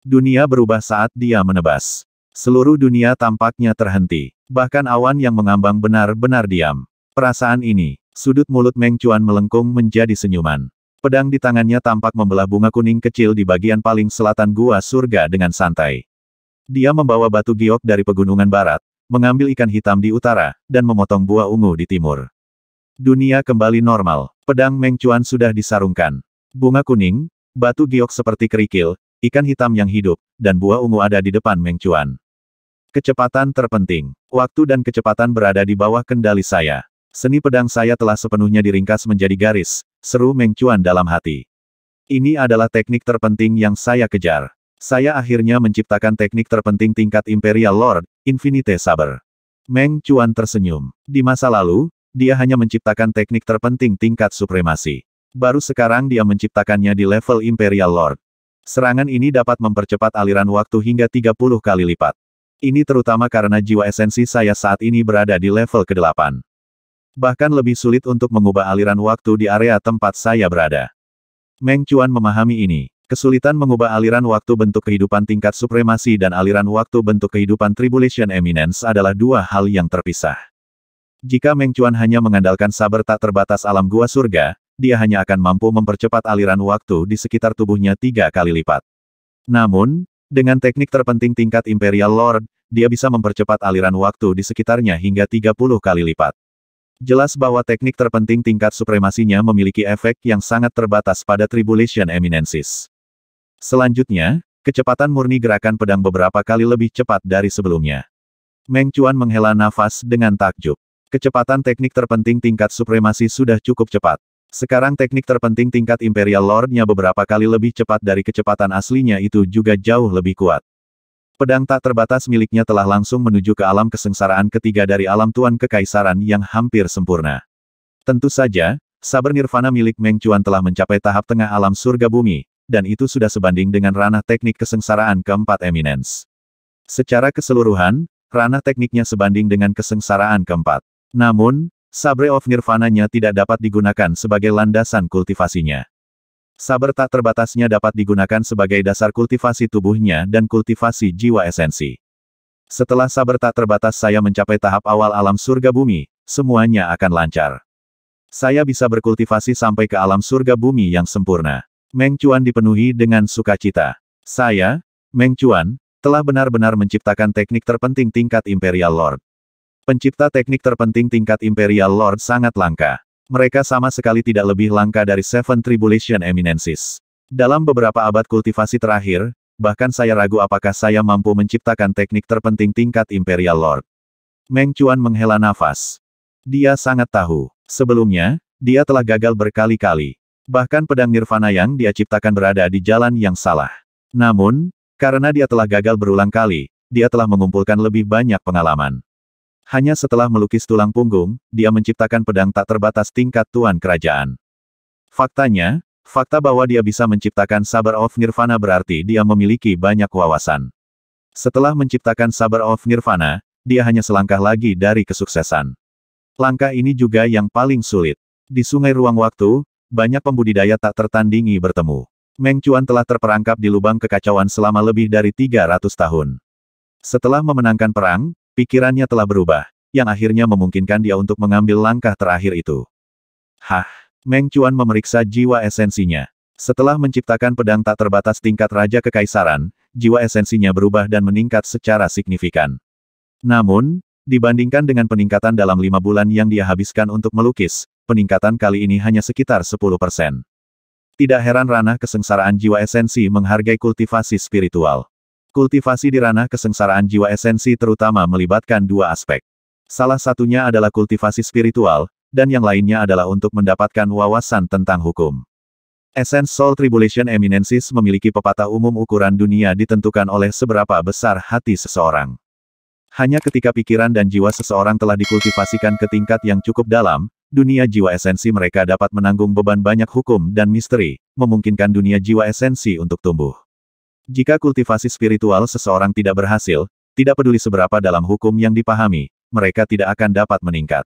Dunia berubah saat dia menebas. Seluruh dunia tampaknya terhenti. Bahkan awan yang mengambang benar-benar diam. Perasaan ini, sudut mulut Meng Chuan melengkung menjadi senyuman. Pedang di tangannya tampak membelah bunga kuning kecil di bagian paling selatan gua surga dengan santai. Dia membawa batu giok dari pegunungan barat, mengambil ikan hitam di utara, dan memotong buah ungu di timur. Dunia kembali normal. Pedang Meng Chuan sudah disarungkan. Bunga kuning, batu giok seperti kerikil, ikan hitam yang hidup, dan buah ungu ada di depan Meng Chuan. Kecepatan terpenting. Waktu dan kecepatan berada di bawah kendali saya. Seni pedang saya telah sepenuhnya diringkas menjadi garis, seru Meng Chuan dalam hati. Ini adalah teknik terpenting yang saya kejar. Saya akhirnya menciptakan teknik terpenting tingkat Imperial Lord, Infinite Saber. Meng Chuan tersenyum. Di masa lalu, dia hanya menciptakan teknik terpenting tingkat supremasi. Baru sekarang dia menciptakannya di level Imperial Lord. Serangan ini dapat mempercepat aliran waktu hingga 30 kali lipat. Ini terutama karena jiwa esensi saya saat ini berada di level ke-8. Bahkan lebih sulit untuk mengubah aliran waktu di area tempat saya berada. Meng Chuan memahami ini. Kesulitan mengubah aliran waktu bentuk kehidupan tingkat supremasi dan aliran waktu bentuk kehidupan Tribulation Eminence adalah dua hal yang terpisah. Jika Meng Chuan hanya mengandalkan sabar tak terbatas alam gua surga, dia hanya akan mampu mempercepat aliran waktu di sekitar tubuhnya tiga kali lipat. Namun, dengan teknik terpenting tingkat Imperial Lord, dia bisa mempercepat aliran waktu di sekitarnya hingga 30 kali lipat. Jelas bahwa teknik terpenting tingkat supremasinya memiliki efek yang sangat terbatas pada Tribulation Eminences. Selanjutnya, kecepatan murni gerakan pedang beberapa kali lebih cepat dari sebelumnya. Meng Chuan menghela nafas dengan takjub. Kecepatan teknik terpenting tingkat supremasi sudah cukup cepat. Sekarang teknik terpenting tingkat Imperial lord-nya beberapa kali lebih cepat dari kecepatan aslinya itu juga jauh lebih kuat. Pedang tak terbatas miliknya telah langsung menuju ke alam kesengsaraan ketiga dari alam Tuan Kekaisaran yang hampir sempurna. Tentu saja, saber nirvana milik Meng Chuan telah mencapai tahap tengah alam surga bumi, dan itu sudah sebanding dengan ranah teknik kesengsaraan keempat eminence. Secara keseluruhan, ranah tekniknya sebanding dengan kesengsaraan keempat. Namun, Sabre of nirvana tidak dapat digunakan sebagai landasan kultivasinya. Saber tak terbatasnya dapat digunakan sebagai dasar kultivasi tubuhnya dan kultivasi jiwa esensi. Setelah saber tak terbatas saya mencapai tahap awal alam surga bumi, semuanya akan lancar. Saya bisa berkultivasi sampai ke alam surga bumi yang sempurna. Meng Chuan dipenuhi dengan sukacita. Saya, Meng Chuan, telah benar-benar menciptakan teknik terpenting tingkat Imperial Lord. Pencipta teknik terpenting tingkat Imperial Lord sangat langka. Mereka sama sekali tidak lebih langka dari Seven Tribulation Eminences. Dalam beberapa abad kultivasi terakhir, bahkan saya ragu apakah saya mampu menciptakan teknik terpenting tingkat Imperial Lord. Meng Chuan menghela nafas. Dia sangat tahu. Sebelumnya, dia telah gagal berkali-kali. Bahkan pedang nirvana yang dia ciptakan berada di jalan yang salah. Namun, karena dia telah gagal berulang kali, dia telah mengumpulkan lebih banyak pengalaman. Hanya setelah melukis tulang punggung, dia menciptakan pedang tak terbatas tingkat tuan kerajaan. Faktanya, fakta bahwa dia bisa menciptakan Saber of Nirvana berarti dia memiliki banyak wawasan. Setelah menciptakan Saber of Nirvana, dia hanya selangkah lagi dari kesuksesan. Langkah ini juga yang paling sulit. Di sungai ruang waktu, banyak pembudidaya tak tertandingi bertemu. Meng Chuan telah terperangkap di lubang kekacauan selama lebih dari 300 tahun. Setelah memenangkan perang, Pikirannya telah berubah, yang akhirnya memungkinkan dia untuk mengambil langkah terakhir itu. Hah! Meng Chuan memeriksa jiwa esensinya. Setelah menciptakan pedang tak terbatas tingkat Raja Kekaisaran, jiwa esensinya berubah dan meningkat secara signifikan. Namun, dibandingkan dengan peningkatan dalam lima bulan yang dia habiskan untuk melukis, peningkatan kali ini hanya sekitar 10%. Tidak heran ranah kesengsaraan jiwa esensi menghargai kultivasi spiritual. Kultivasi di ranah kesengsaraan jiwa esensi terutama melibatkan dua aspek. Salah satunya adalah kultivasi spiritual, dan yang lainnya adalah untuk mendapatkan wawasan tentang hukum. Essence Soul Tribulation Eminensis memiliki pepatah umum ukuran dunia ditentukan oleh seberapa besar hati seseorang. Hanya ketika pikiran dan jiwa seseorang telah dikultivasikan ke tingkat yang cukup dalam, dunia jiwa esensi mereka dapat menanggung beban banyak hukum dan misteri, memungkinkan dunia jiwa esensi untuk tumbuh. Jika kultivasi spiritual seseorang tidak berhasil, tidak peduli seberapa dalam hukum yang dipahami, mereka tidak akan dapat meningkat.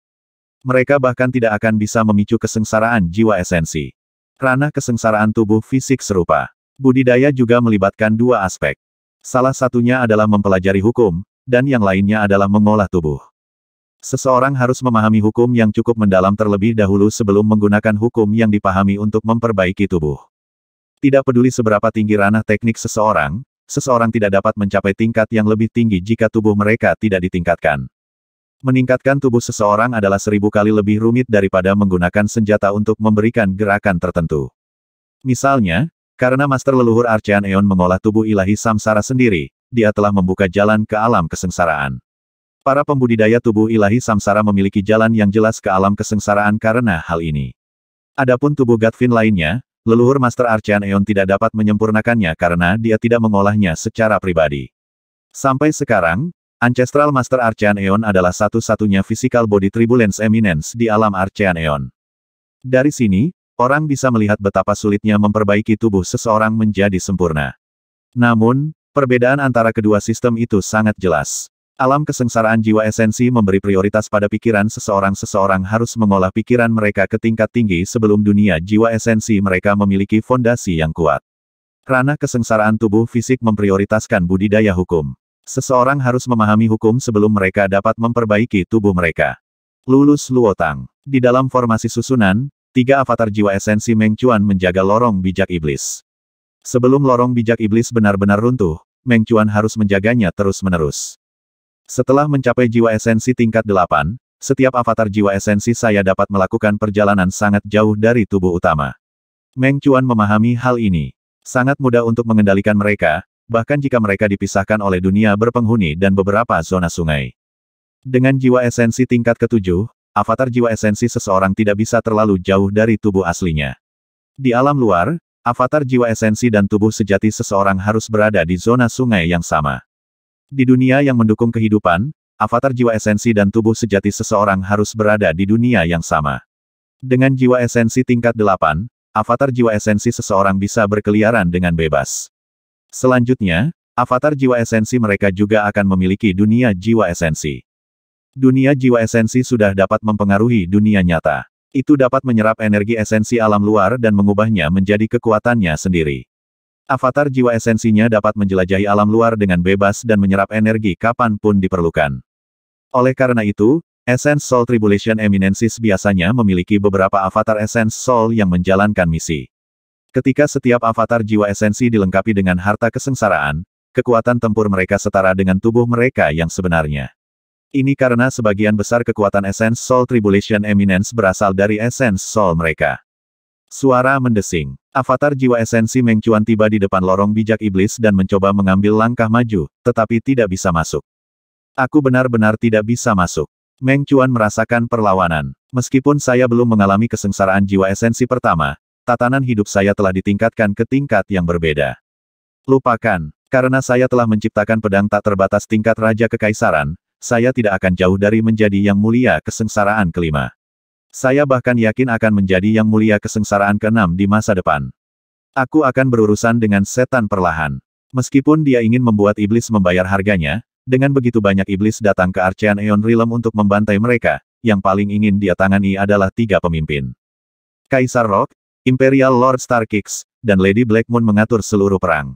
Mereka bahkan tidak akan bisa memicu kesengsaraan jiwa esensi. Ranah kesengsaraan tubuh fisik serupa. Budidaya juga melibatkan dua aspek. Salah satunya adalah mempelajari hukum, dan yang lainnya adalah mengolah tubuh. Seseorang harus memahami hukum yang cukup mendalam terlebih dahulu sebelum menggunakan hukum yang dipahami untuk memperbaiki tubuh. Tidak peduli seberapa tinggi ranah teknik seseorang, seseorang tidak dapat mencapai tingkat yang lebih tinggi jika tubuh mereka tidak ditingkatkan. Meningkatkan tubuh seseorang adalah seribu kali lebih rumit daripada menggunakan senjata untuk memberikan gerakan tertentu. Misalnya, karena Master Leluhur Archean Eon mengolah tubuh ilahi samsara sendiri, dia telah membuka jalan ke alam kesengsaraan. Para pembudidaya tubuh ilahi samsara memiliki jalan yang jelas ke alam kesengsaraan karena hal ini. Adapun tubuh Gatvin lainnya, leluhur Master Archan Eon tidak dapat menyempurnakannya karena dia tidak mengolahnya secara pribadi. Sampai sekarang, Ancestral Master Archan Eon adalah satu-satunya physical body Tribulence eminence di alam Archan Eon. Dari sini, orang bisa melihat betapa sulitnya memperbaiki tubuh seseorang menjadi sempurna. Namun, perbedaan antara kedua sistem itu sangat jelas. Alam kesengsaraan jiwa esensi memberi prioritas pada pikiran seseorang. Seseorang harus mengolah pikiran mereka ke tingkat tinggi sebelum dunia jiwa esensi mereka memiliki fondasi yang kuat. Ranah kesengsaraan tubuh fisik memprioritaskan budidaya hukum. Seseorang harus memahami hukum sebelum mereka dapat memperbaiki tubuh mereka. Lulus Luotang. Di dalam formasi susunan, tiga avatar jiwa esensi Meng menjaga lorong bijak iblis. Sebelum lorong bijak iblis benar-benar runtuh, Meng harus menjaganya terus-menerus. Setelah mencapai jiwa esensi tingkat 8, setiap avatar jiwa esensi saya dapat melakukan perjalanan sangat jauh dari tubuh utama. Meng Chuan memahami hal ini. Sangat mudah untuk mengendalikan mereka, bahkan jika mereka dipisahkan oleh dunia berpenghuni dan beberapa zona sungai. Dengan jiwa esensi tingkat ketujuh, avatar jiwa esensi seseorang tidak bisa terlalu jauh dari tubuh aslinya. Di alam luar, avatar jiwa esensi dan tubuh sejati seseorang harus berada di zona sungai yang sama. Di dunia yang mendukung kehidupan, avatar jiwa esensi dan tubuh sejati seseorang harus berada di dunia yang sama. Dengan jiwa esensi tingkat 8, avatar jiwa esensi seseorang bisa berkeliaran dengan bebas. Selanjutnya, avatar jiwa esensi mereka juga akan memiliki dunia jiwa esensi. Dunia jiwa esensi sudah dapat mempengaruhi dunia nyata. Itu dapat menyerap energi esensi alam luar dan mengubahnya menjadi kekuatannya sendiri. Avatar jiwa esensinya dapat menjelajahi alam luar dengan bebas dan menyerap energi kapan pun diperlukan. Oleh karena itu, Essence Soul Tribulation Eminensis biasanya memiliki beberapa avatar Essence Soul yang menjalankan misi. Ketika setiap avatar jiwa esensi dilengkapi dengan harta kesengsaraan, kekuatan tempur mereka setara dengan tubuh mereka yang sebenarnya. Ini karena sebagian besar kekuatan Essence Soul Tribulation Eminence berasal dari Essence Soul mereka. Suara mendesing. Avatar jiwa esensi Mengcuan tiba di depan lorong bijak iblis dan mencoba mengambil langkah maju, tetapi tidak bisa masuk. Aku benar-benar tidak bisa masuk. Meng merasakan perlawanan. Meskipun saya belum mengalami kesengsaraan jiwa esensi pertama, tatanan hidup saya telah ditingkatkan ke tingkat yang berbeda. Lupakan, karena saya telah menciptakan pedang tak terbatas tingkat Raja Kekaisaran, saya tidak akan jauh dari menjadi yang mulia kesengsaraan kelima. Saya bahkan yakin akan menjadi yang mulia kesengsaraan keenam di masa depan. Aku akan berurusan dengan setan perlahan. Meskipun dia ingin membuat iblis membayar harganya, dengan begitu banyak iblis datang ke Archean Eon Realm untuk membantai mereka, yang paling ingin dia tangani adalah tiga pemimpin. Kaisar Rock, Imperial Lord Starkix, dan Lady Black Moon mengatur seluruh perang.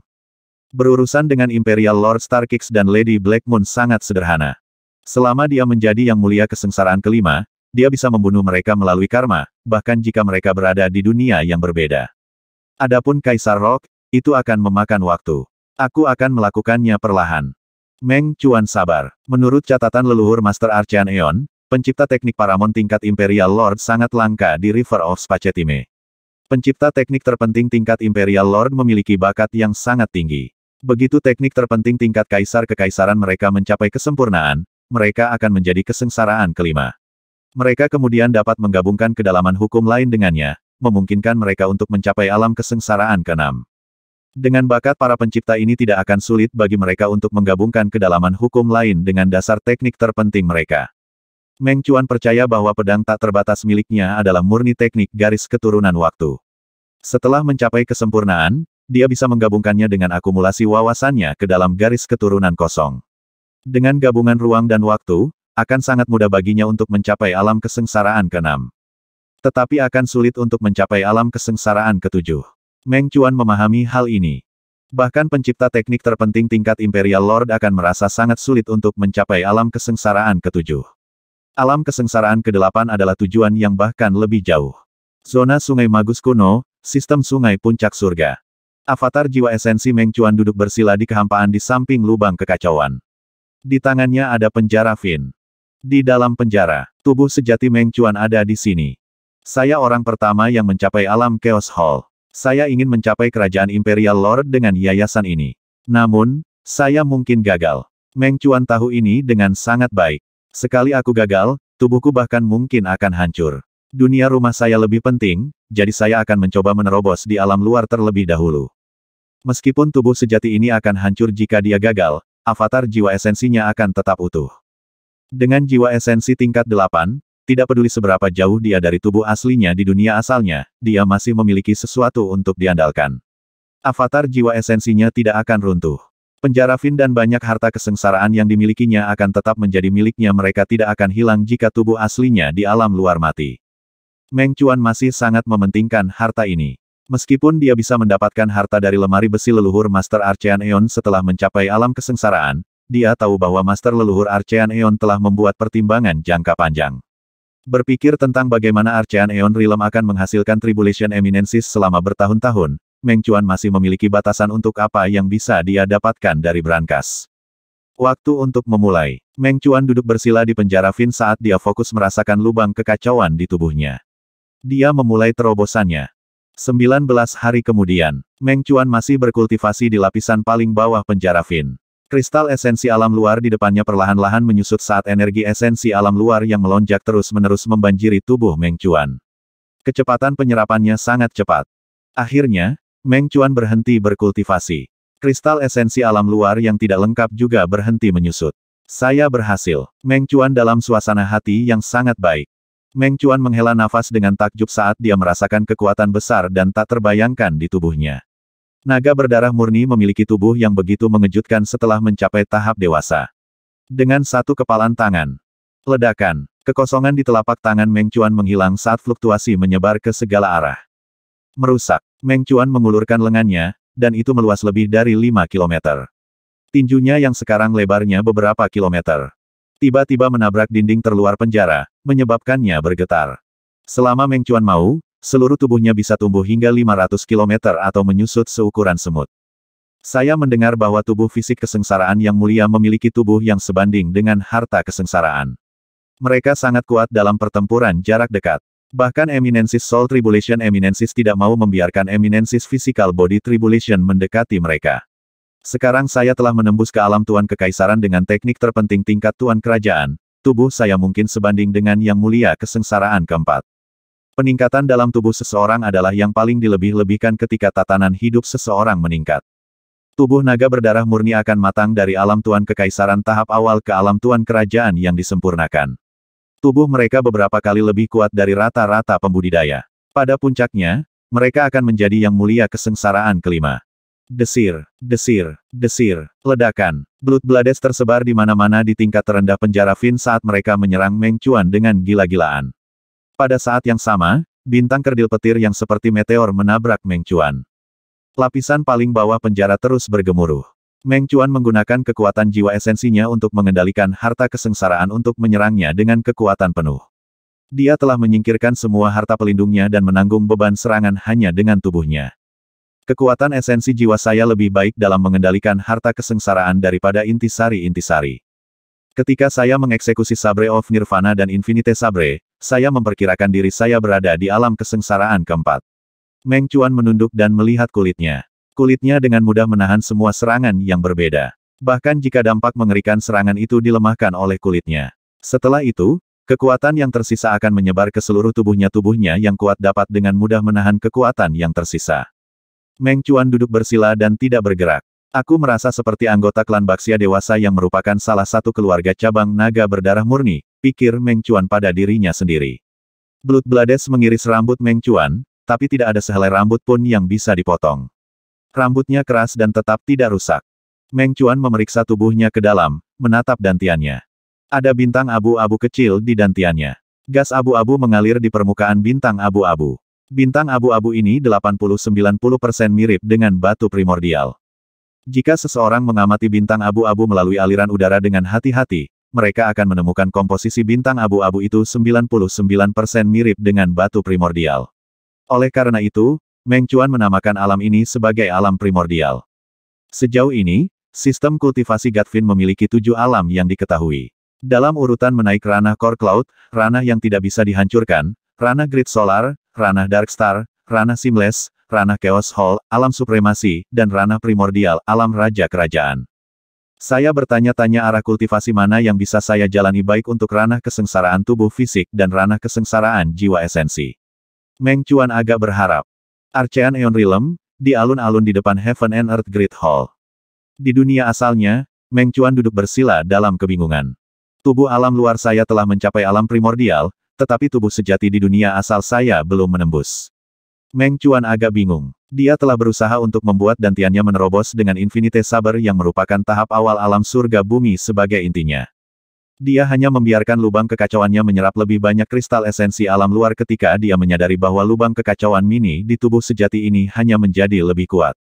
Berurusan dengan Imperial Lord Starkix dan Lady Black Moon sangat sederhana. Selama dia menjadi yang mulia kesengsaraan kelima, dia bisa membunuh mereka melalui karma, bahkan jika mereka berada di dunia yang berbeda. Adapun Kaisar Rock, itu akan memakan waktu. Aku akan melakukannya perlahan. Meng Chuan sabar. Menurut catatan leluhur Master Archan Eon, pencipta teknik Paramon tingkat Imperial Lord sangat langka di River of Spacetime. Pencipta teknik terpenting tingkat Imperial Lord memiliki bakat yang sangat tinggi. Begitu teknik terpenting tingkat kaisar kekaisaran mereka mencapai kesempurnaan, mereka akan menjadi kesengsaraan kelima. Mereka kemudian dapat menggabungkan kedalaman hukum lain dengannya, memungkinkan mereka untuk mencapai alam kesengsaraan keenam. Dengan bakat para pencipta ini tidak akan sulit bagi mereka untuk menggabungkan kedalaman hukum lain dengan dasar teknik terpenting mereka. Meng Chuan percaya bahwa pedang tak terbatas miliknya adalah murni teknik garis keturunan waktu. Setelah mencapai kesempurnaan, dia bisa menggabungkannya dengan akumulasi wawasannya ke dalam garis keturunan kosong. Dengan gabungan ruang dan waktu, akan sangat mudah baginya untuk mencapai alam kesengsaraan keenam. Tetapi akan sulit untuk mencapai alam kesengsaraan ketujuh. Meng Chuan memahami hal ini. Bahkan pencipta teknik terpenting tingkat Imperial Lord akan merasa sangat sulit untuk mencapai alam kesengsaraan ketujuh. Alam kesengsaraan kedelapan adalah tujuan yang bahkan lebih jauh. Zona Sungai Magus Kuno, Sistem Sungai Puncak Surga. Avatar jiwa esensi Meng Chuan duduk bersila di kehampaan di samping lubang kekacauan. Di tangannya ada penjara fin. Di dalam penjara, tubuh sejati Meng Chuan ada di sini. Saya orang pertama yang mencapai alam Chaos Hall. Saya ingin mencapai kerajaan Imperial Lord dengan yayasan ini. Namun, saya mungkin gagal. Meng Chuan tahu ini dengan sangat baik. Sekali aku gagal, tubuhku bahkan mungkin akan hancur. Dunia rumah saya lebih penting, jadi saya akan mencoba menerobos di alam luar terlebih dahulu. Meskipun tubuh sejati ini akan hancur jika dia gagal, avatar jiwa esensinya akan tetap utuh. Dengan jiwa esensi tingkat 8, tidak peduli seberapa jauh dia dari tubuh aslinya di dunia asalnya, dia masih memiliki sesuatu untuk diandalkan. Avatar jiwa esensinya tidak akan runtuh. Penjara Finn dan banyak harta kesengsaraan yang dimilikinya akan tetap menjadi miliknya mereka tidak akan hilang jika tubuh aslinya di alam luar mati. Meng Chuan masih sangat mementingkan harta ini. Meskipun dia bisa mendapatkan harta dari lemari besi leluhur Master Archean Eon setelah mencapai alam kesengsaraan, dia tahu bahwa Master Leluhur Archean Eon telah membuat pertimbangan jangka panjang. Berpikir tentang bagaimana Archean Eon Realm akan menghasilkan Tribulation Eminensis selama bertahun-tahun, Meng Chuan masih memiliki batasan untuk apa yang bisa dia dapatkan dari brankas. Waktu untuk memulai, Meng Chuan duduk bersila di penjara Vin saat dia fokus merasakan lubang kekacauan di tubuhnya. Dia memulai terobosannya. 19 hari kemudian, Meng Chuan masih berkultivasi di lapisan paling bawah penjara Vin. Kristal esensi alam luar di depannya perlahan-lahan menyusut saat energi esensi alam luar yang melonjak terus-menerus membanjiri tubuh Meng Chuan. Kecepatan penyerapannya sangat cepat. Akhirnya, Meng Chuan berhenti berkultivasi. Kristal esensi alam luar yang tidak lengkap juga berhenti menyusut. Saya berhasil. Meng Chuan dalam suasana hati yang sangat baik. Meng Chuan menghela nafas dengan takjub saat dia merasakan kekuatan besar dan tak terbayangkan di tubuhnya. Naga berdarah murni memiliki tubuh yang begitu mengejutkan setelah mencapai tahap dewasa. Dengan satu kepalan tangan. Ledakan. Kekosongan di telapak tangan Meng Chuan menghilang saat fluktuasi menyebar ke segala arah. Merusak. Meng Chuan mengulurkan lengannya, dan itu meluas lebih dari 5 kilometer. Tinjunya yang sekarang lebarnya beberapa kilometer. Tiba-tiba menabrak dinding terluar penjara, menyebabkannya bergetar. Selama Meng Chuan mau, seluruh tubuhnya bisa tumbuh hingga 500 km atau menyusut seukuran semut. Saya mendengar bahwa tubuh fisik kesengsaraan yang mulia memiliki tubuh yang sebanding dengan harta kesengsaraan. Mereka sangat kuat dalam pertempuran jarak dekat. Bahkan Eminensis Soul Tribulation Eminensis tidak mau membiarkan Eminensis Physical Body Tribulation mendekati mereka. Sekarang saya telah menembus ke alam Tuan Kekaisaran dengan teknik terpenting tingkat Tuan Kerajaan, tubuh saya mungkin sebanding dengan Yang Mulia Kesengsaraan keempat. Peningkatan dalam tubuh seseorang adalah yang paling dilebih-lebihkan ketika tatanan hidup seseorang meningkat. Tubuh naga berdarah murni akan matang dari alam tuan kekaisaran tahap awal ke alam tuan kerajaan yang disempurnakan. Tubuh mereka beberapa kali lebih kuat dari rata-rata pembudidaya. Pada puncaknya, mereka akan menjadi yang mulia kesengsaraan kelima. Desir, desir, desir, ledakan. Blood Blades tersebar di mana-mana di tingkat terendah penjara Fin saat mereka menyerang Meng Chuan dengan gila-gilaan. Pada saat yang sama, bintang kerdil petir yang seperti meteor menabrak Meng Chuan. Lapisan paling bawah penjara terus bergemuruh. Meng Chuan menggunakan kekuatan jiwa esensinya untuk mengendalikan harta kesengsaraan untuk menyerangnya dengan kekuatan penuh. Dia telah menyingkirkan semua harta pelindungnya dan menanggung beban serangan hanya dengan tubuhnya. Kekuatan esensi jiwa saya lebih baik dalam mengendalikan harta kesengsaraan daripada intisari-intisari. Ketika saya mengeksekusi Sabre of Nirvana dan Infinite Sabre, saya memperkirakan diri saya berada di alam kesengsaraan keempat. Meng Chuan menunduk dan melihat kulitnya. Kulitnya dengan mudah menahan semua serangan yang berbeda. Bahkan jika dampak mengerikan serangan itu dilemahkan oleh kulitnya. Setelah itu, kekuatan yang tersisa akan menyebar ke seluruh tubuhnya tubuhnya yang kuat dapat dengan mudah menahan kekuatan yang tersisa. Meng Chuan duduk bersila dan tidak bergerak. Aku merasa seperti anggota klan Baksia dewasa yang merupakan salah satu keluarga cabang naga berdarah murni, pikir Meng Chuan pada dirinya sendiri. Blood Blades mengiris rambut Meng Chuan, tapi tidak ada sehelai rambut pun yang bisa dipotong. Rambutnya keras dan tetap tidak rusak. Meng Chuan memeriksa tubuhnya ke dalam, menatap dantiannya. Ada bintang abu-abu kecil di dantiannya. Gas abu-abu mengalir di permukaan bintang abu-abu. Bintang abu-abu ini 80-90% mirip dengan batu primordial. Jika seseorang mengamati bintang abu-abu melalui aliran udara dengan hati-hati, mereka akan menemukan komposisi bintang abu-abu itu 99% mirip dengan batu primordial. Oleh karena itu, Meng Chuan menamakan alam ini sebagai alam primordial. Sejauh ini, sistem kultivasi Gatvin memiliki tujuh alam yang diketahui. Dalam urutan menaik ranah Core Cloud, ranah yang tidak bisa dihancurkan, ranah Grid Solar, ranah Dark Star, ranah Seamless, ranah Chaos Hall, alam supremasi, dan ranah primordial, alam raja kerajaan. Saya bertanya-tanya arah kultivasi mana yang bisa saya jalani baik untuk ranah kesengsaraan tubuh fisik dan ranah kesengsaraan jiwa esensi. Meng Chuan agak berharap. Arcean Eon Realm, di alun-alun di depan Heaven and Earth Great Hall. Di dunia asalnya, Meng Chuan duduk bersila dalam kebingungan. Tubuh alam luar saya telah mencapai alam primordial, tetapi tubuh sejati di dunia asal saya belum menembus. Meng Chuan agak bingung. Dia telah berusaha untuk membuat dantiannya menerobos dengan Infinite sabar yang merupakan tahap awal alam surga bumi sebagai intinya. Dia hanya membiarkan lubang kekacauannya menyerap lebih banyak kristal esensi alam luar ketika dia menyadari bahwa lubang kekacauan mini di tubuh sejati ini hanya menjadi lebih kuat.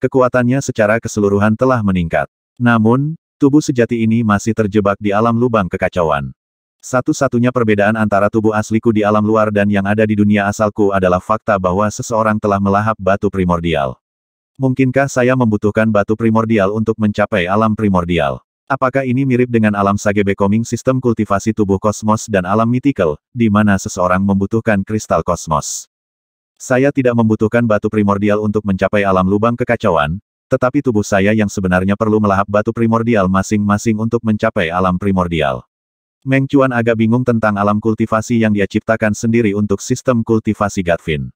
Kekuatannya secara keseluruhan telah meningkat. Namun, tubuh sejati ini masih terjebak di alam lubang kekacauan. Satu-satunya perbedaan antara tubuh asliku di alam luar dan yang ada di dunia asalku adalah fakta bahwa seseorang telah melahap batu primordial. Mungkinkah saya membutuhkan batu primordial untuk mencapai alam primordial? Apakah ini mirip dengan alam Sage Becoming sistem kultivasi tubuh kosmos dan alam Mitikal, di mana seseorang membutuhkan kristal kosmos? Saya tidak membutuhkan batu primordial untuk mencapai alam lubang kekacauan, tetapi tubuh saya yang sebenarnya perlu melahap batu primordial masing-masing untuk mencapai alam primordial. Meng Chuan agak bingung tentang alam kultivasi yang dia ciptakan sendiri untuk sistem kultivasi Gatvin.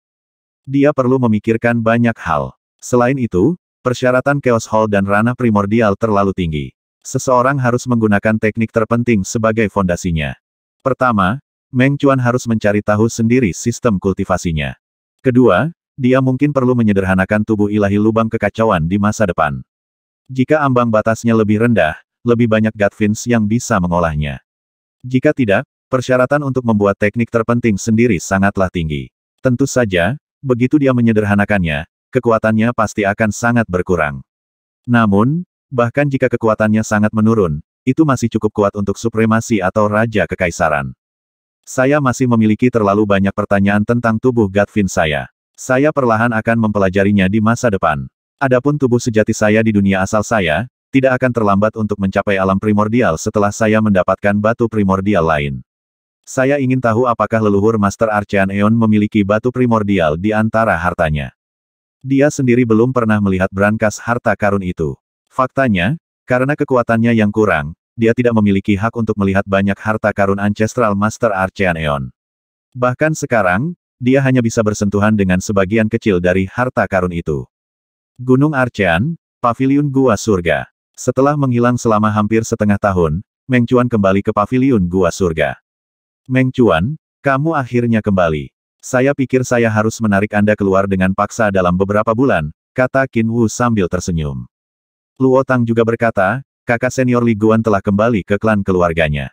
Dia perlu memikirkan banyak hal. Selain itu, persyaratan Chaos Hall dan ranah primordial terlalu tinggi. Seseorang harus menggunakan teknik terpenting sebagai fondasinya. Pertama, Meng Chuan harus mencari tahu sendiri sistem kultivasinya. Kedua, dia mungkin perlu menyederhanakan tubuh ilahi lubang kekacauan di masa depan. Jika ambang batasnya lebih rendah, lebih banyak Gatvins yang bisa mengolahnya. Jika tidak, persyaratan untuk membuat teknik terpenting sendiri sangatlah tinggi. Tentu saja, begitu dia menyederhanakannya, kekuatannya pasti akan sangat berkurang. Namun, bahkan jika kekuatannya sangat menurun, itu masih cukup kuat untuk supremasi atau raja kekaisaran. Saya masih memiliki terlalu banyak pertanyaan tentang tubuh Gatvin saya. Saya perlahan akan mempelajarinya di masa depan. Adapun tubuh sejati saya di dunia asal saya, tidak akan terlambat untuk mencapai alam primordial setelah saya mendapatkan batu primordial lain. Saya ingin tahu apakah leluhur Master Archean Eon memiliki batu primordial di antara hartanya. Dia sendiri belum pernah melihat brankas harta karun itu. Faktanya, karena kekuatannya yang kurang, dia tidak memiliki hak untuk melihat banyak harta karun ancestral Master Archean Eon. Bahkan sekarang, dia hanya bisa bersentuhan dengan sebagian kecil dari harta karun itu. Gunung Archean, Paviliun Gua Surga setelah menghilang selama hampir setengah tahun, Meng Chuan kembali ke pavilion Gua Surga. Meng Chuan, kamu akhirnya kembali. Saya pikir saya harus menarik Anda keluar dengan paksa dalam beberapa bulan, kata Qin Wu sambil tersenyum. Luo Tang juga berkata, kakak senior Li Guan telah kembali ke klan keluarganya.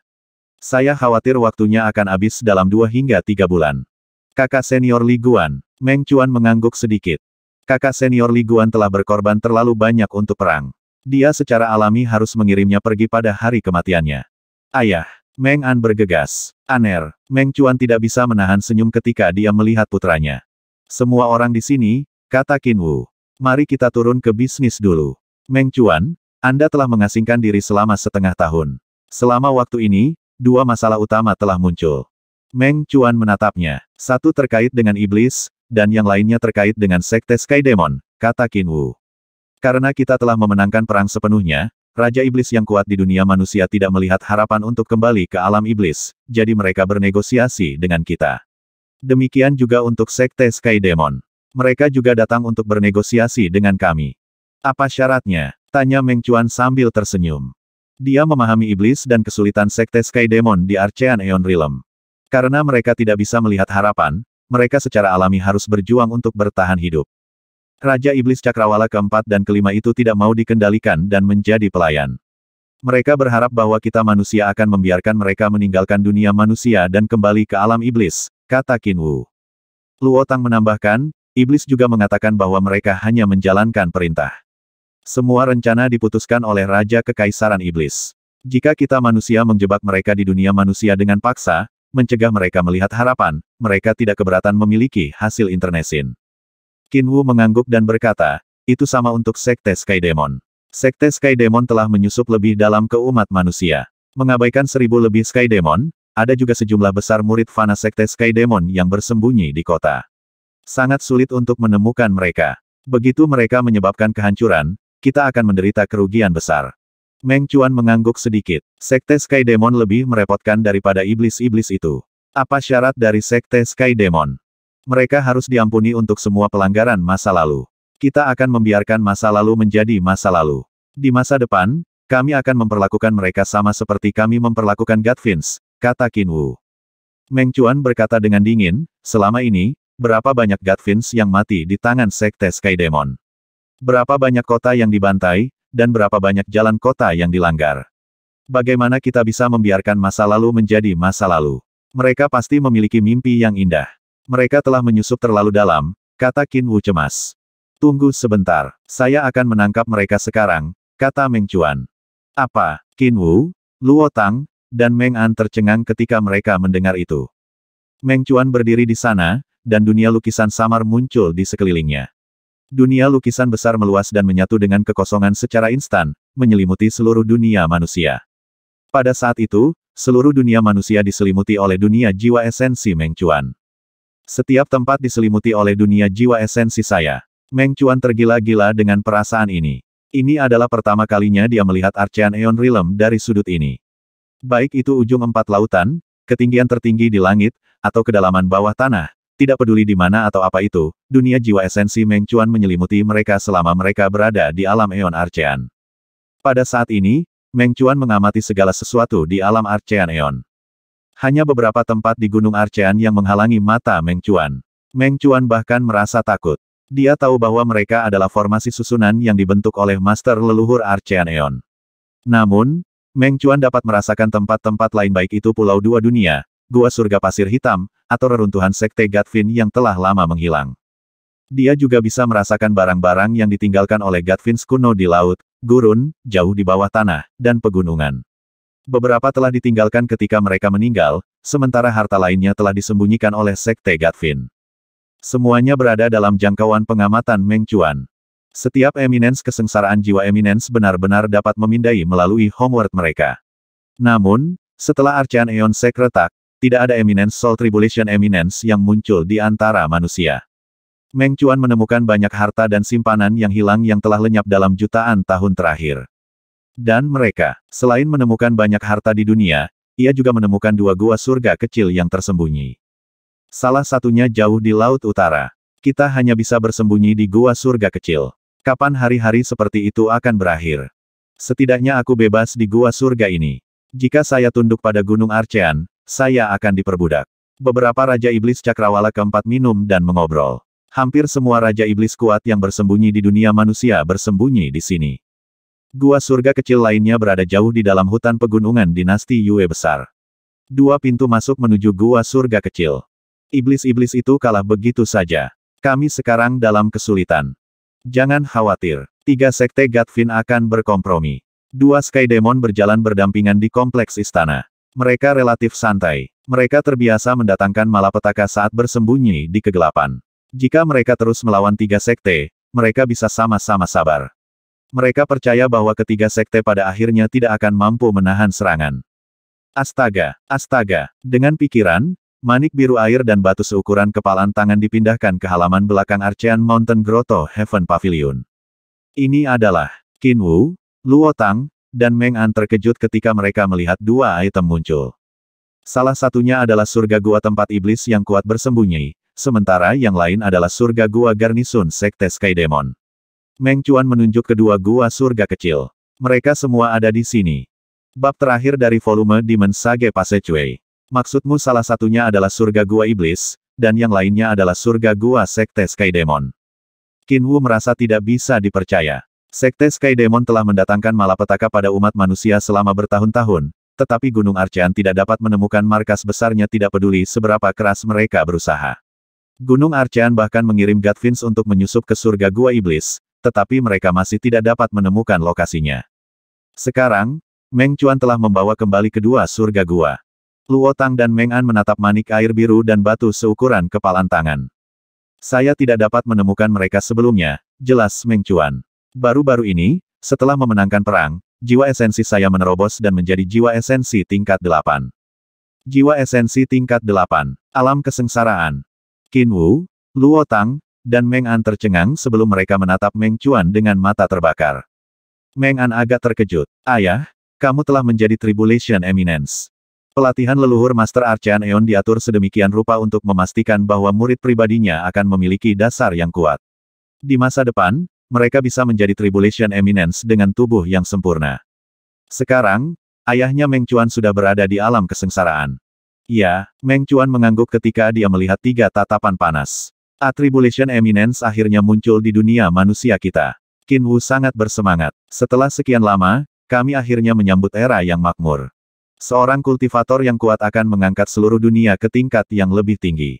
Saya khawatir waktunya akan habis dalam dua hingga tiga bulan. Kakak senior Li Guan, Meng Chuan mengangguk sedikit. Kakak senior Li Guan telah berkorban terlalu banyak untuk perang dia secara alami harus mengirimnya pergi pada hari kematiannya. Ayah, Meng An bergegas. Aner, Meng Chuan tidak bisa menahan senyum ketika dia melihat putranya. Semua orang di sini, kata Qin Wu. Mari kita turun ke bisnis dulu. Meng Chuan, Anda telah mengasingkan diri selama setengah tahun. Selama waktu ini, dua masalah utama telah muncul. Meng Chuan menatapnya. Satu terkait dengan iblis, dan yang lainnya terkait dengan sekte Sky Demon, kata Qin Wu. Karena kita telah memenangkan perang sepenuhnya, Raja Iblis yang kuat di dunia manusia tidak melihat harapan untuk kembali ke alam iblis, jadi mereka bernegosiasi dengan kita. Demikian juga untuk Sekte Sky Demon. Mereka juga datang untuk bernegosiasi dengan kami. Apa syaratnya? Tanya Meng Chuan sambil tersenyum. Dia memahami iblis dan kesulitan Sekte Sky Demon di Archean Eon Realm. Karena mereka tidak bisa melihat harapan, mereka secara alami harus berjuang untuk bertahan hidup. Raja Iblis Cakrawala keempat dan kelima itu tidak mau dikendalikan dan menjadi pelayan. Mereka berharap bahwa kita manusia akan membiarkan mereka meninggalkan dunia manusia dan kembali ke alam iblis, kata Qin Wu. Luo Tang menambahkan, iblis juga mengatakan bahwa mereka hanya menjalankan perintah. Semua rencana diputuskan oleh Raja Kekaisaran Iblis. Jika kita manusia menjebak mereka di dunia manusia dengan paksa, mencegah mereka melihat harapan, mereka tidak keberatan memiliki hasil internesin. Wu mengangguk dan berkata, itu sama untuk Sekte Sky Demon. Sekte Sky Demon telah menyusup lebih dalam ke umat manusia. Mengabaikan seribu lebih Sky Demon, ada juga sejumlah besar murid fana Sekte Sky Demon yang bersembunyi di kota. Sangat sulit untuk menemukan mereka. Begitu mereka menyebabkan kehancuran, kita akan menderita kerugian besar. Meng Chuan mengangguk sedikit. Sekte Sky Demon lebih merepotkan daripada iblis-iblis itu. Apa syarat dari Sekte Sky Demon? Mereka harus diampuni untuk semua pelanggaran masa lalu. Kita akan membiarkan masa lalu menjadi masa lalu. Di masa depan, kami akan memperlakukan mereka sama seperti kami memperlakukan Gatvins, kata Kinwu. Meng Chuan berkata dengan dingin, selama ini, berapa banyak Gatvins yang mati di tangan Sekte Sky Demon? Berapa banyak kota yang dibantai, dan berapa banyak jalan kota yang dilanggar? Bagaimana kita bisa membiarkan masa lalu menjadi masa lalu? Mereka pasti memiliki mimpi yang indah. Mereka telah menyusup terlalu dalam, kata Qin Wu cemas. Tunggu sebentar, saya akan menangkap mereka sekarang, kata Meng Chuan. Apa, Qin Wu, Luo Tang, dan Meng An tercengang ketika mereka mendengar itu. Meng Chuan berdiri di sana, dan dunia lukisan samar muncul di sekelilingnya. Dunia lukisan besar meluas dan menyatu dengan kekosongan secara instan, menyelimuti seluruh dunia manusia. Pada saat itu, seluruh dunia manusia diselimuti oleh dunia jiwa esensi Meng Chuan. Setiap tempat diselimuti oleh dunia jiwa esensi saya. Meng Chuan tergila-gila dengan perasaan ini. Ini adalah pertama kalinya dia melihat Archean Eon Realm dari sudut ini. Baik itu ujung empat lautan, ketinggian tertinggi di langit, atau kedalaman bawah tanah, tidak peduli di mana atau apa itu, dunia jiwa esensi Meng Chuan menyelimuti mereka selama mereka berada di alam Eon Archean. Pada saat ini, Meng Chuan mengamati segala sesuatu di alam Archean Eon. Hanya beberapa tempat di Gunung Arcean yang menghalangi mata Meng Chuan. Meng Chuan bahkan merasa takut. Dia tahu bahwa mereka adalah formasi susunan yang dibentuk oleh master leluhur Arcean Eon. Namun, Meng Chuan dapat merasakan tempat-tempat lain baik itu Pulau Dua Dunia, Gua Surga Pasir Hitam, atau reruntuhan Sekte Gatvin yang telah lama menghilang. Dia juga bisa merasakan barang-barang yang ditinggalkan oleh Gatvin kuno di laut, gurun, jauh di bawah tanah, dan pegunungan. Beberapa telah ditinggalkan ketika mereka meninggal, sementara harta lainnya telah disembunyikan oleh Sekte Gatvin. Semuanya berada dalam jangkauan pengamatan Meng Chuan. Setiap eminens kesengsaraan jiwa eminens benar-benar dapat memindai melalui homeward mereka. Namun, setelah Archan Eon Sekretak, tidak ada eminence Soul Tribulation eminence yang muncul di antara manusia. Meng Chuan menemukan banyak harta dan simpanan yang hilang yang telah lenyap dalam jutaan tahun terakhir. Dan mereka, selain menemukan banyak harta di dunia, ia juga menemukan dua gua surga kecil yang tersembunyi. Salah satunya jauh di Laut Utara. Kita hanya bisa bersembunyi di gua surga kecil. Kapan hari-hari seperti itu akan berakhir? Setidaknya aku bebas di gua surga ini. Jika saya tunduk pada Gunung Arcean, saya akan diperbudak. Beberapa Raja Iblis Cakrawala keempat minum dan mengobrol. Hampir semua Raja Iblis kuat yang bersembunyi di dunia manusia bersembunyi di sini. Gua surga kecil lainnya berada jauh di dalam hutan pegunungan dinasti Yue besar. Dua pintu masuk menuju gua surga kecil. Iblis-iblis itu kalah begitu saja. Kami sekarang dalam kesulitan. Jangan khawatir. Tiga sekte Gatvin akan berkompromi. Dua Sky Demon berjalan berdampingan di kompleks istana. Mereka relatif santai. Mereka terbiasa mendatangkan malapetaka saat bersembunyi di kegelapan. Jika mereka terus melawan tiga sekte, mereka bisa sama-sama sabar. Mereka percaya bahwa ketiga sekte pada akhirnya tidak akan mampu menahan serangan. Astaga, astaga. Dengan pikiran, manik biru air dan batu seukuran kepalan tangan dipindahkan ke halaman belakang Archean Mountain Grotto Heaven Pavilion. Ini adalah Wu, Luo Tang, dan Meng An terkejut ketika mereka melihat dua item muncul. Salah satunya adalah surga gua tempat iblis yang kuat bersembunyi, sementara yang lain adalah surga gua garnisun Sekte Sky Demon. Meng Chuan menunjuk kedua gua surga kecil. Mereka semua ada di sini. Bab terakhir dari volume Demon Sage Pase Maksudmu salah satunya adalah surga gua iblis, dan yang lainnya adalah surga gua Sekte Sky Demon. Qin Wu merasa tidak bisa dipercaya. Sekte Sky Demon telah mendatangkan malapetaka pada umat manusia selama bertahun-tahun, tetapi Gunung Archean tidak dapat menemukan markas besarnya tidak peduli seberapa keras mereka berusaha. Gunung Archean bahkan mengirim Gatvins untuk menyusup ke surga gua iblis, tetapi mereka masih tidak dapat menemukan lokasinya. Sekarang, Meng Chuan telah membawa kembali kedua surga gua. Luo Tang dan Meng An menatap manik air biru dan batu seukuran kepalan tangan. Saya tidak dapat menemukan mereka sebelumnya, jelas Meng Chuan. Baru-baru ini, setelah memenangkan perang, jiwa esensi saya menerobos dan menjadi jiwa esensi tingkat delapan. Jiwa esensi tingkat delapan, Alam kesengsaraan. Qin Wu, Luo Tang, dan Meng An tercengang sebelum mereka menatap Meng Chuan dengan mata terbakar. Meng An agak terkejut. Ayah, kamu telah menjadi Tribulation Eminence. Pelatihan leluhur Master Archean Eon diatur sedemikian rupa untuk memastikan bahwa murid pribadinya akan memiliki dasar yang kuat. Di masa depan, mereka bisa menjadi Tribulation Eminence dengan tubuh yang sempurna. Sekarang, ayahnya Meng Chuan sudah berada di alam kesengsaraan. Ya, Meng Chuan mengangguk ketika dia melihat tiga tatapan panas. Attribution Eminence akhirnya muncul di dunia manusia kita. Qin Wu sangat bersemangat. Setelah sekian lama, kami akhirnya menyambut era yang makmur. Seorang kultivator yang kuat akan mengangkat seluruh dunia ke tingkat yang lebih tinggi.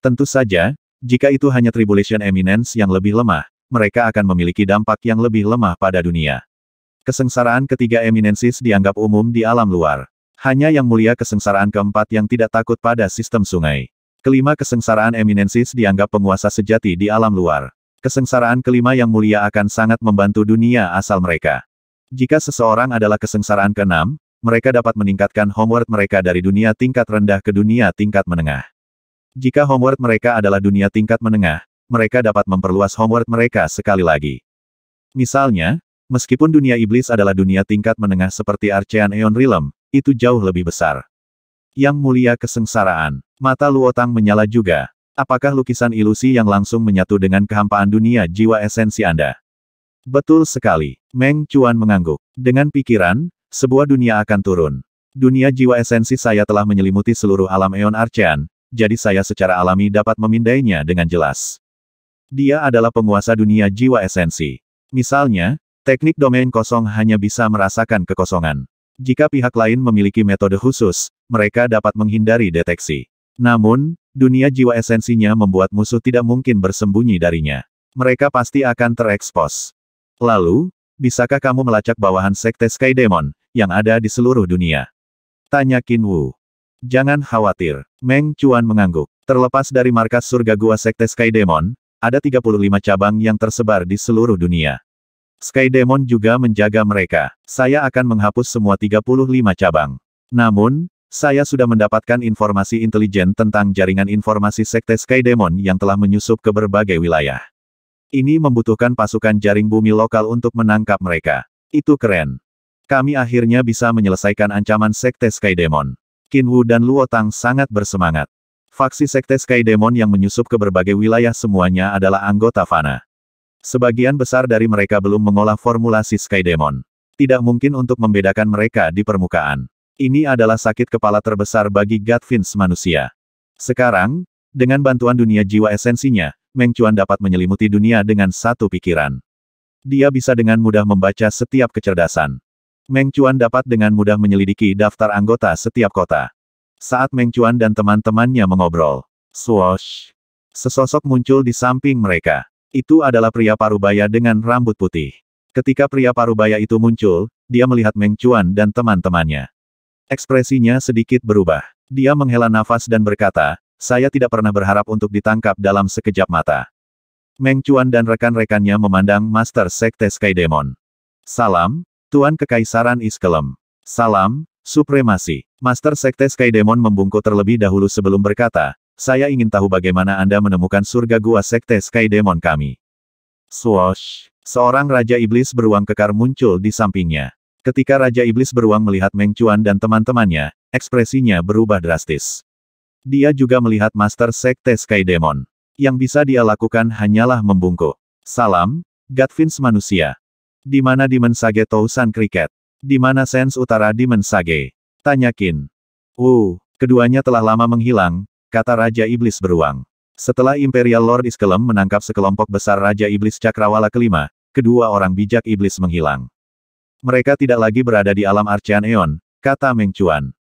Tentu saja, jika itu hanya Tribulation Eminence yang lebih lemah, mereka akan memiliki dampak yang lebih lemah pada dunia. Kesengsaraan ketiga eminensis dianggap umum di alam luar. Hanya yang mulia kesengsaraan keempat yang tidak takut pada sistem sungai. Kelima kesengsaraan eminensis dianggap penguasa sejati di alam luar. Kesengsaraan kelima yang mulia akan sangat membantu dunia asal mereka. Jika seseorang adalah kesengsaraan keenam, mereka dapat meningkatkan homework mereka dari dunia tingkat rendah ke dunia tingkat menengah. Jika homework mereka adalah dunia tingkat menengah, mereka dapat memperluas homework mereka sekali lagi. Misalnya, meskipun dunia iblis adalah dunia tingkat menengah seperti Archean Eon Realm, itu jauh lebih besar. Yang mulia kesengsaraan. Mata Luotang menyala juga. Apakah lukisan ilusi yang langsung menyatu dengan kehampaan dunia jiwa esensi Anda? Betul sekali. Meng Cuan mengangguk. Dengan pikiran, sebuah dunia akan turun. Dunia jiwa esensi saya telah menyelimuti seluruh alam Eon Archean, jadi saya secara alami dapat memindainya dengan jelas. Dia adalah penguasa dunia jiwa esensi. Misalnya, teknik domain kosong hanya bisa merasakan kekosongan. Jika pihak lain memiliki metode khusus, mereka dapat menghindari deteksi. Namun, dunia jiwa esensinya membuat musuh tidak mungkin bersembunyi darinya. Mereka pasti akan terekspos. Lalu, bisakah kamu melacak bawahan sekte Sky Demon, yang ada di seluruh dunia? Tanya Qin Wu. Jangan khawatir, Meng Chuan mengangguk. Terlepas dari markas surga gua sekte Sky Demon, ada 35 cabang yang tersebar di seluruh dunia. Sky Demon juga menjaga mereka. Saya akan menghapus semua 35 cabang. Namun, saya sudah mendapatkan informasi intelijen tentang jaringan informasi Sekte Sky Demon yang telah menyusup ke berbagai wilayah. Ini membutuhkan pasukan jaring bumi lokal untuk menangkap mereka. Itu keren. Kami akhirnya bisa menyelesaikan ancaman Sekte Sky Demon. Qin Wu dan Luo Tang sangat bersemangat. Faksi Sekte Sky Demon yang menyusup ke berbagai wilayah semuanya adalah anggota Fana. Sebagian besar dari mereka belum mengolah formulasi Sky Demon. Tidak mungkin untuk membedakan mereka di permukaan. Ini adalah sakit kepala terbesar bagi Gatvins manusia. Sekarang, dengan bantuan dunia jiwa esensinya, Meng Chuan dapat menyelimuti dunia dengan satu pikiran. Dia bisa dengan mudah membaca setiap kecerdasan. Meng Chuan dapat dengan mudah menyelidiki daftar anggota setiap kota. Saat Meng Chuan dan teman-temannya mengobrol, swoosh, sesosok muncul di samping mereka. Itu adalah pria parubaya dengan rambut putih. Ketika pria parubaya itu muncul, dia melihat Meng Chuan dan teman-temannya. Ekspresinya sedikit berubah. Dia menghela nafas dan berkata, saya tidak pernah berharap untuk ditangkap dalam sekejap mata. Meng Chuan dan rekan-rekannya memandang Master Sekte Sky Demon. Salam, Tuan Kekaisaran Iskelem. Salam, Supremasi. Master Sekte Sky Demon membungkuk terlebih dahulu sebelum berkata, saya ingin tahu bagaimana Anda menemukan surga gua Sekte Sky Demon kami. Swoosh! Seorang Raja Iblis beruang kekar muncul di sampingnya. Ketika Raja Iblis beruang melihat Meng Chuan dan teman-temannya, ekspresinya berubah drastis. Dia juga melihat Master Sekte Sky Demon. Yang bisa dia lakukan hanyalah membungkuk. Salam, Gatvins manusia. Di mana Demon Sage Tousan Kriket? Di mana Sense Utara Demon Sage? Tanya Uh, keduanya telah lama menghilang, kata Raja Iblis beruang. Setelah Imperial Lord Iskelem menangkap sekelompok besar Raja Iblis Cakrawala kelima, kedua orang bijak iblis menghilang. Mereka tidak lagi berada di alam Archean Eon, kata Meng Chuan.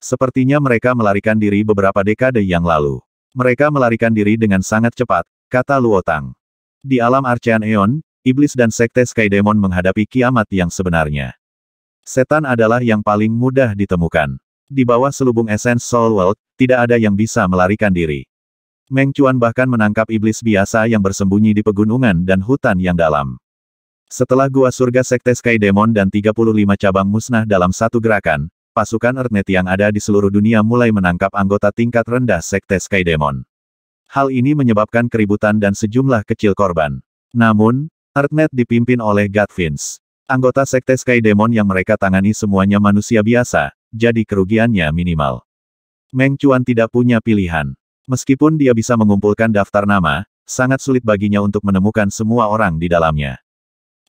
Sepertinya mereka melarikan diri beberapa dekade yang lalu. Mereka melarikan diri dengan sangat cepat, kata Luotang. Di alam Archean Eon, iblis dan sekte Sky Demon menghadapi kiamat yang sebenarnya. Setan adalah yang paling mudah ditemukan. Di bawah selubung esens Soul World, tidak ada yang bisa melarikan diri. Meng Chuan bahkan menangkap iblis biasa yang bersembunyi di pegunungan dan hutan yang dalam. Setelah gua surga Sekte Sky Demon dan 35 cabang musnah dalam satu gerakan, pasukan Earthnet yang ada di seluruh dunia mulai menangkap anggota tingkat rendah Sekte Sky Demon. Hal ini menyebabkan keributan dan sejumlah kecil korban. Namun, Earthnet dipimpin oleh Godfins. Anggota Sekte Sky Demon yang mereka tangani semuanya manusia biasa, jadi kerugiannya minimal. Meng Chuan tidak punya pilihan. Meskipun dia bisa mengumpulkan daftar nama, sangat sulit baginya untuk menemukan semua orang di dalamnya.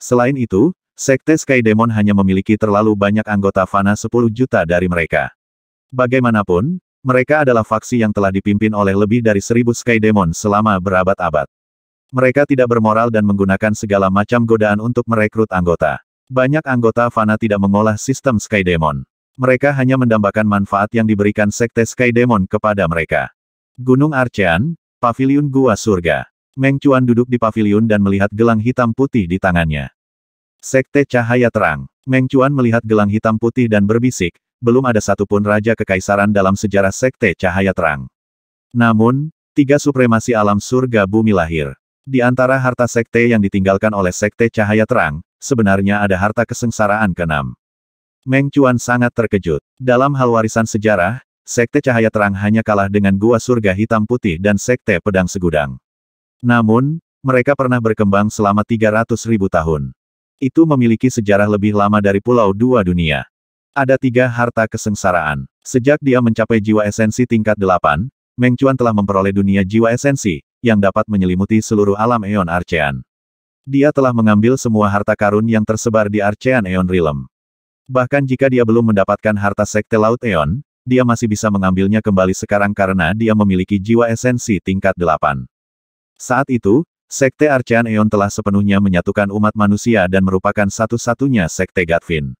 Selain itu, Sekte Sky Demon hanya memiliki terlalu banyak anggota Fana 10 juta dari mereka. Bagaimanapun, mereka adalah faksi yang telah dipimpin oleh lebih dari seribu Sky Demon selama berabad-abad. Mereka tidak bermoral dan menggunakan segala macam godaan untuk merekrut anggota. Banyak anggota Fana tidak mengolah sistem Sky Demon. Mereka hanya mendambakan manfaat yang diberikan Sekte Sky Demon kepada mereka. Gunung Archean, Pavilion Gua Surga Meng Chuan duduk di pavilion dan melihat gelang hitam putih di tangannya. Sekte Cahaya Terang. Meng Chuan melihat gelang hitam putih dan berbisik, belum ada satupun Raja Kekaisaran dalam sejarah Sekte Cahaya Terang. Namun, tiga supremasi alam surga bumi lahir. Di antara harta sekte yang ditinggalkan oleh Sekte Cahaya Terang, sebenarnya ada harta kesengsaraan keenam. Meng Chuan sangat terkejut. Dalam hal warisan sejarah, Sekte Cahaya Terang hanya kalah dengan Gua Surga Hitam Putih dan Sekte Pedang Segudang. Namun, mereka pernah berkembang selama 300 ribu tahun. Itu memiliki sejarah lebih lama dari pulau dua dunia. Ada tiga harta kesengsaraan. Sejak dia mencapai jiwa esensi tingkat delapan, Meng Chuan telah memperoleh dunia jiwa esensi, yang dapat menyelimuti seluruh alam Eon Arcean. Dia telah mengambil semua harta karun yang tersebar di Arcean Eon Realm. Bahkan jika dia belum mendapatkan harta sekte Laut Eon, dia masih bisa mengambilnya kembali sekarang karena dia memiliki jiwa esensi tingkat delapan. Saat itu, Sekte Archean Eon telah sepenuhnya menyatukan umat manusia dan merupakan satu-satunya Sekte Gatvin.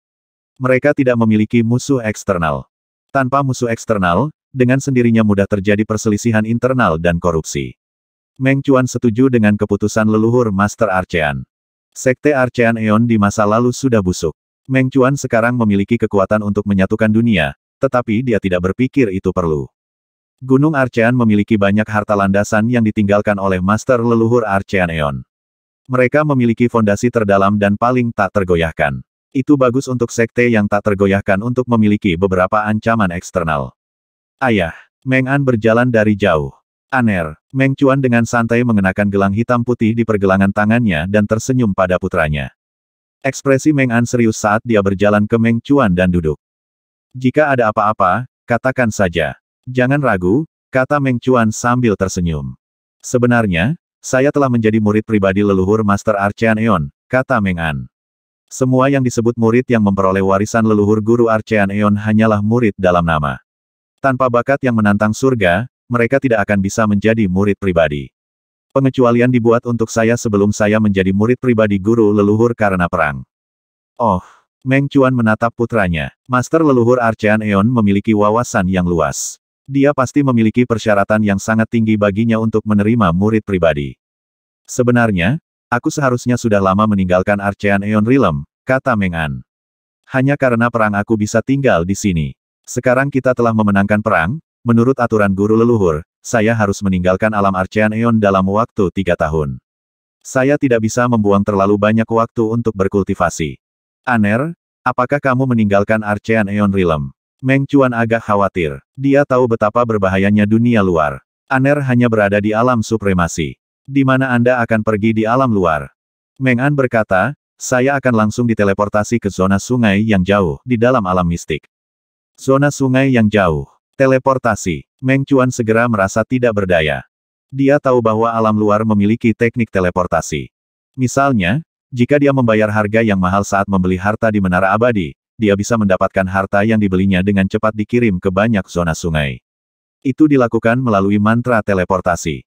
Mereka tidak memiliki musuh eksternal. Tanpa musuh eksternal, dengan sendirinya mudah terjadi perselisihan internal dan korupsi. Meng Chuan setuju dengan keputusan leluhur Master Archean. Sekte Archean Eon di masa lalu sudah busuk. Meng Chuan sekarang memiliki kekuatan untuk menyatukan dunia, tetapi dia tidak berpikir itu perlu. Gunung Archean memiliki banyak harta landasan yang ditinggalkan oleh master leluhur Archean Eon. Mereka memiliki fondasi terdalam dan paling tak tergoyahkan. Itu bagus untuk sekte yang tak tergoyahkan untuk memiliki beberapa ancaman eksternal. Ayah, Meng An berjalan dari jauh. Aner, Meng Chuan dengan santai mengenakan gelang hitam putih di pergelangan tangannya dan tersenyum pada putranya. Ekspresi Meng An serius saat dia berjalan ke Meng Chuan dan duduk. Jika ada apa-apa, katakan saja. Jangan ragu, kata Meng Chuan sambil tersenyum. Sebenarnya, saya telah menjadi murid pribadi leluhur Master Archean Eon, kata Meng An. Semua yang disebut murid yang memperoleh warisan leluhur guru Archean Eon hanyalah murid dalam nama. Tanpa bakat yang menantang surga, mereka tidak akan bisa menjadi murid pribadi. Pengecualian dibuat untuk saya sebelum saya menjadi murid pribadi guru leluhur karena perang. Oh, Meng Chuan menatap putranya. Master leluhur Archean Eon memiliki wawasan yang luas. Dia pasti memiliki persyaratan yang sangat tinggi baginya untuk menerima murid pribadi. Sebenarnya, aku seharusnya sudah lama meninggalkan Archean Eon Realm, kata Meng'an. Hanya karena perang aku bisa tinggal di sini. Sekarang kita telah memenangkan perang, menurut aturan guru leluhur, saya harus meninggalkan alam Archean Eon dalam waktu tiga tahun. Saya tidak bisa membuang terlalu banyak waktu untuk berkultivasi. Aner, apakah kamu meninggalkan Archean Eon Realm? Meng Chuan agak khawatir. Dia tahu betapa berbahayanya dunia luar. Aner hanya berada di alam supremasi. Di mana Anda akan pergi di alam luar? Meng An berkata, saya akan langsung diteleportasi ke zona sungai yang jauh di dalam alam mistik. Zona sungai yang jauh. Teleportasi. Meng Chuan segera merasa tidak berdaya. Dia tahu bahwa alam luar memiliki teknik teleportasi. Misalnya, jika dia membayar harga yang mahal saat membeli harta di Menara Abadi, dia bisa mendapatkan harta yang dibelinya dengan cepat dikirim ke banyak zona sungai. Itu dilakukan melalui mantra teleportasi.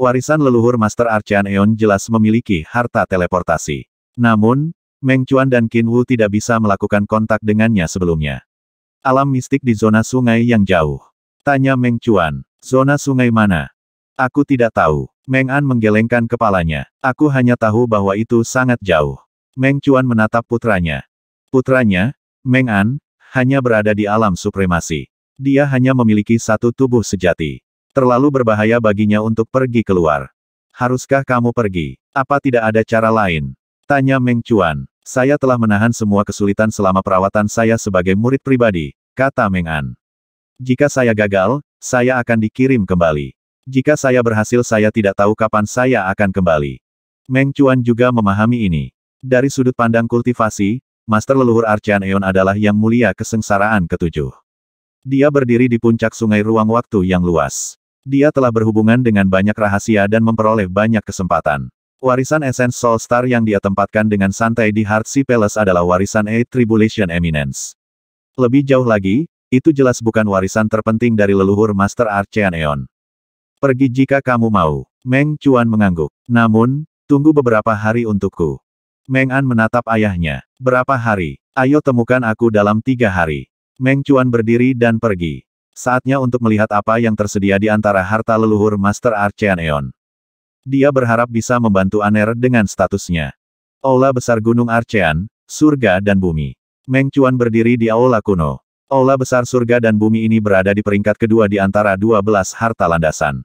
Warisan leluhur Master Archan Eon jelas memiliki harta teleportasi. Namun, Meng Chuan dan Qin Wu tidak bisa melakukan kontak dengannya sebelumnya. Alam mistik di zona sungai yang jauh. Tanya Meng Chuan, zona sungai mana? Aku tidak tahu. Meng An menggelengkan kepalanya. Aku hanya tahu bahwa itu sangat jauh. Meng Chuan menatap putranya. Putranya, Meng An, hanya berada di alam supremasi. Dia hanya memiliki satu tubuh sejati. Terlalu berbahaya baginya untuk pergi keluar. Haruskah kamu pergi? Apa tidak ada cara lain? Tanya Meng Chuan. Saya telah menahan semua kesulitan selama perawatan saya sebagai murid pribadi, kata Meng An. Jika saya gagal, saya akan dikirim kembali. Jika saya berhasil saya tidak tahu kapan saya akan kembali. Meng Chuan juga memahami ini. Dari sudut pandang kultivasi, Master leluhur Archan Eon adalah yang mulia kesengsaraan ketujuh. Dia berdiri di puncak sungai ruang waktu yang luas. Dia telah berhubungan dengan banyak rahasia dan memperoleh banyak kesempatan. Warisan Essence Soul Star yang dia tempatkan dengan santai di Sea Palace adalah warisan Eight Tribulation Eminence. Lebih jauh lagi, itu jelas bukan warisan terpenting dari leluhur Master Archean Eon. Pergi jika kamu mau. Meng Chuan mengangguk. Namun, tunggu beberapa hari untukku. Meng An menatap ayahnya. Berapa hari? Ayo temukan aku dalam tiga hari. Meng Chuan berdiri dan pergi. Saatnya untuk melihat apa yang tersedia di antara harta leluhur Master Archean Eon. Dia berharap bisa membantu Aner dengan statusnya. Aula besar Gunung Archean, surga dan bumi. Meng Chuan berdiri di aula kuno. Aula besar surga dan bumi ini berada di peringkat kedua di antara 12 harta landasan.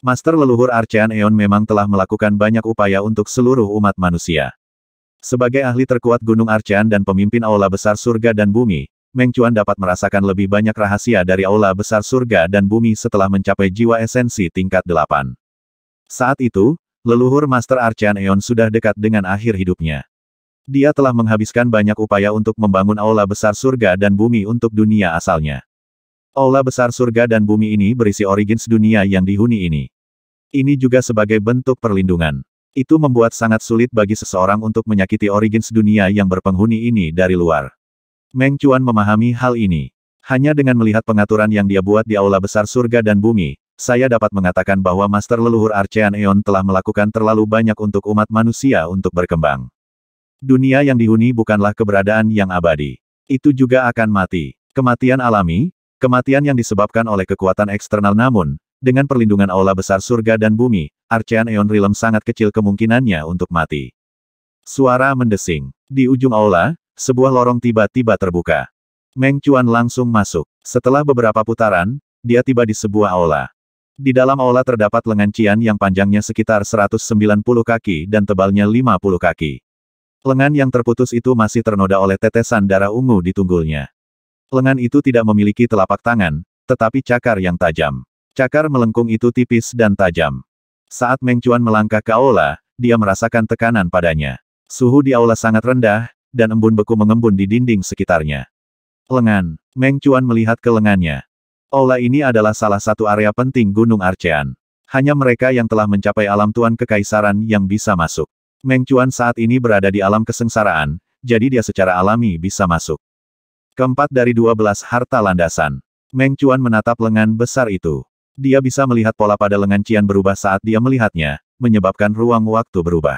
Master leluhur Archean Eon memang telah melakukan banyak upaya untuk seluruh umat manusia. Sebagai ahli terkuat Gunung Arcan dan pemimpin Aula Besar Surga dan Bumi, Meng Chuan dapat merasakan lebih banyak rahasia dari Aula Besar Surga dan Bumi setelah mencapai jiwa esensi tingkat delapan. Saat itu, leluhur Master Arcan Eon sudah dekat dengan akhir hidupnya. Dia telah menghabiskan banyak upaya untuk membangun aula besar surga dan bumi untuk dunia asalnya. Aula besar surga dan bumi ini berisi origins dunia yang dihuni ini. Ini juga sebagai bentuk perlindungan. Itu membuat sangat sulit bagi seseorang untuk menyakiti origins dunia yang berpenghuni ini dari luar. Meng Chuan memahami hal ini. Hanya dengan melihat pengaturan yang dia buat di aula besar surga dan bumi, saya dapat mengatakan bahwa Master Leluhur Archean Eon telah melakukan terlalu banyak untuk umat manusia untuk berkembang. Dunia yang dihuni bukanlah keberadaan yang abadi. Itu juga akan mati. Kematian alami, kematian yang disebabkan oleh kekuatan eksternal namun, dengan perlindungan aula besar surga dan bumi, Archean Eon Realm sangat kecil kemungkinannya untuk mati. Suara mendesing. Di ujung aula, sebuah lorong tiba-tiba terbuka. Meng Chuan langsung masuk. Setelah beberapa putaran, dia tiba di sebuah aula. Di dalam aula terdapat lengan Cian yang panjangnya sekitar 190 kaki dan tebalnya 50 kaki. Lengan yang terputus itu masih ternoda oleh tetesan darah ungu di tunggulnya. Lengan itu tidak memiliki telapak tangan, tetapi cakar yang tajam. Cakar melengkung itu tipis dan tajam. Saat Meng melangkah ke aula, dia merasakan tekanan padanya. Suhu di aula sangat rendah, dan embun beku mengembun di dinding sekitarnya. Lengan. Meng melihat ke lengannya. Aula ini adalah salah satu area penting Gunung Arcean. Hanya mereka yang telah mencapai alam Tuan Kekaisaran yang bisa masuk. Meng saat ini berada di alam kesengsaraan, jadi dia secara alami bisa masuk. Keempat dari dua belas harta landasan. Meng menatap lengan besar itu. Dia bisa melihat pola pada lengan Cian berubah saat dia melihatnya, menyebabkan ruang waktu berubah.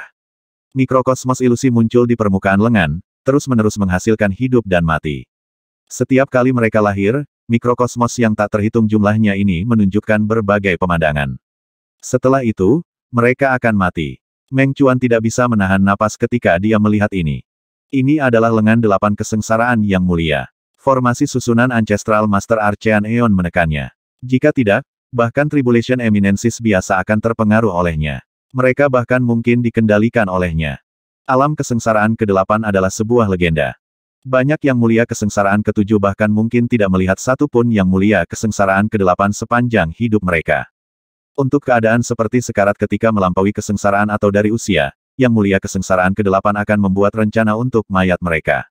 Mikrokosmos ilusi muncul di permukaan lengan, terus-menerus menghasilkan hidup dan mati. Setiap kali mereka lahir, mikrokosmos yang tak terhitung jumlahnya ini menunjukkan berbagai pemandangan. Setelah itu, mereka akan mati. Meng Chuan tidak bisa menahan napas ketika dia melihat ini. Ini adalah lengan delapan kesengsaraan yang mulia. Formasi susunan ancestral Master Archean Eon menekannya. Jika tidak, Bahkan Tribulation Eminensis biasa akan terpengaruh olehnya. Mereka bahkan mungkin dikendalikan olehnya. Alam kesengsaraan ke kedelapan adalah sebuah legenda. Banyak yang mulia kesengsaraan ketujuh bahkan mungkin tidak melihat satu pun yang mulia kesengsaraan ke kedelapan sepanjang hidup mereka. Untuk keadaan seperti sekarat ketika melampaui kesengsaraan atau dari usia, yang mulia kesengsaraan ke kedelapan akan membuat rencana untuk mayat mereka.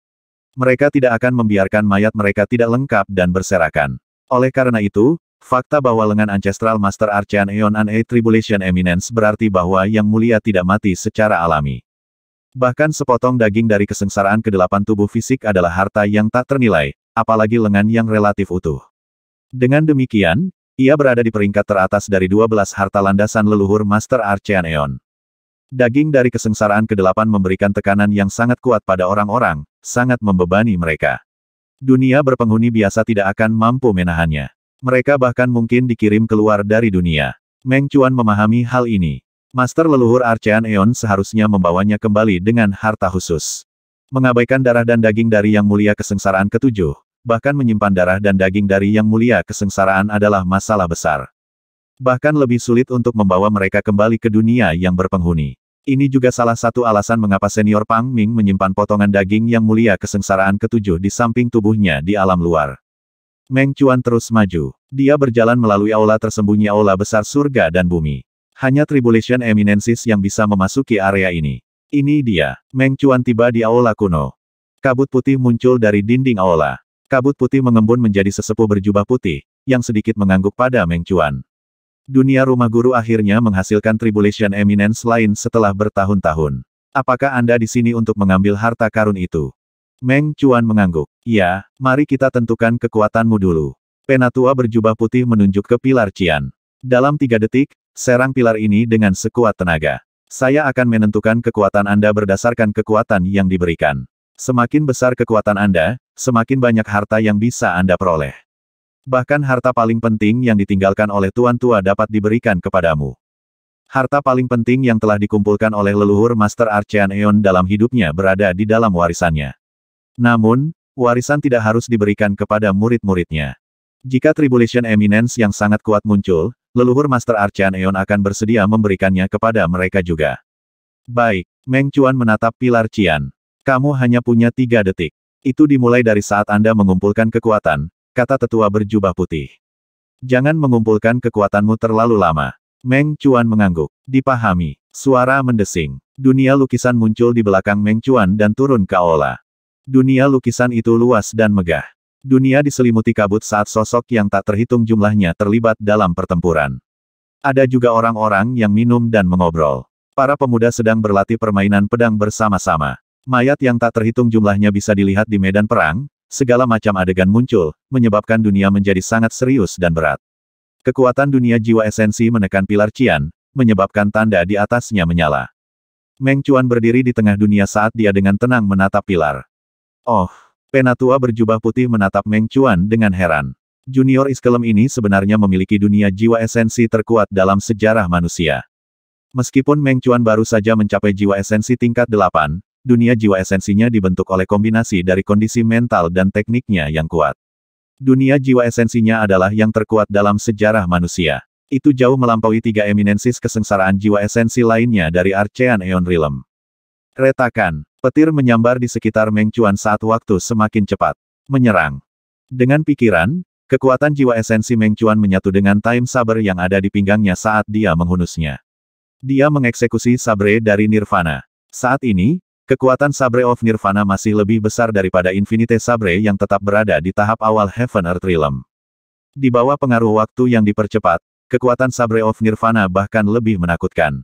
Mereka tidak akan membiarkan mayat mereka tidak lengkap dan berserakan. Oleh karena itu, Fakta bahwa lengan Ancestral Master Archean Aeon An Tribulation Eminence berarti bahwa Yang Mulia tidak mati secara alami. Bahkan sepotong daging dari kesengsaraan kedelapan tubuh fisik adalah harta yang tak ternilai, apalagi lengan yang relatif utuh. Dengan demikian, ia berada di peringkat teratas dari 12 harta landasan leluhur Master Archean Eon. Daging dari kesengsaraan kedelapan memberikan tekanan yang sangat kuat pada orang-orang, sangat membebani mereka. Dunia berpenghuni biasa tidak akan mampu menahannya. Mereka bahkan mungkin dikirim keluar dari dunia. Meng Chuan memahami hal ini. Master leluhur Archean Eon seharusnya membawanya kembali dengan harta khusus. Mengabaikan darah dan daging dari yang mulia kesengsaraan ketujuh, bahkan menyimpan darah dan daging dari yang mulia kesengsaraan adalah masalah besar. Bahkan lebih sulit untuk membawa mereka kembali ke dunia yang berpenghuni. Ini juga salah satu alasan mengapa senior Pang Ming menyimpan potongan daging yang mulia kesengsaraan ketujuh di samping tubuhnya di alam luar. Meng Chuan terus maju. Dia berjalan melalui aula tersembunyi aula besar surga dan bumi. Hanya Tribulation Eminensis yang bisa memasuki area ini. Ini dia. Meng Chuan tiba di aula kuno. Kabut putih muncul dari dinding aula. Kabut putih mengembun menjadi sesepuh berjubah putih, yang sedikit mengangguk pada Meng Chuan. Dunia rumah guru akhirnya menghasilkan Tribulation Eminence lain setelah bertahun-tahun. Apakah Anda di sini untuk mengambil harta karun itu? Meng Chuan mengangguk. Ya, mari kita tentukan kekuatanmu dulu. Penatua berjubah putih menunjuk ke pilar Cian. Dalam tiga detik, serang pilar ini dengan sekuat tenaga. Saya akan menentukan kekuatan Anda berdasarkan kekuatan yang diberikan. Semakin besar kekuatan Anda, semakin banyak harta yang bisa Anda peroleh. Bahkan harta paling penting yang ditinggalkan oleh tuan tua dapat diberikan kepadamu. Harta paling penting yang telah dikumpulkan oleh leluhur Master Archean Eon dalam hidupnya berada di dalam warisannya. Namun, warisan tidak harus diberikan kepada murid-muridnya. Jika Tribulation Eminence yang sangat kuat muncul, leluhur Master Archan Eon akan bersedia memberikannya kepada mereka juga. Baik, Meng Chuan menatap pilar Cian. Kamu hanya punya tiga detik. Itu dimulai dari saat Anda mengumpulkan kekuatan, kata tetua berjubah putih. Jangan mengumpulkan kekuatanmu terlalu lama. Meng Chuan mengangguk. Dipahami. Suara mendesing. Dunia lukisan muncul di belakang Meng Chuan dan turun ke Aula. Dunia lukisan itu luas dan megah. Dunia diselimuti kabut saat sosok yang tak terhitung jumlahnya terlibat dalam pertempuran. Ada juga orang-orang yang minum dan mengobrol. Para pemuda sedang berlatih permainan pedang bersama-sama. Mayat yang tak terhitung jumlahnya bisa dilihat di medan perang, segala macam adegan muncul, menyebabkan dunia menjadi sangat serius dan berat. Kekuatan dunia jiwa esensi menekan pilar Cian, menyebabkan tanda di atasnya menyala. Meng Chuan berdiri di tengah dunia saat dia dengan tenang menatap pilar. Oh, penatua berjubah putih menatap Meng Chuan dengan heran. Junior Iskelem ini sebenarnya memiliki dunia jiwa esensi terkuat dalam sejarah manusia. Meskipun Meng Chuan baru saja mencapai jiwa esensi tingkat 8, dunia jiwa esensinya dibentuk oleh kombinasi dari kondisi mental dan tekniknya yang kuat. Dunia jiwa esensinya adalah yang terkuat dalam sejarah manusia. Itu jauh melampaui tiga eminensis kesengsaraan jiwa esensi lainnya dari Archean Eon Realm. Retakan, Petir menyambar di sekitar Meng Chuan saat waktu semakin cepat. Menyerang. Dengan pikiran, kekuatan jiwa esensi Meng Chuan menyatu dengan time saber yang ada di pinggangnya saat dia menghunusnya. Dia mengeksekusi sabre dari Nirvana. Saat ini, kekuatan sabre of Nirvana masih lebih besar daripada Infinite Sabre yang tetap berada di tahap awal Heaven Earth Realm. Di bawah pengaruh waktu yang dipercepat, kekuatan Sabre of Nirvana bahkan lebih menakutkan.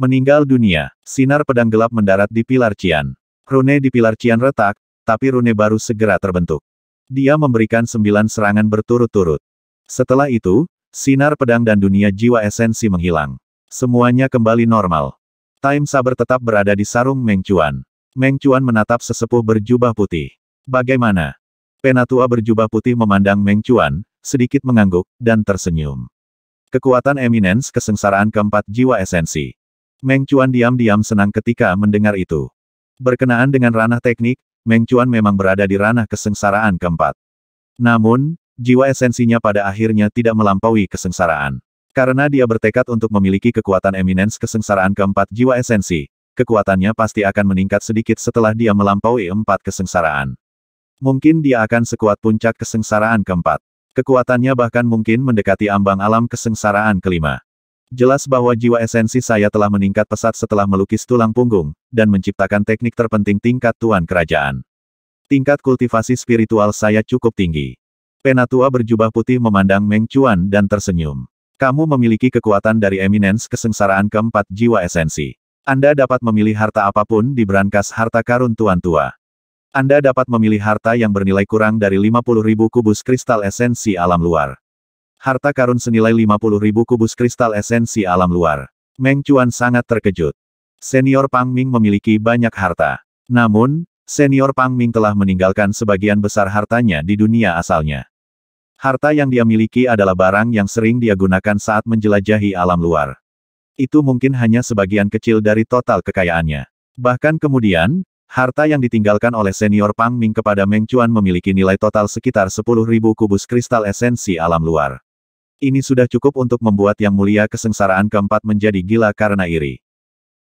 Meninggal dunia, sinar pedang gelap mendarat di pilar Cian. Rune di pilar Cian retak, tapi rune baru segera terbentuk. Dia memberikan sembilan serangan berturut-turut. Setelah itu, sinar pedang dan dunia jiwa esensi menghilang. Semuanya kembali normal. Time Saber tetap berada di sarung Meng Chuan. menatap sesepuh berjubah putih. Bagaimana? Penatua berjubah putih memandang Meng sedikit mengangguk, dan tersenyum. Kekuatan Eminence kesengsaraan keempat jiwa esensi. Meng Chuan diam-diam senang ketika mendengar itu. Berkenaan dengan ranah teknik, Meng Chuan memang berada di ranah kesengsaraan keempat. Namun, jiwa esensinya pada akhirnya tidak melampaui kesengsaraan. Karena dia bertekad untuk memiliki kekuatan eminens kesengsaraan keempat jiwa esensi, kekuatannya pasti akan meningkat sedikit setelah dia melampaui empat kesengsaraan. Mungkin dia akan sekuat puncak kesengsaraan keempat. Kekuatannya bahkan mungkin mendekati ambang alam kesengsaraan kelima. Jelas bahwa jiwa esensi saya telah meningkat pesat setelah melukis tulang punggung, dan menciptakan teknik terpenting tingkat tuan kerajaan. Tingkat kultivasi spiritual saya cukup tinggi. Penatua berjubah putih memandang Meng Chuan dan tersenyum. Kamu memiliki kekuatan dari eminence kesengsaraan keempat jiwa esensi. Anda dapat memilih harta apapun di berangkas harta karun tuan tua. Anda dapat memilih harta yang bernilai kurang dari 50.000 kubus kristal esensi alam luar. Harta karun senilai 50 ribu kubus kristal esensi alam luar. Meng Chuan sangat terkejut. Senior Pang Ming memiliki banyak harta. Namun, Senior Pang Ming telah meninggalkan sebagian besar hartanya di dunia asalnya. Harta yang dia miliki adalah barang yang sering dia gunakan saat menjelajahi alam luar. Itu mungkin hanya sebagian kecil dari total kekayaannya. Bahkan kemudian, harta yang ditinggalkan oleh senior Pang Ming kepada Meng Chuan memiliki nilai total sekitar 10.000 kubus kristal esensi alam luar. Ini sudah cukup untuk membuat Yang Mulia kesengsaraan keempat menjadi gila karena iri.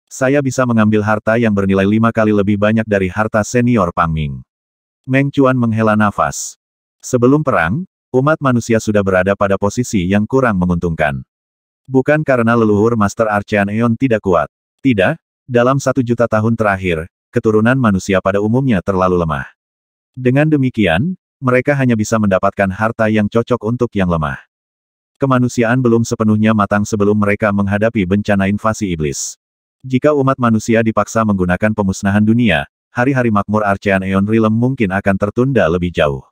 Saya bisa mengambil harta yang bernilai lima kali lebih banyak dari harta senior Pang Ming. Meng Chuan menghela nafas. Sebelum perang, umat manusia sudah berada pada posisi yang kurang menguntungkan. Bukan karena leluhur Master Archean Eon tidak kuat. Tidak, dalam satu juta tahun terakhir, keturunan manusia pada umumnya terlalu lemah. Dengan demikian, mereka hanya bisa mendapatkan harta yang cocok untuk yang lemah. Kemanusiaan belum sepenuhnya matang sebelum mereka menghadapi bencana invasi iblis. Jika umat manusia dipaksa menggunakan pemusnahan dunia, hari-hari makmur Archean Eon rilem mungkin akan tertunda lebih jauh.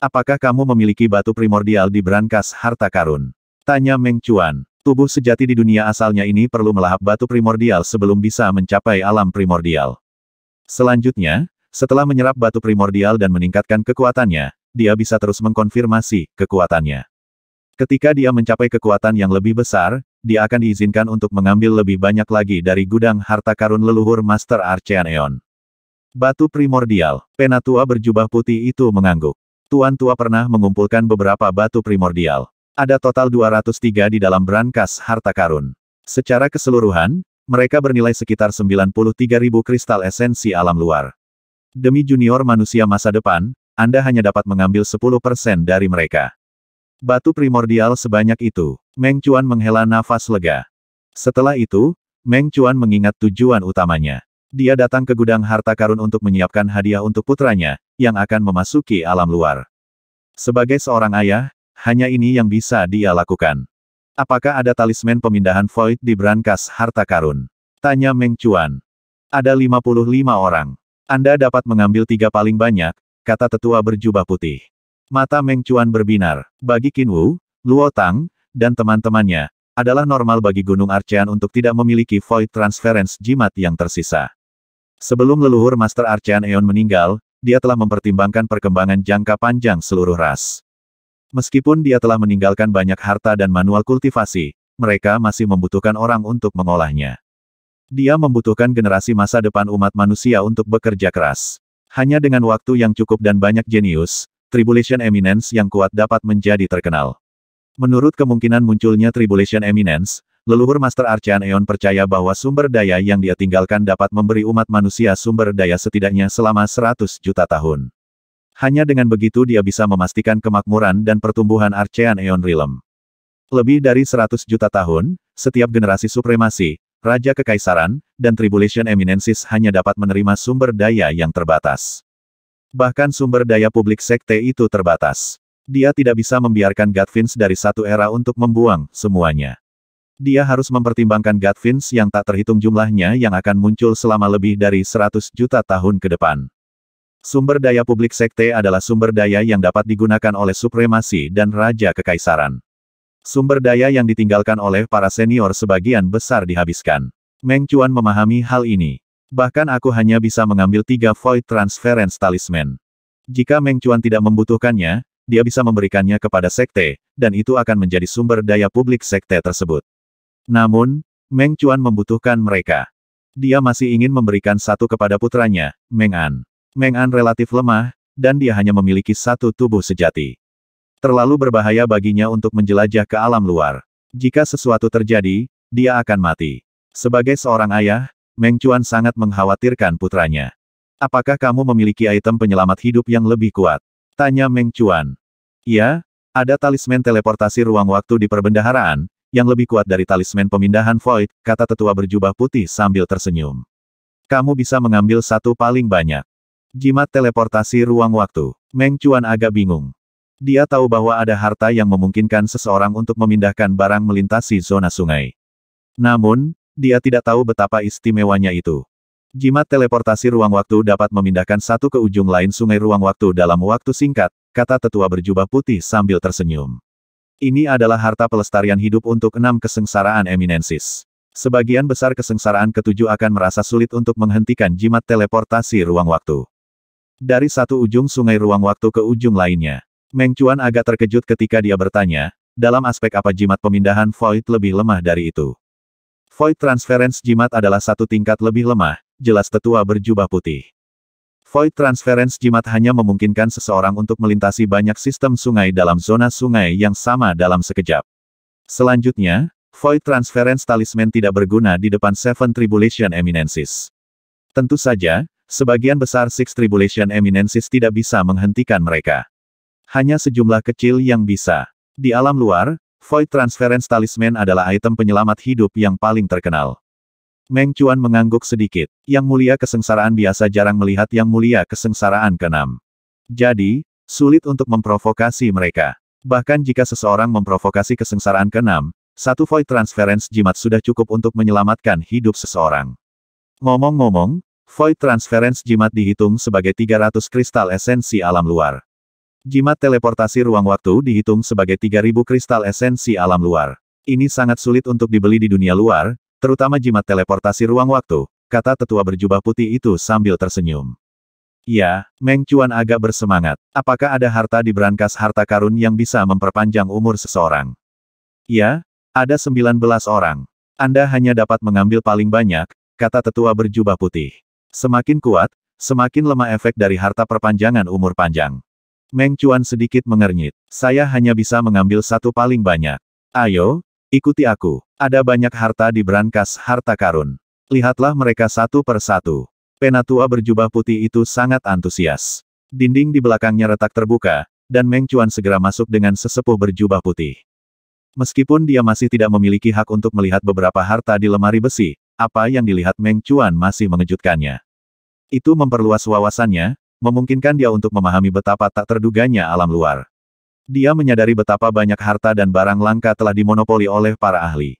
Apakah kamu memiliki batu primordial di brankas harta karun? Tanya Meng Chuan. Tubuh sejati di dunia asalnya ini perlu melahap batu primordial sebelum bisa mencapai alam primordial. Selanjutnya, setelah menyerap batu primordial dan meningkatkan kekuatannya, dia bisa terus mengkonfirmasi kekuatannya. Ketika dia mencapai kekuatan yang lebih besar, dia akan diizinkan untuk mengambil lebih banyak lagi dari gudang harta karun leluhur Master Archeaneon. Batu primordial, penatua berjubah putih itu mengangguk. Tuan Tua pernah mengumpulkan beberapa batu primordial. Ada total 203 di dalam brankas harta karun. Secara keseluruhan, mereka bernilai sekitar 93.000 kristal esensi alam luar. Demi junior manusia masa depan, Anda hanya dapat mengambil 10% dari mereka. Batu primordial sebanyak itu, Meng Chuan menghela nafas lega. Setelah itu, Meng Chuan mengingat tujuan utamanya. Dia datang ke gudang harta karun untuk menyiapkan hadiah untuk putranya, yang akan memasuki alam luar. Sebagai seorang ayah, hanya ini yang bisa dia lakukan. Apakah ada talisman pemindahan void di brankas harta karun? Tanya Meng Chuan. Ada 55 orang. Anda dapat mengambil tiga paling banyak, kata tetua berjubah putih. Mata Meng Chuan berbinar. Bagi Qin Wu, Luo Tang, dan teman-temannya, adalah normal bagi Gunung Archean untuk tidak memiliki void transference jimat yang tersisa. Sebelum leluhur Master Archean Eon meninggal, dia telah mempertimbangkan perkembangan jangka panjang seluruh ras. Meskipun dia telah meninggalkan banyak harta dan manual kultivasi, mereka masih membutuhkan orang untuk mengolahnya. Dia membutuhkan generasi masa depan umat manusia untuk bekerja keras. Hanya dengan waktu yang cukup dan banyak jenius, Tribulation Eminence yang kuat dapat menjadi terkenal. Menurut kemungkinan munculnya Tribulation Eminence, leluhur Master Archan Eon percaya bahwa sumber daya yang dia tinggalkan dapat memberi umat manusia sumber daya setidaknya selama 100 juta tahun. Hanya dengan begitu dia bisa memastikan kemakmuran dan pertumbuhan Archean Eon Realm. Lebih dari 100 juta tahun, setiap generasi supremasi, Raja Kekaisaran, dan Tribulation Eminences hanya dapat menerima sumber daya yang terbatas. Bahkan sumber daya publik sekte itu terbatas. Dia tidak bisa membiarkan Gatvins dari satu era untuk membuang semuanya. Dia harus mempertimbangkan Gatvins yang tak terhitung jumlahnya yang akan muncul selama lebih dari 100 juta tahun ke depan. Sumber daya publik sekte adalah sumber daya yang dapat digunakan oleh supremasi dan raja kekaisaran. Sumber daya yang ditinggalkan oleh para senior sebagian besar dihabiskan. Meng Chuan memahami hal ini. Bahkan aku hanya bisa mengambil tiga Void Transference Talisman. Jika Meng Chuan tidak membutuhkannya, dia bisa memberikannya kepada sekte, dan itu akan menjadi sumber daya publik sekte tersebut. Namun, Meng Chuan membutuhkan mereka. Dia masih ingin memberikan satu kepada putranya, Meng An. Meng An relatif lemah, dan dia hanya memiliki satu tubuh sejati. Terlalu berbahaya baginya untuk menjelajah ke alam luar. Jika sesuatu terjadi, dia akan mati. Sebagai seorang ayah, Meng Chuan sangat mengkhawatirkan putranya. Apakah kamu memiliki item penyelamat hidup yang lebih kuat? Tanya Meng Chuan. Iya, ada talisman teleportasi ruang waktu di perbendaharaan, yang lebih kuat dari talisman pemindahan void, kata tetua berjubah putih sambil tersenyum. Kamu bisa mengambil satu paling banyak. Jimat teleportasi ruang waktu. Meng Chuan agak bingung. Dia tahu bahwa ada harta yang memungkinkan seseorang untuk memindahkan barang melintasi zona sungai. Namun, dia tidak tahu betapa istimewanya itu. Jimat teleportasi ruang waktu dapat memindahkan satu ke ujung lain sungai ruang waktu dalam waktu singkat, kata tetua berjubah putih sambil tersenyum. Ini adalah harta pelestarian hidup untuk enam kesengsaraan eminensis. Sebagian besar kesengsaraan ketujuh akan merasa sulit untuk menghentikan jimat teleportasi ruang waktu. Dari satu ujung sungai ruang waktu ke ujung lainnya. Meng Chuan agak terkejut ketika dia bertanya, dalam aspek apa jimat pemindahan void lebih lemah dari itu. Void Transference Jimat adalah satu tingkat lebih lemah, jelas tetua berjubah putih. Void Transference Jimat hanya memungkinkan seseorang untuk melintasi banyak sistem sungai dalam zona sungai yang sama dalam sekejap. Selanjutnya, Void Transference Talisman tidak berguna di depan Seven Tribulation Eminences. Tentu saja, sebagian besar Six Tribulation Eminences tidak bisa menghentikan mereka. Hanya sejumlah kecil yang bisa. Di alam luar, Void Transference Talisman adalah item penyelamat hidup yang paling terkenal. Meng Chuan mengangguk sedikit. Yang mulia kesengsaraan biasa jarang melihat yang mulia kesengsaraan keenam. Jadi, sulit untuk memprovokasi mereka. Bahkan jika seseorang memprovokasi kesengsaraan keenam, satu Void Transference jimat sudah cukup untuk menyelamatkan hidup seseorang. Ngomong-ngomong, Void Transference jimat dihitung sebagai 300 kristal esensi alam luar. Jimat teleportasi ruang waktu dihitung sebagai 3000 kristal esensi alam luar. Ini sangat sulit untuk dibeli di dunia luar, terutama jimat teleportasi ruang waktu, kata tetua berjubah putih itu sambil tersenyum. Ya, Meng Cuan agak bersemangat. Apakah ada harta di berangkas harta karun yang bisa memperpanjang umur seseorang? Ya, ada 19 orang. Anda hanya dapat mengambil paling banyak, kata tetua berjubah putih. Semakin kuat, semakin lemah efek dari harta perpanjangan umur panjang. Meng Chuan sedikit mengernyit. Saya hanya bisa mengambil satu paling banyak. Ayo, ikuti aku. Ada banyak harta di brankas harta karun. Lihatlah mereka satu per satu. Penatua berjubah putih itu sangat antusias. Dinding di belakangnya retak terbuka, dan Meng Chuan segera masuk dengan sesepuh berjubah putih. Meskipun dia masih tidak memiliki hak untuk melihat beberapa harta di lemari besi, apa yang dilihat Meng Chuan masih mengejutkannya. Itu memperluas wawasannya, memungkinkan dia untuk memahami betapa tak terduganya alam luar. Dia menyadari betapa banyak harta dan barang langka telah dimonopoli oleh para ahli.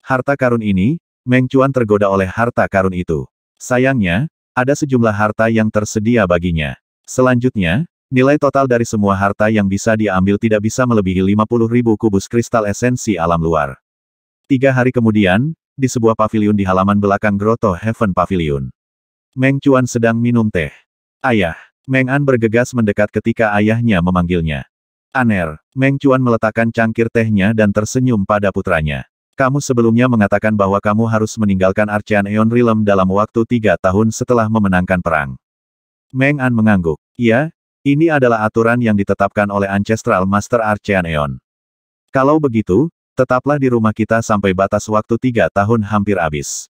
Harta karun ini, Meng Chuan tergoda oleh harta karun itu. Sayangnya, ada sejumlah harta yang tersedia baginya. Selanjutnya, nilai total dari semua harta yang bisa diambil tidak bisa melebihi 50 ribu kubus kristal esensi alam luar. Tiga hari kemudian, di sebuah pavilion di halaman belakang Grotto Heaven Pavilion. Meng Chuan sedang minum teh. Ayah. Meng An bergegas mendekat ketika ayahnya memanggilnya. Aner, Meng Chuan meletakkan cangkir tehnya dan tersenyum pada putranya. Kamu sebelumnya mengatakan bahwa kamu harus meninggalkan Archean Eon Realm dalam waktu tiga tahun setelah memenangkan perang. Meng An mengangguk. Ya, ini adalah aturan yang ditetapkan oleh Ancestral Master Archean Eon. Kalau begitu, tetaplah di rumah kita sampai batas waktu tiga tahun hampir habis.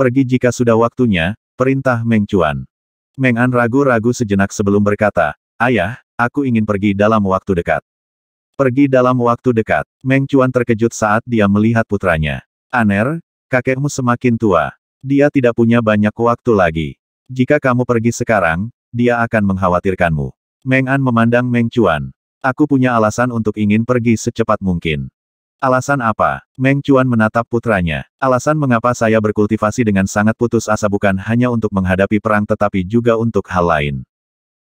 Pergi jika sudah waktunya, perintah Meng Chuan. Meng An ragu-ragu sejenak sebelum berkata, Ayah, aku ingin pergi dalam waktu dekat. Pergi dalam waktu dekat, Meng Chuan terkejut saat dia melihat putranya. Aner, kakekmu semakin tua. Dia tidak punya banyak waktu lagi. Jika kamu pergi sekarang, dia akan mengkhawatirkanmu. Meng An memandang Meng Chuan. Aku punya alasan untuk ingin pergi secepat mungkin. Alasan apa? Meng Chuan menatap putranya. Alasan mengapa saya berkultivasi dengan sangat putus asa bukan hanya untuk menghadapi perang tetapi juga untuk hal lain.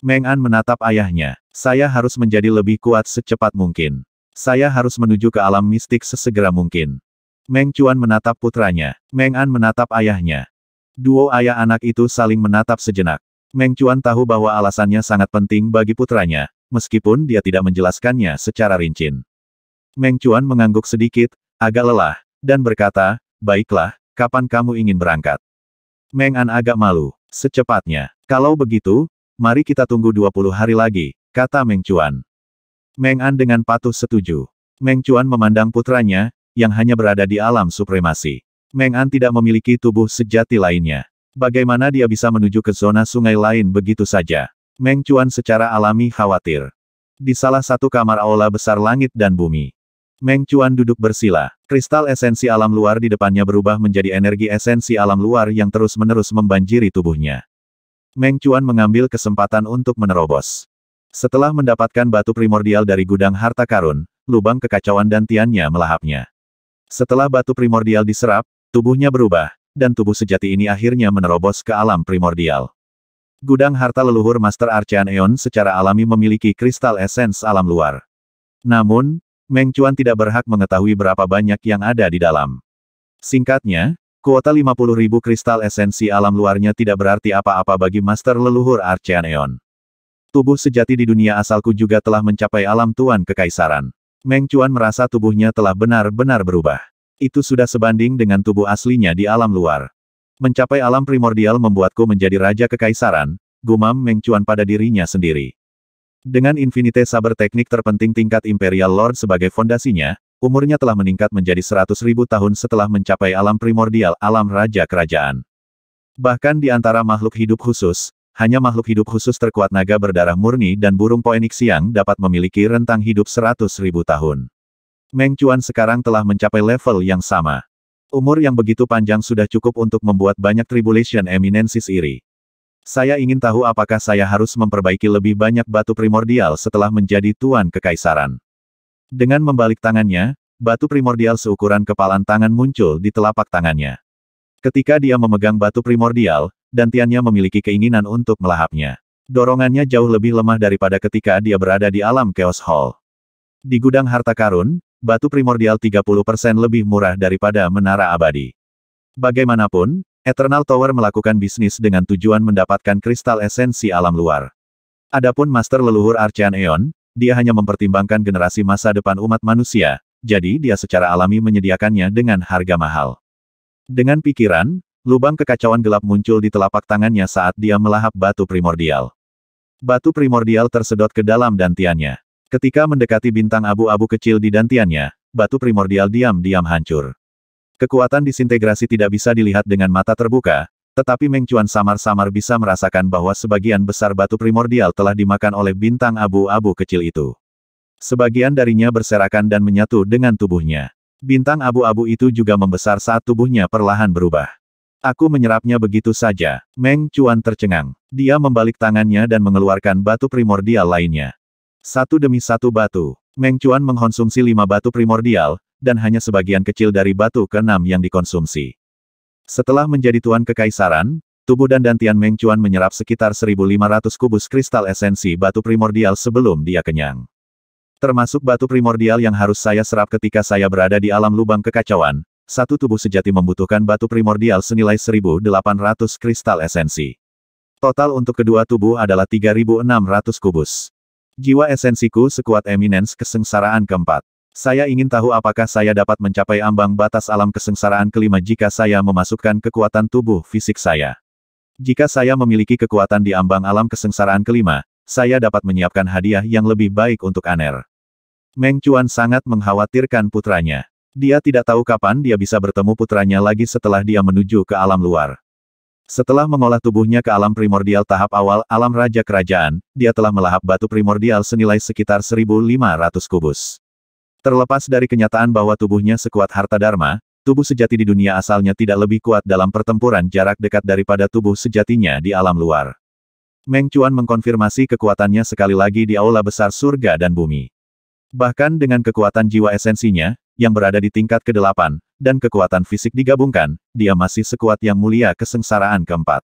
Meng An menatap ayahnya. Saya harus menjadi lebih kuat secepat mungkin. Saya harus menuju ke alam mistik sesegera mungkin. Meng Chuan menatap putranya. Meng An menatap ayahnya. Duo ayah anak itu saling menatap sejenak. Meng Chuan tahu bahwa alasannya sangat penting bagi putranya, meskipun dia tidak menjelaskannya secara rinci. Meng Chuan mengangguk sedikit, agak lelah, dan berkata, baiklah, kapan kamu ingin berangkat? Meng An agak malu, secepatnya. Kalau begitu, mari kita tunggu 20 hari lagi, kata Meng Chuan. Meng An dengan patuh setuju. Meng Chuan memandang putranya, yang hanya berada di alam supremasi. Meng An tidak memiliki tubuh sejati lainnya. Bagaimana dia bisa menuju ke zona sungai lain begitu saja? Meng Chuan secara alami khawatir. Di salah satu kamar aula besar langit dan bumi, Meng Chuan duduk bersila. Kristal esensi alam luar di depannya berubah menjadi energi esensi alam luar yang terus-menerus membanjiri tubuhnya. Meng Chuan mengambil kesempatan untuk menerobos. Setelah mendapatkan batu primordial dari gudang harta karun, lubang kekacauan dan tiannya melahapnya. Setelah batu primordial diserap, tubuhnya berubah, dan tubuh sejati ini akhirnya menerobos ke alam primordial. Gudang harta leluhur Master Archean Eon secara alami memiliki kristal esens alam luar. Namun, Meng Chuan tidak berhak mengetahui berapa banyak yang ada di dalam. Singkatnya, kuota 50.000 kristal esensi alam luarnya tidak berarti apa-apa bagi master leluhur Eon. Tubuh sejati di dunia asalku juga telah mencapai alam tuan kekaisaran. Meng Chuan merasa tubuhnya telah benar-benar berubah. Itu sudah sebanding dengan tubuh aslinya di alam luar. Mencapai alam primordial membuatku menjadi raja kekaisaran, gumam Meng Chuan pada dirinya sendiri. Dengan Infinite Saber teknik terpenting tingkat Imperial Lord sebagai fondasinya, umurnya telah meningkat menjadi 100 ribu tahun setelah mencapai alam primordial, alam Raja Kerajaan. Bahkan di antara makhluk hidup khusus, hanya makhluk hidup khusus terkuat naga berdarah murni dan burung poenik siang dapat memiliki rentang hidup 100 ribu tahun. Meng Chuan sekarang telah mencapai level yang sama. Umur yang begitu panjang sudah cukup untuk membuat banyak tribulation eminensis iri. Saya ingin tahu apakah saya harus memperbaiki lebih banyak batu primordial setelah menjadi Tuan Kekaisaran. Dengan membalik tangannya, batu primordial seukuran kepalan tangan muncul di telapak tangannya. Ketika dia memegang batu primordial, dantiannya memiliki keinginan untuk melahapnya. Dorongannya jauh lebih lemah daripada ketika dia berada di alam Chaos Hall. Di gudang harta karun, batu primordial 30% lebih murah daripada menara abadi. Bagaimanapun, Eternal Tower melakukan bisnis dengan tujuan mendapatkan kristal esensi alam luar. Adapun Master Leluhur Archean Eon, dia hanya mempertimbangkan generasi masa depan umat manusia, jadi dia secara alami menyediakannya dengan harga mahal. Dengan pikiran, lubang kekacauan gelap muncul di telapak tangannya saat dia melahap batu primordial. Batu primordial tersedot ke dalam dantiannya. Ketika mendekati bintang abu-abu kecil di dantiannya, batu primordial diam-diam hancur. Kekuatan disintegrasi tidak bisa dilihat dengan mata terbuka, tetapi Meng Chuan samar-samar bisa merasakan bahwa sebagian besar batu primordial telah dimakan oleh bintang abu-abu kecil itu. Sebagian darinya berserakan dan menyatu dengan tubuhnya. Bintang abu-abu itu juga membesar saat tubuhnya perlahan berubah. Aku menyerapnya begitu saja. Meng Chuan tercengang. Dia membalik tangannya dan mengeluarkan batu primordial lainnya. Satu demi satu batu. Meng Chuan mengkonsumsi lima batu primordial, dan hanya sebagian kecil dari batu keenam yang dikonsumsi. Setelah menjadi tuan kekaisaran, tubuh dan Dantian Mengcuan menyerap sekitar 1.500 kubus kristal esensi batu primordial sebelum dia kenyang. Termasuk batu primordial yang harus saya serap ketika saya berada di alam lubang kekacauan, satu tubuh sejati membutuhkan batu primordial senilai 1.800 kristal esensi. Total untuk kedua tubuh adalah 3.600 kubus. Jiwa esensiku sekuat eminens kesengsaraan keempat. Saya ingin tahu apakah saya dapat mencapai ambang batas alam kesengsaraan kelima jika saya memasukkan kekuatan tubuh fisik saya. Jika saya memiliki kekuatan di ambang alam kesengsaraan kelima, saya dapat menyiapkan hadiah yang lebih baik untuk Aner. Meng Chuan sangat mengkhawatirkan putranya. Dia tidak tahu kapan dia bisa bertemu putranya lagi setelah dia menuju ke alam luar. Setelah mengolah tubuhnya ke alam primordial tahap awal alam raja kerajaan, dia telah melahap batu primordial senilai sekitar 1.500 kubus. Terlepas dari kenyataan bahwa tubuhnya sekuat harta dharma, tubuh sejati di dunia asalnya tidak lebih kuat dalam pertempuran jarak dekat daripada tubuh sejatinya di alam luar. Meng Chuan mengkonfirmasi kekuatannya sekali lagi di aula besar surga dan bumi. Bahkan dengan kekuatan jiwa esensinya, yang berada di tingkat ke-8, dan kekuatan fisik digabungkan, dia masih sekuat yang mulia kesengsaraan keempat.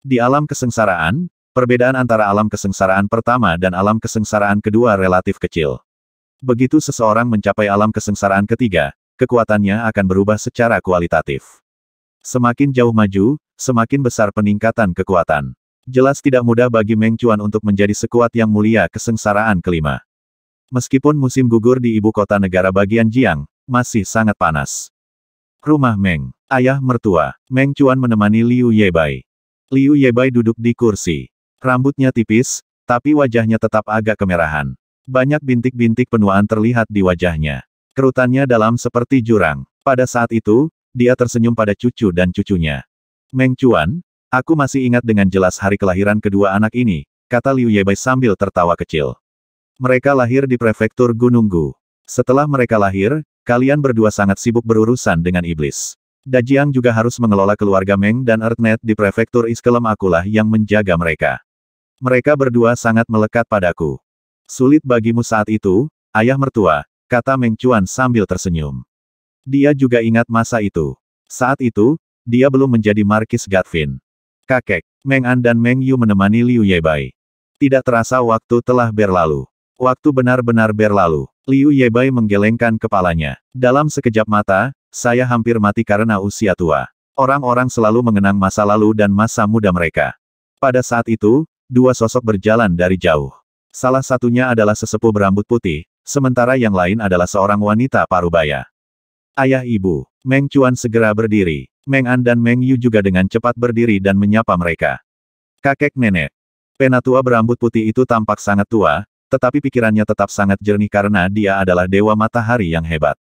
Di alam kesengsaraan, perbedaan antara alam kesengsaraan pertama dan alam kesengsaraan kedua relatif kecil. Begitu seseorang mencapai alam kesengsaraan ketiga, kekuatannya akan berubah secara kualitatif. Semakin jauh maju, semakin besar peningkatan kekuatan. Jelas tidak mudah bagi Meng Chuan untuk menjadi sekuat yang mulia kesengsaraan kelima. Meskipun musim gugur di ibu kota negara bagian Jiang, masih sangat panas. Rumah Meng, ayah mertua, Meng Chuan menemani Liu Yebai. Liu Yebai duduk di kursi. Rambutnya tipis, tapi wajahnya tetap agak kemerahan. Banyak bintik-bintik penuaan terlihat di wajahnya. Kerutannya dalam seperti jurang. Pada saat itu, dia tersenyum pada cucu dan cucunya. Meng Chuan, aku masih ingat dengan jelas hari kelahiran kedua anak ini, kata Liu Yebai sambil tertawa kecil. Mereka lahir di prefektur Gunung Gu. Setelah mereka lahir, kalian berdua sangat sibuk berurusan dengan iblis. Dajiang juga harus mengelola keluarga Meng dan Earthnet di prefektur Iskelem akulah yang menjaga mereka. Mereka berdua sangat melekat padaku. Sulit bagimu saat itu, ayah mertua, kata Meng Chuan sambil tersenyum. Dia juga ingat masa itu. Saat itu, dia belum menjadi Markis Gatvin. Kakek, Meng An dan Meng Yu menemani Liu Yebai. Tidak terasa waktu telah berlalu. Waktu benar-benar berlalu. Liu Yebai menggelengkan kepalanya. Dalam sekejap mata, saya hampir mati karena usia tua. Orang-orang selalu mengenang masa lalu dan masa muda mereka. Pada saat itu, dua sosok berjalan dari jauh. Salah satunya adalah sesepuh berambut putih, sementara yang lain adalah seorang wanita parubaya. Ayah ibu, Meng Chuan segera berdiri. Meng An dan Meng Yu juga dengan cepat berdiri dan menyapa mereka. Kakek nenek. Penatua berambut putih itu tampak sangat tua, tetapi pikirannya tetap sangat jernih karena dia adalah dewa matahari yang hebat.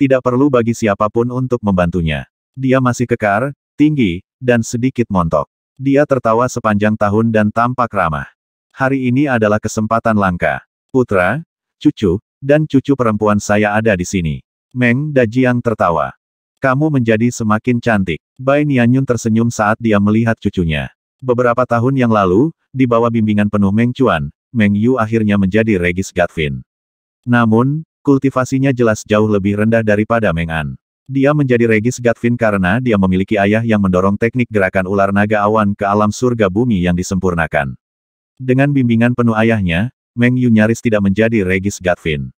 Tidak perlu bagi siapapun untuk membantunya. Dia masih kekar, tinggi, dan sedikit montok. Dia tertawa sepanjang tahun dan tampak ramah. Hari ini adalah kesempatan langka. Putra, cucu, dan cucu perempuan saya ada di sini. Meng Dajiang tertawa. Kamu menjadi semakin cantik. Bai Nianyun tersenyum saat dia melihat cucunya. Beberapa tahun yang lalu, di bawah bimbingan penuh Meng Chuan, Meng Yu akhirnya menjadi Regis Gatvin. Namun, kultivasinya jelas jauh lebih rendah daripada Meng An. Dia menjadi Regis Gatvin karena dia memiliki ayah yang mendorong teknik gerakan ular naga awan ke alam surga bumi yang disempurnakan. Dengan bimbingan penuh ayahnya, Meng Yu nyaris tidak menjadi Regis Gatvin.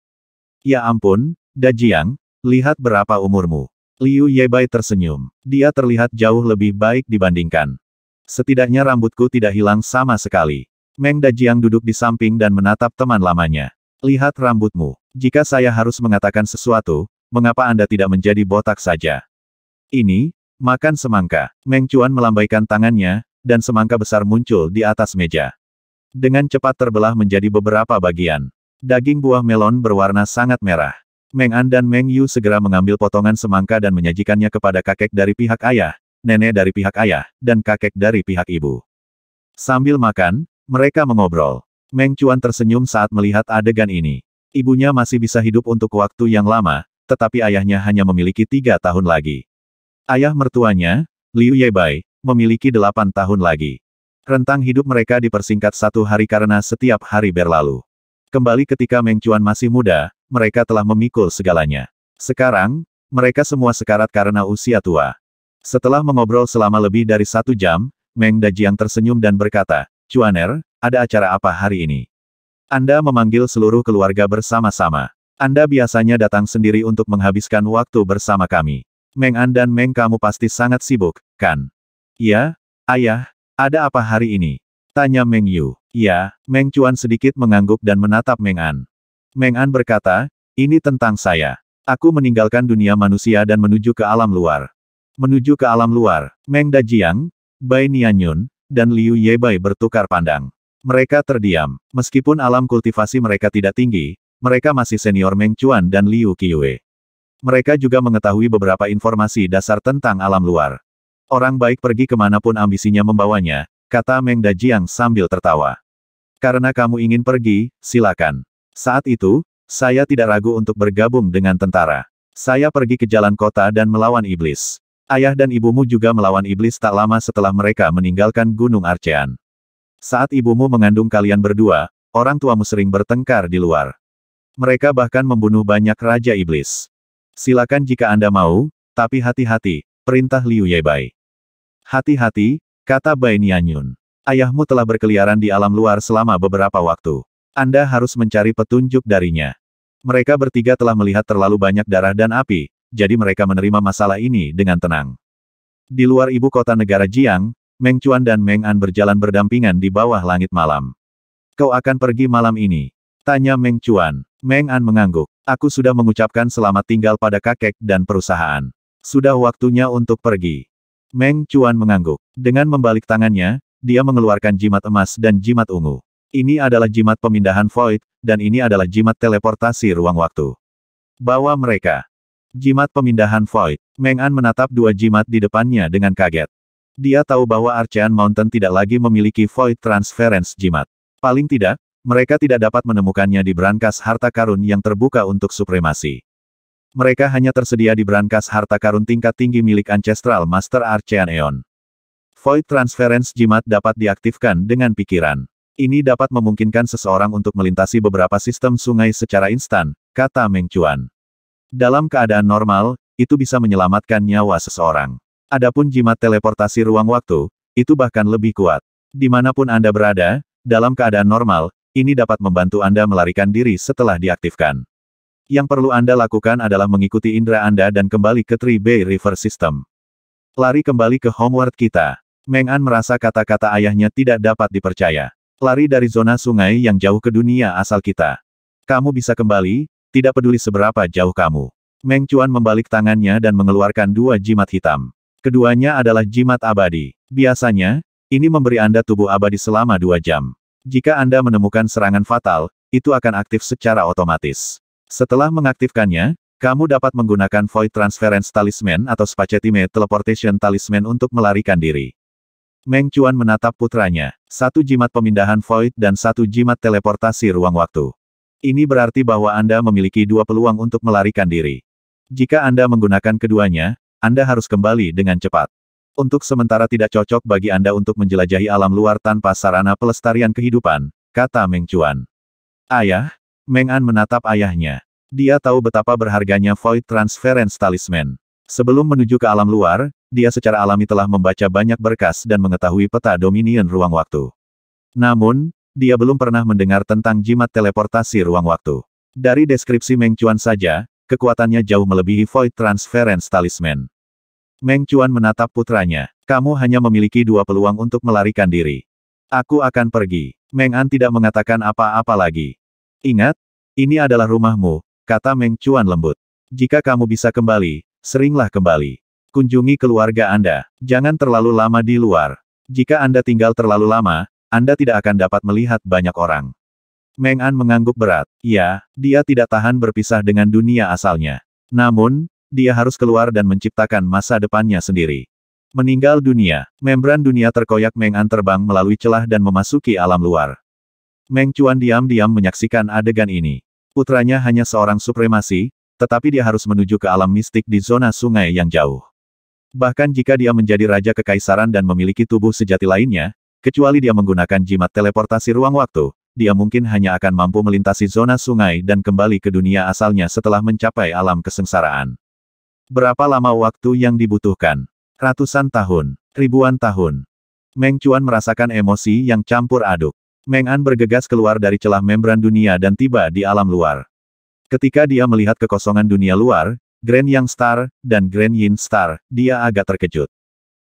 Ya ampun, Dajiang, lihat berapa umurmu. Liu Yebai tersenyum. Dia terlihat jauh lebih baik dibandingkan. Setidaknya rambutku tidak hilang sama sekali. Meng Dajiang duduk di samping dan menatap teman lamanya. Lihat rambutmu. Jika saya harus mengatakan sesuatu, mengapa Anda tidak menjadi botak saja? Ini, makan semangka. Meng Chuan melambaikan tangannya, dan semangka besar muncul di atas meja. Dengan cepat terbelah menjadi beberapa bagian. Daging buah melon berwarna sangat merah. Meng An dan Meng Yu segera mengambil potongan semangka dan menyajikannya kepada kakek dari pihak ayah, nenek dari pihak ayah, dan kakek dari pihak ibu. Sambil makan, mereka mengobrol. Meng Chuan tersenyum saat melihat adegan ini. Ibunya masih bisa hidup untuk waktu yang lama, tetapi ayahnya hanya memiliki tiga tahun lagi. Ayah mertuanya, Liu Yebai, memiliki delapan tahun lagi. Rentang hidup mereka dipersingkat satu hari karena setiap hari berlalu. Kembali ketika Meng Chuan masih muda, mereka telah memikul segalanya. Sekarang, mereka semua sekarat karena usia tua. Setelah mengobrol selama lebih dari satu jam, Meng Dajiang tersenyum dan berkata, Er, ada acara apa hari ini? Anda memanggil seluruh keluarga bersama-sama. Anda biasanya datang sendiri untuk menghabiskan waktu bersama kami. Meng An dan Meng kamu pasti sangat sibuk, kan? Iya, ayah, ada apa hari ini? Tanya Meng Yu. Ya, Meng Chuan sedikit mengangguk dan menatap Meng An. Meng An berkata, ini tentang saya. Aku meninggalkan dunia manusia dan menuju ke alam luar. Menuju ke alam luar, Meng Dajiang, Bai Nianyun, dan Liu Yebai bertukar pandang. Mereka terdiam. Meskipun alam kultivasi mereka tidak tinggi, mereka masih senior Meng Chuan dan Liu Qiwei. Mereka juga mengetahui beberapa informasi dasar tentang alam luar. Orang baik pergi kemanapun ambisinya membawanya, kata Meng Dajiang sambil tertawa. Karena kamu ingin pergi, silakan. Saat itu, saya tidak ragu untuk bergabung dengan tentara. Saya pergi ke jalan kota dan melawan iblis. Ayah dan ibumu juga melawan iblis tak lama setelah mereka meninggalkan Gunung Arcean. Saat ibumu mengandung kalian berdua, orang tuamu sering bertengkar di luar. Mereka bahkan membunuh banyak raja iblis. Silakan jika Anda mau, tapi hati-hati, Perintah Liu Yebai. Hati-hati, kata Bai Nianyun. Ayahmu telah berkeliaran di alam luar selama beberapa waktu. Anda harus mencari petunjuk darinya. Mereka bertiga telah melihat terlalu banyak darah dan api, jadi mereka menerima masalah ini dengan tenang. Di luar ibu kota negara Jiang, Meng Chuan dan Meng An berjalan berdampingan di bawah langit malam. Kau akan pergi malam ini? Tanya Meng Chuan. Meng An mengangguk. Aku sudah mengucapkan selamat tinggal pada kakek dan perusahaan. Sudah waktunya untuk pergi. Meng Chuan mengangguk. Dengan membalik tangannya, dia mengeluarkan jimat emas dan jimat ungu. Ini adalah jimat pemindahan void, dan ini adalah jimat teleportasi ruang waktu. Bawa mereka. Jimat pemindahan void. Meng An menatap dua jimat di depannya dengan kaget. Dia tahu bahwa Archean Mountain tidak lagi memiliki void transference jimat. Paling tidak, mereka tidak dapat menemukannya di berangkas harta karun yang terbuka untuk supremasi mereka hanya tersedia di berangkas harta karun tingkat tinggi milik Ancestral Master Archean Eon. Void Transference jimat dapat diaktifkan dengan pikiran. Ini dapat memungkinkan seseorang untuk melintasi beberapa sistem sungai secara instan, kata Meng Chuan. Dalam keadaan normal, itu bisa menyelamatkan nyawa seseorang. Adapun jimat teleportasi ruang waktu, itu bahkan lebih kuat. Dimanapun Anda berada, dalam keadaan normal, ini dapat membantu Anda melarikan diri setelah diaktifkan. Yang perlu Anda lakukan adalah mengikuti indera Anda dan kembali ke Tree Bay River System. Lari kembali ke homeward kita. Meng An merasa kata-kata ayahnya tidak dapat dipercaya. Lari dari zona sungai yang jauh ke dunia asal kita. Kamu bisa kembali, tidak peduli seberapa jauh kamu. Meng Chuan membalik tangannya dan mengeluarkan dua jimat hitam. Keduanya adalah jimat abadi. Biasanya, ini memberi Anda tubuh abadi selama dua jam. Jika Anda menemukan serangan fatal, itu akan aktif secara otomatis. Setelah mengaktifkannya, kamu dapat menggunakan Void Transference Talisman atau Spacetime Teleportation Talisman untuk melarikan diri. Meng Chuan menatap putranya. Satu jimat pemindahan void dan satu jimat teleportasi ruang waktu. Ini berarti bahwa Anda memiliki dua peluang untuk melarikan diri. Jika Anda menggunakan keduanya, Anda harus kembali dengan cepat. Untuk sementara tidak cocok bagi Anda untuk menjelajahi alam luar tanpa sarana pelestarian kehidupan, kata Meng Chuan. Ayah, Meng An menatap ayahnya. Dia tahu betapa berharganya Void Transference Talisman. Sebelum menuju ke alam luar, dia secara alami telah membaca banyak berkas dan mengetahui peta dominion ruang waktu. Namun, dia belum pernah mendengar tentang jimat teleportasi ruang waktu. Dari deskripsi Meng Chuan saja, kekuatannya jauh melebihi Void Transference Talisman. Meng Chuan menatap putranya. Kamu hanya memiliki dua peluang untuk melarikan diri. Aku akan pergi. Meng An tidak mengatakan apa-apa lagi. Ingat, ini adalah rumahmu, kata Meng Chuan lembut. Jika kamu bisa kembali, seringlah kembali. Kunjungi keluarga Anda. Jangan terlalu lama di luar. Jika Anda tinggal terlalu lama, Anda tidak akan dapat melihat banyak orang. Meng An mengangguk berat. Ya, dia tidak tahan berpisah dengan dunia asalnya. Namun, dia harus keluar dan menciptakan masa depannya sendiri. Meninggal dunia, membran dunia terkoyak Meng An terbang melalui celah dan memasuki alam luar. Meng Chuan diam-diam menyaksikan adegan ini. Putranya hanya seorang supremasi, tetapi dia harus menuju ke alam mistik di zona sungai yang jauh. Bahkan jika dia menjadi raja kekaisaran dan memiliki tubuh sejati lainnya, kecuali dia menggunakan jimat teleportasi ruang waktu, dia mungkin hanya akan mampu melintasi zona sungai dan kembali ke dunia asalnya setelah mencapai alam kesengsaraan. Berapa lama waktu yang dibutuhkan? Ratusan tahun, ribuan tahun. Meng Chuan merasakan emosi yang campur aduk. Meng An bergegas keluar dari celah membran dunia dan tiba di alam luar. Ketika dia melihat kekosongan dunia luar, Grand Yang Star, dan Grand Yin Star, dia agak terkejut.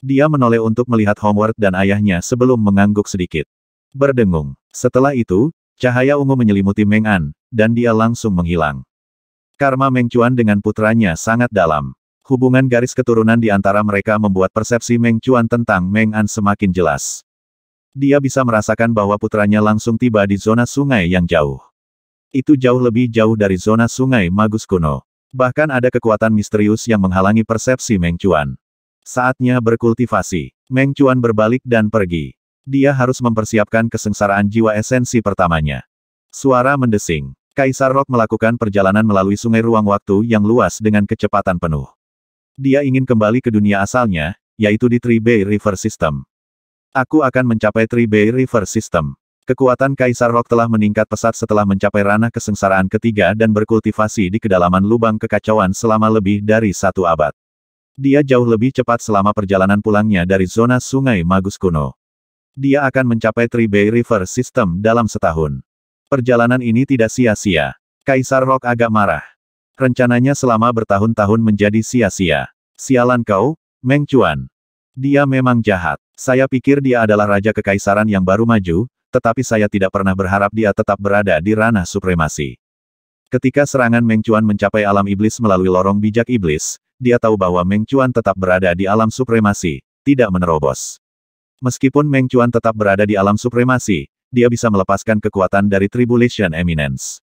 Dia menoleh untuk melihat Homeward dan ayahnya sebelum mengangguk sedikit. Berdengung. Setelah itu, cahaya ungu menyelimuti Meng An, dan dia langsung menghilang. Karma Meng Chuan dengan putranya sangat dalam. Hubungan garis keturunan di antara mereka membuat persepsi Meng Chuan tentang Meng An semakin jelas. Dia bisa merasakan bahwa putranya langsung tiba di zona sungai yang jauh. Itu jauh lebih jauh dari zona sungai Magus kuno. Bahkan ada kekuatan misterius yang menghalangi persepsi Meng Chuan. Saatnya berkultivasi. Meng Chuan berbalik dan pergi. Dia harus mempersiapkan kesengsaraan jiwa esensi pertamanya. Suara mendesing. Kaisar Rock melakukan perjalanan melalui sungai ruang waktu yang luas dengan kecepatan penuh. Dia ingin kembali ke dunia asalnya, yaitu di Tribe Bay River System. Aku akan mencapai Three Bay River System. Kekuatan Kaisar Rock telah meningkat pesat setelah mencapai ranah kesengsaraan ketiga dan berkultivasi di kedalaman lubang kekacauan selama lebih dari satu abad. Dia jauh lebih cepat selama perjalanan pulangnya dari zona sungai Magus Kuno. Dia akan mencapai Three Bay River System dalam setahun. Perjalanan ini tidak sia-sia. Kaisar Rock agak marah. Rencananya selama bertahun-tahun menjadi sia-sia. Sialan kau, Meng Chuan. Dia memang jahat. Saya pikir dia adalah raja kekaisaran yang baru maju, tetapi saya tidak pernah berharap dia tetap berada di ranah supremasi. Ketika serangan Meng mencapai alam iblis melalui lorong bijak iblis, dia tahu bahwa Meng tetap berada di alam supremasi, tidak menerobos. Meskipun Meng tetap berada di alam supremasi, dia bisa melepaskan kekuatan dari Tribulation Eminence.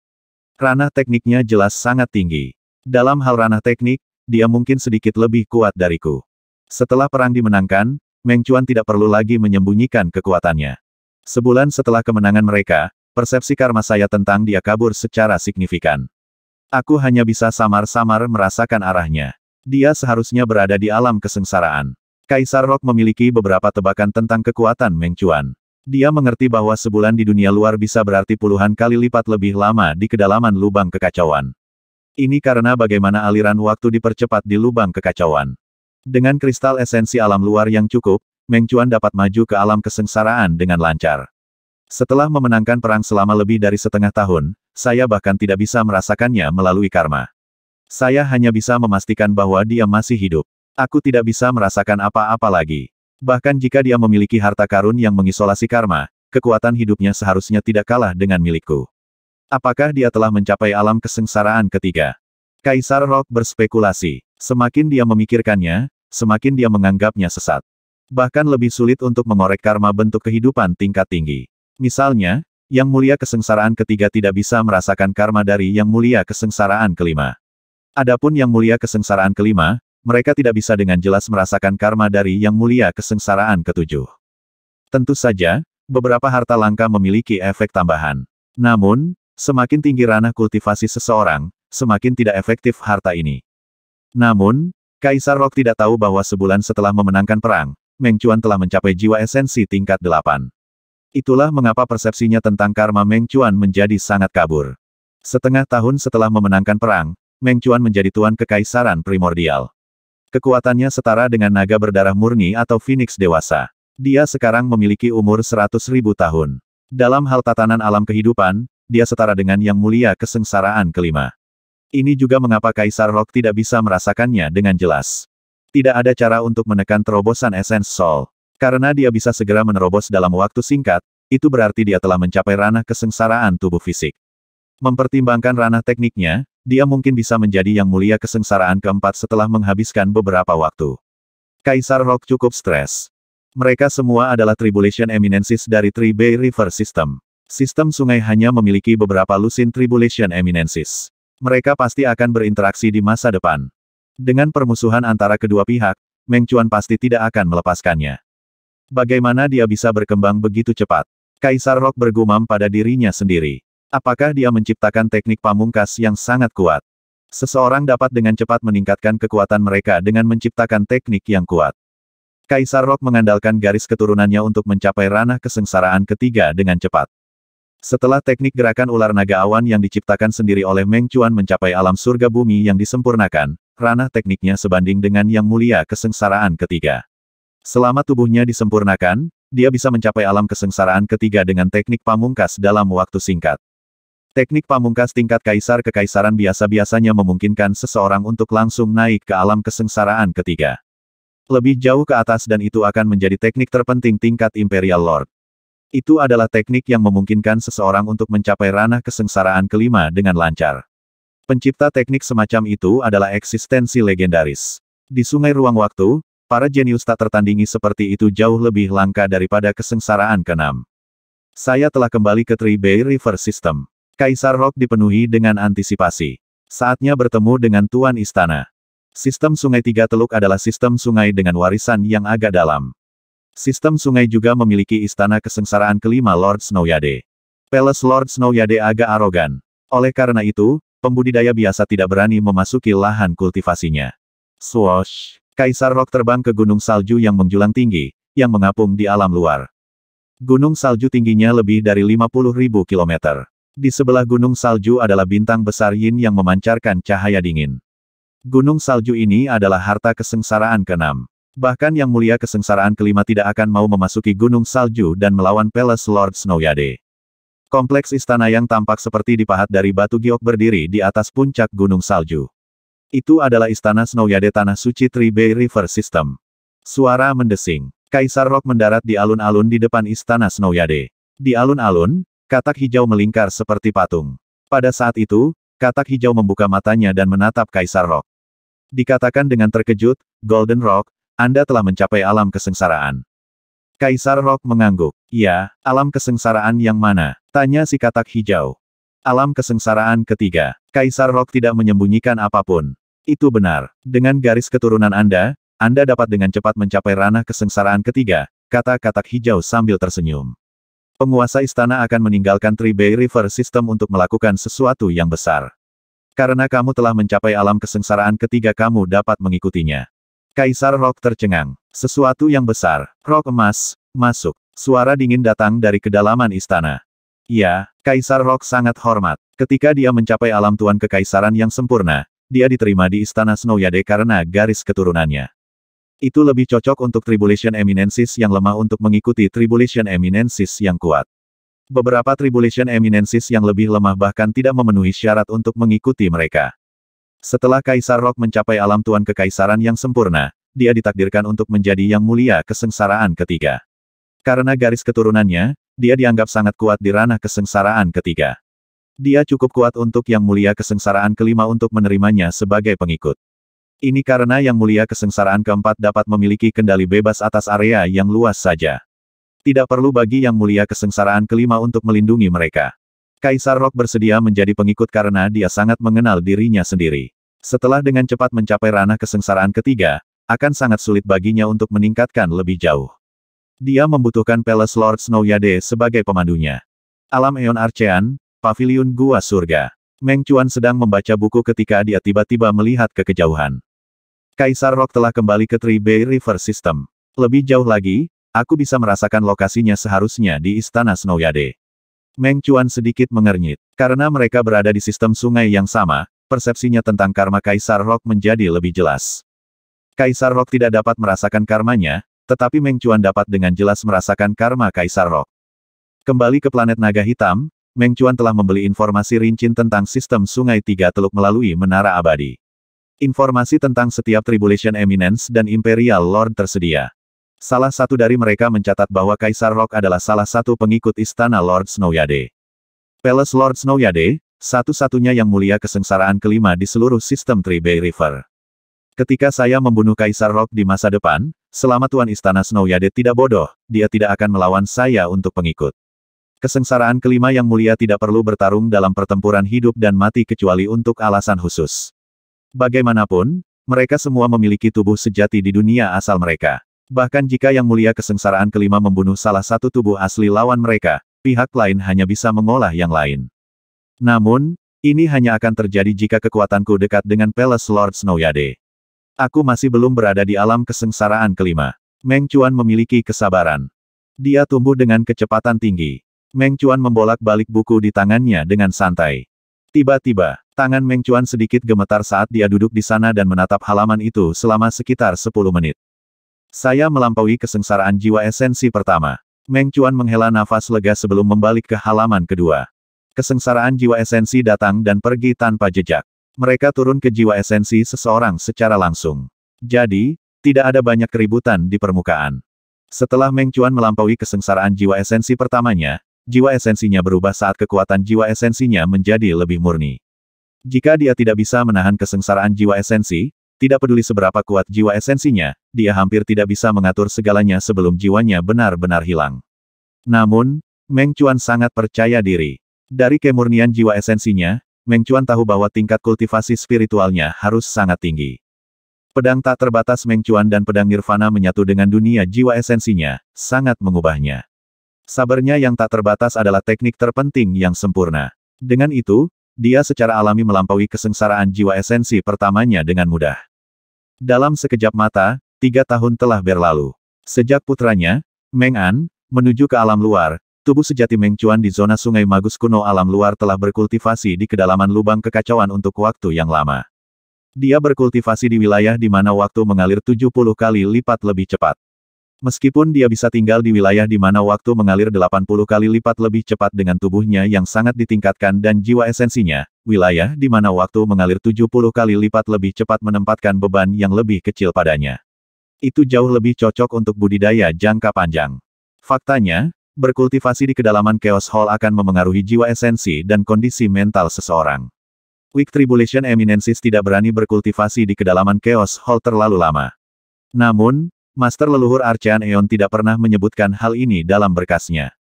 Ranah tekniknya jelas sangat tinggi. Dalam hal ranah teknik, dia mungkin sedikit lebih kuat dariku. Setelah perang dimenangkan, Meng Chuan tidak perlu lagi menyembunyikan kekuatannya. Sebulan setelah kemenangan mereka, persepsi karma saya tentang dia kabur secara signifikan. Aku hanya bisa samar-samar merasakan arahnya. Dia seharusnya berada di alam kesengsaraan. Kaisar Rock memiliki beberapa tebakan tentang kekuatan Meng Chuan. Dia mengerti bahwa sebulan di dunia luar bisa berarti puluhan kali lipat lebih lama di kedalaman lubang kekacauan. Ini karena bagaimana aliran waktu dipercepat di lubang kekacauan. Dengan kristal esensi alam luar yang cukup, Meng Chuan dapat maju ke alam kesengsaraan dengan lancar. Setelah memenangkan perang selama lebih dari setengah tahun, saya bahkan tidak bisa merasakannya melalui karma. Saya hanya bisa memastikan bahwa dia masih hidup. Aku tidak bisa merasakan apa-apa lagi. Bahkan jika dia memiliki harta karun yang mengisolasi karma, kekuatan hidupnya seharusnya tidak kalah dengan milikku. Apakah dia telah mencapai alam kesengsaraan ketiga? Kaisar Rock berspekulasi. Semakin dia memikirkannya, semakin dia menganggapnya sesat. Bahkan lebih sulit untuk mengorek karma bentuk kehidupan tingkat tinggi. Misalnya, Yang Mulia Kesengsaraan ketiga tidak bisa merasakan karma dari Yang Mulia Kesengsaraan kelima. Adapun Yang Mulia Kesengsaraan kelima, mereka tidak bisa dengan jelas merasakan karma dari Yang Mulia Kesengsaraan ketujuh. Tentu saja, beberapa harta langka memiliki efek tambahan. Namun, semakin tinggi ranah kultivasi seseorang, semakin tidak efektif harta ini. Namun, Kaisar Rock tidak tahu bahwa sebulan setelah memenangkan perang, Meng Chuan telah mencapai jiwa esensi tingkat delapan. Itulah mengapa persepsinya tentang karma Meng Chuan menjadi sangat kabur. Setengah tahun setelah memenangkan perang, Meng Chuan menjadi tuan kekaisaran primordial. Kekuatannya setara dengan naga berdarah murni atau Phoenix dewasa. Dia sekarang memiliki umur 100 tahun. Dalam hal tatanan alam kehidupan, dia setara dengan Yang Mulia Kesengsaraan kelima. Ini juga mengapa Kaisar Rock tidak bisa merasakannya dengan jelas. Tidak ada cara untuk menekan terobosan Essence Soul. Karena dia bisa segera menerobos dalam waktu singkat, itu berarti dia telah mencapai ranah kesengsaraan tubuh fisik. Mempertimbangkan ranah tekniknya, dia mungkin bisa menjadi yang mulia kesengsaraan keempat setelah menghabiskan beberapa waktu. Kaisar Rock cukup stres. Mereka semua adalah Tribulation Eminences dari Tri River System. Sistem sungai hanya memiliki beberapa lusin Tribulation Eminences. Mereka pasti akan berinteraksi di masa depan. Dengan permusuhan antara kedua pihak, Meng Chuan pasti tidak akan melepaskannya. Bagaimana dia bisa berkembang begitu cepat? Kaisar Rock bergumam pada dirinya sendiri. Apakah dia menciptakan teknik pamungkas yang sangat kuat? Seseorang dapat dengan cepat meningkatkan kekuatan mereka dengan menciptakan teknik yang kuat. Kaisar Rock mengandalkan garis keturunannya untuk mencapai ranah kesengsaraan ketiga dengan cepat. Setelah teknik gerakan ular naga awan yang diciptakan sendiri oleh Meng Chuan mencapai alam surga bumi yang disempurnakan, ranah tekniknya sebanding dengan yang mulia kesengsaraan ketiga. Selama tubuhnya disempurnakan, dia bisa mencapai alam kesengsaraan ketiga dengan teknik pamungkas dalam waktu singkat. Teknik pamungkas tingkat kaisar kekaisaran biasa-biasanya memungkinkan seseorang untuk langsung naik ke alam kesengsaraan ketiga. Lebih jauh ke atas dan itu akan menjadi teknik terpenting tingkat Imperial Lord. Itu adalah teknik yang memungkinkan seseorang untuk mencapai ranah kesengsaraan kelima dengan lancar. Pencipta teknik semacam itu adalah eksistensi legendaris. Di sungai ruang waktu, para jenius tak tertandingi seperti itu jauh lebih langka daripada kesengsaraan keenam. Saya telah kembali ke Three Bay River System. Kaisar Rock dipenuhi dengan antisipasi. Saatnya bertemu dengan Tuan Istana. Sistem Sungai Tiga Teluk adalah sistem sungai dengan warisan yang agak dalam. Sistem sungai juga memiliki istana kesengsaraan kelima Lord Snowyade. Palace Lord Snowyade agak arogan. Oleh karena itu, pembudidaya biasa tidak berani memasuki lahan kultivasinya. Swoosh! Kaisar Rock terbang ke gunung salju yang menjulang tinggi, yang mengapung di alam luar. Gunung salju tingginya lebih dari 50.000 km. Di sebelah gunung salju adalah bintang besar Yin yang memancarkan cahaya dingin. Gunung salju ini adalah harta kesengsaraan keenam. Bahkan Yang Mulia Kesengsaraan Kelima tidak akan mau memasuki Gunung Salju dan melawan Palace Lord Snowyade. Kompleks istana yang tampak seperti dipahat dari batu giok berdiri di atas puncak Gunung Salju. Itu adalah istana Snowyade Tanah Suci Tri Bay River System. Suara mendesing. Kaisar Rock mendarat di alun-alun di depan istana Snowyade. Di alun-alun, katak hijau melingkar seperti patung. Pada saat itu, katak hijau membuka matanya dan menatap Kaisar Rock. Dikatakan dengan terkejut, Golden Rock, anda telah mencapai alam kesengsaraan. Kaisar Rock mengangguk. Ya, alam kesengsaraan yang mana? Tanya si katak hijau. Alam kesengsaraan ketiga. Kaisar Rock tidak menyembunyikan apapun. Itu benar. Dengan garis keturunan Anda, Anda dapat dengan cepat mencapai ranah kesengsaraan ketiga, kata katak hijau sambil tersenyum. Penguasa istana akan meninggalkan Three Bay River System untuk melakukan sesuatu yang besar. Karena kamu telah mencapai alam kesengsaraan ketiga kamu dapat mengikutinya. Kaisar Rock tercengang. Sesuatu yang besar. Rok emas, masuk. Suara dingin datang dari kedalaman istana. Ya, Kaisar Rock sangat hormat. Ketika dia mencapai alam tuan kekaisaran yang sempurna, dia diterima di istana Snowyade karena garis keturunannya. Itu lebih cocok untuk Tribulation Eminensis yang lemah untuk mengikuti Tribulation Eminensis yang kuat. Beberapa Tribulation Eminensis yang lebih lemah bahkan tidak memenuhi syarat untuk mengikuti mereka. Setelah Kaisar Rock mencapai alam tuan kekaisaran yang sempurna, dia ditakdirkan untuk menjadi yang mulia kesengsaraan ketiga. Karena garis keturunannya, dia dianggap sangat kuat di ranah kesengsaraan ketiga. Dia cukup kuat untuk yang mulia kesengsaraan kelima untuk menerimanya sebagai pengikut. Ini karena yang mulia kesengsaraan keempat dapat memiliki kendali bebas atas area yang luas saja. Tidak perlu bagi yang mulia kesengsaraan kelima untuk melindungi mereka. Kaisar Rock bersedia menjadi pengikut karena dia sangat mengenal dirinya sendiri. Setelah dengan cepat mencapai ranah kesengsaraan ketiga, akan sangat sulit baginya untuk meningkatkan lebih jauh. Dia membutuhkan Palace Lord Snowyade sebagai pemandunya. Alam Eon Archean, Pavilion Gua Surga. Meng Chuan sedang membaca buku ketika dia tiba-tiba melihat ke kejauhan. Kaisar Rock telah kembali ke Tree Bay River System. Lebih jauh lagi, aku bisa merasakan lokasinya seharusnya di Istana Snowyade. Meng Chuan sedikit mengernyit. Karena mereka berada di sistem sungai yang sama, persepsinya tentang karma Kaisar Rock menjadi lebih jelas. Kaisar Rock tidak dapat merasakan karmanya, tetapi Meng Chuan dapat dengan jelas merasakan karma Kaisar Rock. Kembali ke planet naga hitam, Meng Chuan telah membeli informasi rincin tentang sistem sungai tiga teluk melalui Menara Abadi. Informasi tentang setiap Tribulation Eminence dan Imperial Lord tersedia. Salah satu dari mereka mencatat bahwa Kaisar Rock adalah salah satu pengikut istana Lord Snowyade. Palace Lord Snowyade, satu-satunya yang mulia kesengsaraan kelima di seluruh sistem Three Bay River. Ketika saya membunuh Kaisar Rock di masa depan, selama Tuan Istana Snowyade tidak bodoh, dia tidak akan melawan saya untuk pengikut. Kesengsaraan kelima yang mulia tidak perlu bertarung dalam pertempuran hidup dan mati kecuali untuk alasan khusus. Bagaimanapun, mereka semua memiliki tubuh sejati di dunia asal mereka. Bahkan jika Yang Mulia Kesengsaraan Kelima membunuh salah satu tubuh asli lawan mereka, pihak lain hanya bisa mengolah yang lain. Namun, ini hanya akan terjadi jika kekuatanku dekat dengan Palace Lord Snowyade. Aku masih belum berada di alam kesengsaraan kelima. Meng Chuan memiliki kesabaran. Dia tumbuh dengan kecepatan tinggi. Meng Chuan membolak-balik buku di tangannya dengan santai. Tiba-tiba, tangan Meng Chuan sedikit gemetar saat dia duduk di sana dan menatap halaman itu selama sekitar 10 menit. Saya melampaui kesengsaraan jiwa esensi pertama. Meng Chuan menghela nafas lega sebelum membalik ke halaman kedua. Kesengsaraan jiwa esensi datang dan pergi tanpa jejak. Mereka turun ke jiwa esensi seseorang secara langsung. Jadi, tidak ada banyak keributan di permukaan. Setelah Meng Chuan melampaui kesengsaraan jiwa esensi pertamanya, jiwa esensinya berubah saat kekuatan jiwa esensinya menjadi lebih murni. Jika dia tidak bisa menahan kesengsaraan jiwa esensi, tidak peduli seberapa kuat jiwa esensinya, dia hampir tidak bisa mengatur segalanya sebelum jiwanya benar-benar hilang. Namun, Meng Chuan sangat percaya diri. Dari kemurnian jiwa esensinya, Meng Chuan tahu bahwa tingkat kultivasi spiritualnya harus sangat tinggi. Pedang tak terbatas Meng Chuan dan pedang nirvana menyatu dengan dunia jiwa esensinya, sangat mengubahnya. Sabarnya yang tak terbatas adalah teknik terpenting yang sempurna. Dengan itu, dia secara alami melampaui kesengsaraan jiwa esensi pertamanya dengan mudah. Dalam sekejap mata, tiga tahun telah berlalu. Sejak putranya, Meng An, menuju ke alam luar, tubuh sejati Meng Chuan di zona sungai Magus kuno alam luar telah berkultivasi di kedalaman lubang kekacauan untuk waktu yang lama. Dia berkultivasi di wilayah di mana waktu mengalir 70 kali lipat lebih cepat. Meskipun dia bisa tinggal di wilayah di mana waktu mengalir 80 kali lipat lebih cepat dengan tubuhnya yang sangat ditingkatkan dan jiwa esensinya, wilayah di mana waktu mengalir 70 kali lipat lebih cepat menempatkan beban yang lebih kecil padanya. Itu jauh lebih cocok untuk budidaya jangka panjang. Faktanya, berkultivasi di kedalaman Chaos Hall akan memengaruhi jiwa esensi dan kondisi mental seseorang. Weak Tribulation Eminensis tidak berani berkultivasi di kedalaman Chaos Hall terlalu lama. Namun, Master leluhur Archan Eon tidak pernah menyebutkan hal ini dalam berkasnya.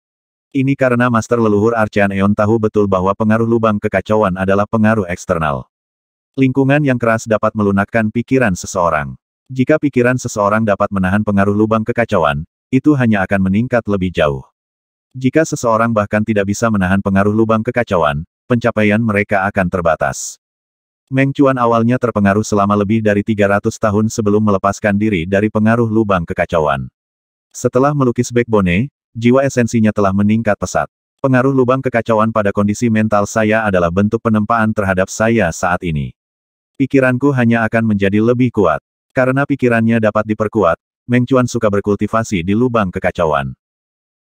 Ini karena Master leluhur Archan Eon tahu betul bahwa pengaruh lubang kekacauan adalah pengaruh eksternal. Lingkungan yang keras dapat melunakkan pikiran seseorang. Jika pikiran seseorang dapat menahan pengaruh lubang kekacauan, itu hanya akan meningkat lebih jauh. Jika seseorang bahkan tidak bisa menahan pengaruh lubang kekacauan, pencapaian mereka akan terbatas. Meng Chuan awalnya terpengaruh selama lebih dari 300 tahun sebelum melepaskan diri dari pengaruh lubang kekacauan. Setelah melukis backbone, jiwa esensinya telah meningkat pesat. Pengaruh lubang kekacauan pada kondisi mental saya adalah bentuk penempaan terhadap saya saat ini. Pikiranku hanya akan menjadi lebih kuat. Karena pikirannya dapat diperkuat, Meng Chuan suka berkultivasi di lubang kekacauan.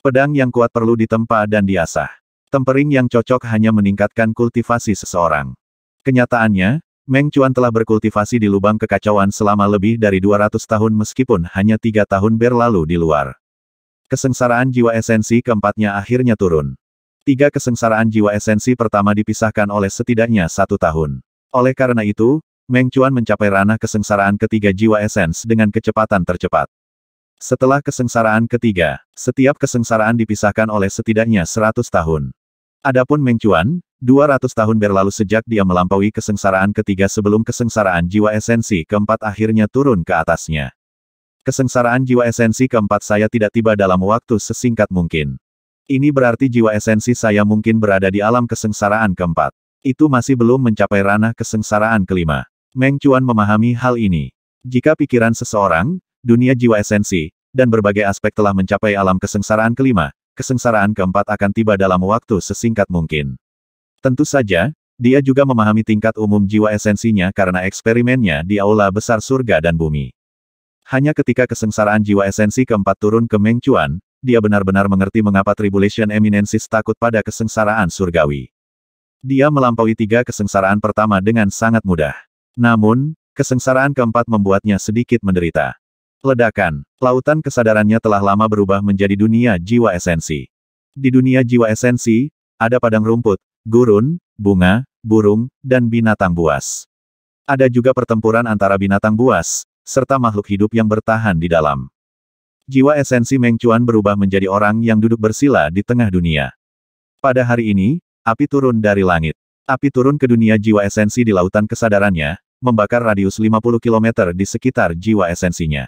Pedang yang kuat perlu ditempa dan diasah. Tempering yang cocok hanya meningkatkan kultivasi seseorang. Kenyataannya, Meng Chuan telah berkultivasi di lubang kekacauan selama lebih dari 200 tahun meskipun hanya tiga tahun berlalu di luar. Kesengsaraan jiwa esensi keempatnya akhirnya turun. Tiga kesengsaraan jiwa esensi pertama dipisahkan oleh setidaknya satu tahun. Oleh karena itu, Meng Chuan mencapai ranah kesengsaraan ketiga jiwa esens dengan kecepatan tercepat. Setelah kesengsaraan ketiga, setiap kesengsaraan dipisahkan oleh setidaknya 100 tahun. Adapun Meng Chuan, 200 tahun berlalu sejak dia melampaui kesengsaraan ketiga sebelum kesengsaraan jiwa esensi keempat akhirnya turun ke atasnya. Kesengsaraan jiwa esensi keempat saya tidak tiba dalam waktu sesingkat mungkin. Ini berarti jiwa esensi saya mungkin berada di alam kesengsaraan keempat. Itu masih belum mencapai ranah kesengsaraan kelima. Meng Chuan memahami hal ini. Jika pikiran seseorang, dunia jiwa esensi, dan berbagai aspek telah mencapai alam kesengsaraan kelima, kesengsaraan keempat akan tiba dalam waktu sesingkat mungkin. Tentu saja, dia juga memahami tingkat umum jiwa esensinya karena eksperimennya di aula besar surga dan bumi. Hanya ketika kesengsaraan jiwa esensi keempat turun ke Mengcuan, dia benar-benar mengerti mengapa Tribulation Eminensis takut pada kesengsaraan surgawi. Dia melampaui tiga kesengsaraan pertama dengan sangat mudah. Namun, kesengsaraan keempat membuatnya sedikit menderita. Ledakan, lautan kesadarannya telah lama berubah menjadi dunia jiwa esensi. Di dunia jiwa esensi, ada padang rumput, gurun, bunga, burung, dan binatang buas. Ada juga pertempuran antara binatang buas, serta makhluk hidup yang bertahan di dalam. Jiwa esensi Mengcuan berubah menjadi orang yang duduk bersila di tengah dunia. Pada hari ini, api turun dari langit. Api turun ke dunia jiwa esensi di lautan kesadarannya, membakar radius 50 km di sekitar jiwa esensinya.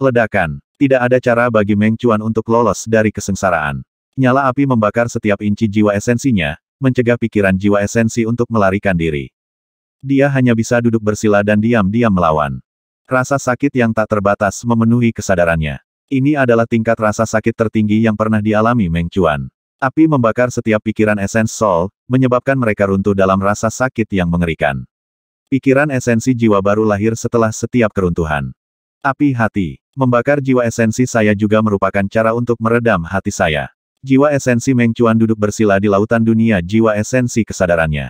Ledakan. Tidak ada cara bagi Mengcuan untuk lolos dari kesengsaraan. Nyala api membakar setiap inci jiwa esensinya, mencegah pikiran jiwa esensi untuk melarikan diri. Dia hanya bisa duduk bersila dan diam-diam melawan. Rasa sakit yang tak terbatas memenuhi kesadarannya. Ini adalah tingkat rasa sakit tertinggi yang pernah dialami Meng Chuan. Api membakar setiap pikiran esens soul, menyebabkan mereka runtuh dalam rasa sakit yang mengerikan. Pikiran esensi jiwa baru lahir setelah setiap keruntuhan. Api hati, membakar jiwa esensi saya juga merupakan cara untuk meredam hati saya. Jiwa esensi Meng duduk bersila di lautan dunia jiwa esensi kesadarannya.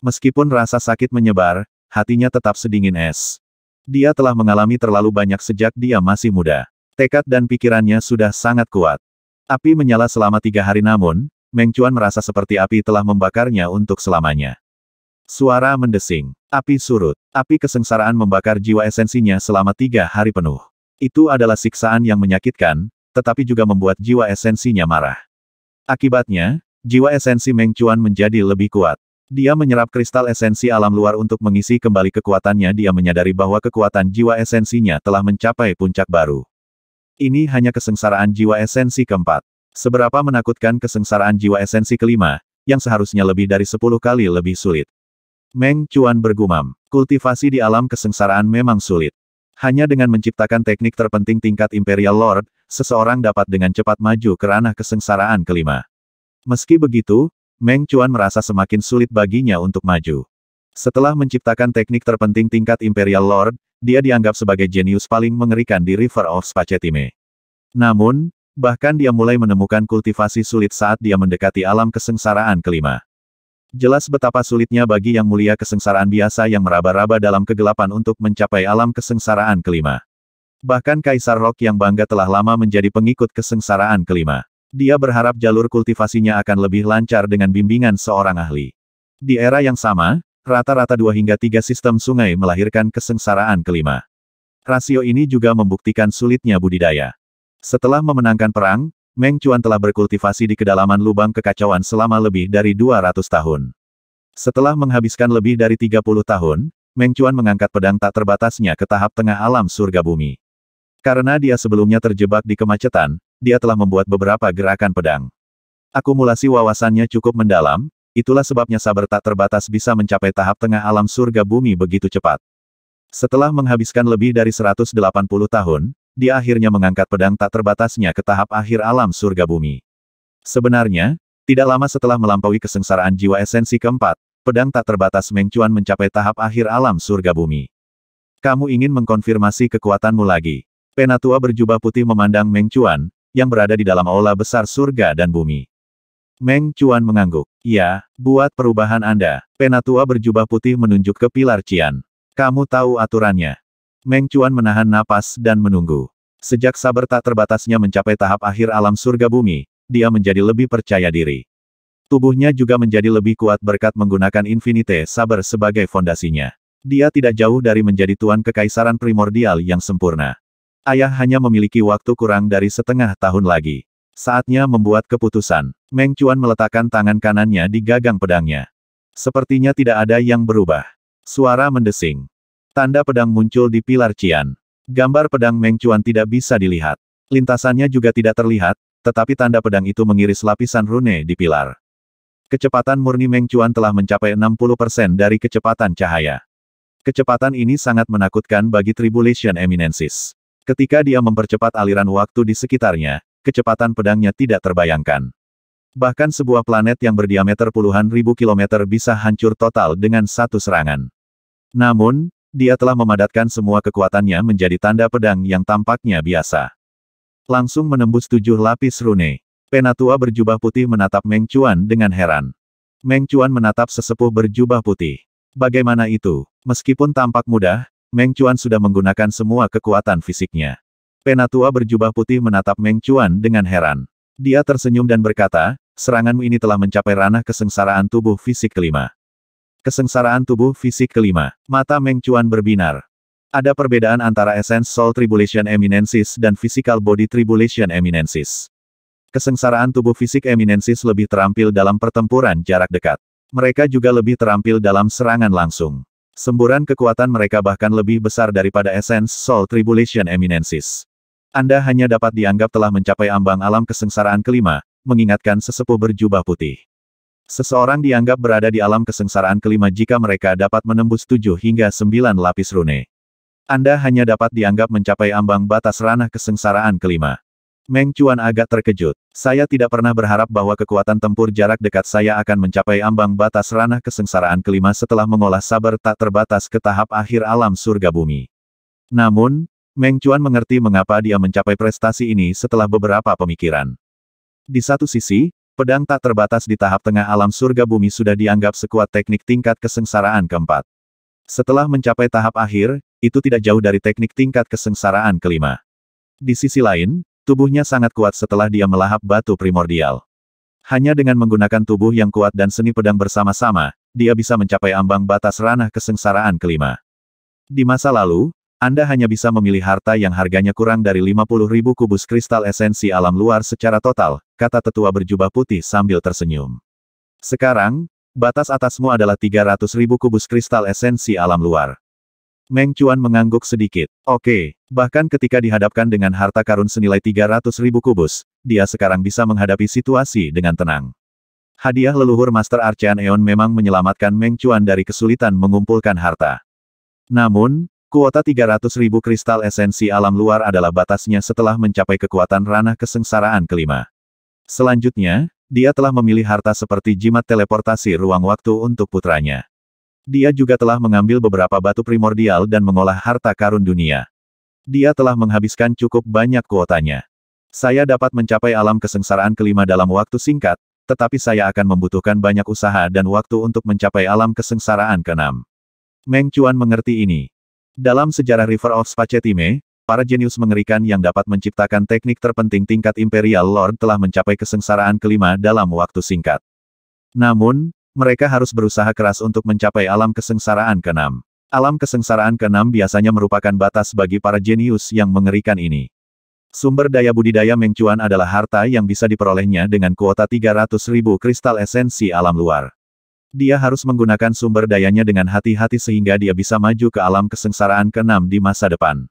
Meskipun rasa sakit menyebar, hatinya tetap sedingin es. Dia telah mengalami terlalu banyak sejak dia masih muda. Tekad dan pikirannya sudah sangat kuat. Api menyala selama tiga hari namun, Meng merasa seperti api telah membakarnya untuk selamanya. Suara mendesing. Api surut. Api kesengsaraan membakar jiwa esensinya selama tiga hari penuh. Itu adalah siksaan yang menyakitkan, tetapi juga membuat jiwa esensinya marah. Akibatnya, jiwa esensi Meng Chuan menjadi lebih kuat. Dia menyerap kristal esensi alam luar untuk mengisi kembali kekuatannya dia menyadari bahwa kekuatan jiwa esensinya telah mencapai puncak baru. Ini hanya kesengsaraan jiwa esensi keempat. Seberapa menakutkan kesengsaraan jiwa esensi kelima, yang seharusnya lebih dari sepuluh kali lebih sulit. Meng Chuan bergumam, kultivasi di alam kesengsaraan memang sulit. Hanya dengan menciptakan teknik terpenting tingkat Imperial Lord, seseorang dapat dengan cepat maju ke ranah kesengsaraan kelima. Meski begitu, Meng Chuan merasa semakin sulit baginya untuk maju. Setelah menciptakan teknik terpenting tingkat Imperial Lord, dia dianggap sebagai jenius paling mengerikan di River of Spacetime. Namun, bahkan dia mulai menemukan kultivasi sulit saat dia mendekati alam kesengsaraan kelima. Jelas betapa sulitnya bagi yang mulia kesengsaraan biasa yang meraba-raba dalam kegelapan untuk mencapai alam kesengsaraan kelima. Bahkan Kaisar Rock yang bangga telah lama menjadi pengikut kesengsaraan kelima. Dia berharap jalur kultivasinya akan lebih lancar dengan bimbingan seorang ahli. Di era yang sama, rata-rata dua hingga tiga sistem sungai melahirkan kesengsaraan kelima. Rasio ini juga membuktikan sulitnya budidaya. Setelah memenangkan perang, Meng Chuan telah berkultivasi di kedalaman lubang kekacauan selama lebih dari 200 tahun. Setelah menghabiskan lebih dari 30 tahun, Meng Chuan mengangkat pedang tak terbatasnya ke tahap tengah alam surga bumi. Karena dia sebelumnya terjebak di kemacetan, dia telah membuat beberapa gerakan pedang. Akumulasi wawasannya cukup mendalam, itulah sebabnya sabar tak terbatas bisa mencapai tahap tengah alam surga bumi begitu cepat. Setelah menghabiskan lebih dari 180 tahun, dia akhirnya mengangkat pedang tak terbatasnya ke tahap akhir alam surga bumi. Sebenarnya, tidak lama setelah melampaui kesengsaraan jiwa esensi keempat, pedang tak terbatas Mengcuan mencapai tahap akhir alam surga bumi. Kamu ingin mengkonfirmasi kekuatanmu lagi. Penatua berjubah putih memandang Meng Chuan, yang berada di dalam aula besar surga dan bumi. Meng Chuan mengangguk. Ya, buat perubahan Anda. Penatua berjubah putih menunjuk ke pilar Cian. Kamu tahu aturannya. Meng Chuan menahan napas dan menunggu. Sejak sabar tak terbatasnya mencapai tahap akhir alam surga bumi, dia menjadi lebih percaya diri. Tubuhnya juga menjadi lebih kuat berkat menggunakan Infinite Sabar sebagai fondasinya. Dia tidak jauh dari menjadi tuan kekaisaran primordial yang sempurna. Ayah hanya memiliki waktu kurang dari setengah tahun lagi. Saatnya membuat keputusan. Meng Chuan meletakkan tangan kanannya di gagang pedangnya. Sepertinya tidak ada yang berubah. Suara mendesing. Tanda pedang muncul di pilar Cian. Gambar pedang Meng Chuan tidak bisa dilihat. Lintasannya juga tidak terlihat, tetapi tanda pedang itu mengiris lapisan rune di pilar. Kecepatan murni Meng Chuan telah mencapai 60% dari kecepatan cahaya. Kecepatan ini sangat menakutkan bagi Tribulation Eminensis. Ketika dia mempercepat aliran waktu di sekitarnya, kecepatan pedangnya tidak terbayangkan. Bahkan sebuah planet yang berdiameter puluhan ribu kilometer bisa hancur total dengan satu serangan. Namun, dia telah memadatkan semua kekuatannya menjadi tanda pedang yang tampaknya biasa. Langsung menembus tujuh lapis rune. Penatua berjubah putih menatap Meng Chuan dengan heran. Meng Chuan menatap sesepuh berjubah putih. Bagaimana itu? Meskipun tampak mudah, Meng Chuan sudah menggunakan semua kekuatan fisiknya. Penatua berjubah putih menatap Meng Chuan dengan heran. Dia tersenyum dan berkata, seranganmu ini telah mencapai ranah kesengsaraan tubuh fisik kelima. Kesengsaraan tubuh fisik kelima. Mata Meng Chuan berbinar. Ada perbedaan antara Essence Soul Tribulation Eminensis dan Physical Body Tribulation Eminensis. Kesengsaraan tubuh fisik Eminensis lebih terampil dalam pertempuran jarak dekat. Mereka juga lebih terampil dalam serangan langsung. Semburan kekuatan mereka bahkan lebih besar daripada Essence Soul Tribulation Eminensis. Anda hanya dapat dianggap telah mencapai ambang alam kesengsaraan kelima, mengingatkan sesepuh berjubah putih. Seseorang dianggap berada di alam kesengsaraan kelima jika mereka dapat menembus tujuh hingga sembilan lapis rune. Anda hanya dapat dianggap mencapai ambang batas ranah kesengsaraan kelima. Meng Chuan agak terkejut. Saya tidak pernah berharap bahwa kekuatan tempur jarak dekat saya akan mencapai ambang batas ranah kesengsaraan kelima setelah mengolah sabar tak terbatas ke tahap akhir alam surga bumi. Namun, Meng Chuan mengerti mengapa dia mencapai prestasi ini setelah beberapa pemikiran. Di satu sisi, pedang tak terbatas di tahap tengah alam surga bumi sudah dianggap sekuat teknik tingkat kesengsaraan keempat. Setelah mencapai tahap akhir, itu tidak jauh dari teknik tingkat kesengsaraan kelima. Di sisi lain, Tubuhnya sangat kuat setelah dia melahap batu primordial. Hanya dengan menggunakan tubuh yang kuat dan seni pedang bersama-sama, dia bisa mencapai ambang batas ranah kesengsaraan kelima. Di masa lalu, Anda hanya bisa memilih harta yang harganya kurang dari 50 ribu kubus kristal esensi alam luar secara total, kata tetua berjubah putih sambil tersenyum. Sekarang, batas atasmu adalah 300 ribu kubus kristal esensi alam luar. Meng Chuan mengangguk sedikit. Oke, bahkan ketika dihadapkan dengan harta karun senilai 300 ribu kubus, dia sekarang bisa menghadapi situasi dengan tenang. Hadiah leluhur Master Archean Eon memang menyelamatkan Meng Chuan dari kesulitan mengumpulkan harta. Namun, kuota 300 ribu kristal esensi alam luar adalah batasnya setelah mencapai kekuatan ranah kesengsaraan kelima. Selanjutnya, dia telah memilih harta seperti jimat teleportasi ruang waktu untuk putranya. Dia juga telah mengambil beberapa batu primordial dan mengolah harta karun dunia. Dia telah menghabiskan cukup banyak kuotanya. Saya dapat mencapai alam kesengsaraan kelima dalam waktu singkat, tetapi saya akan membutuhkan banyak usaha dan waktu untuk mencapai alam kesengsaraan keenam. Meng Chuan mengerti ini. Dalam sejarah River of Spacetime, para jenius mengerikan yang dapat menciptakan teknik terpenting tingkat Imperial Lord telah mencapai kesengsaraan kelima dalam waktu singkat. Namun, mereka harus berusaha keras untuk mencapai alam kesengsaraan keenam. Alam kesengsaraan keenam biasanya merupakan batas bagi para jenius yang mengerikan ini. Sumber daya budidaya Mengcuan adalah harta yang bisa diperolehnya dengan kuota 300 ribu kristal esensi alam luar. Dia harus menggunakan sumber dayanya dengan hati-hati sehingga dia bisa maju ke alam kesengsaraan keenam di masa depan.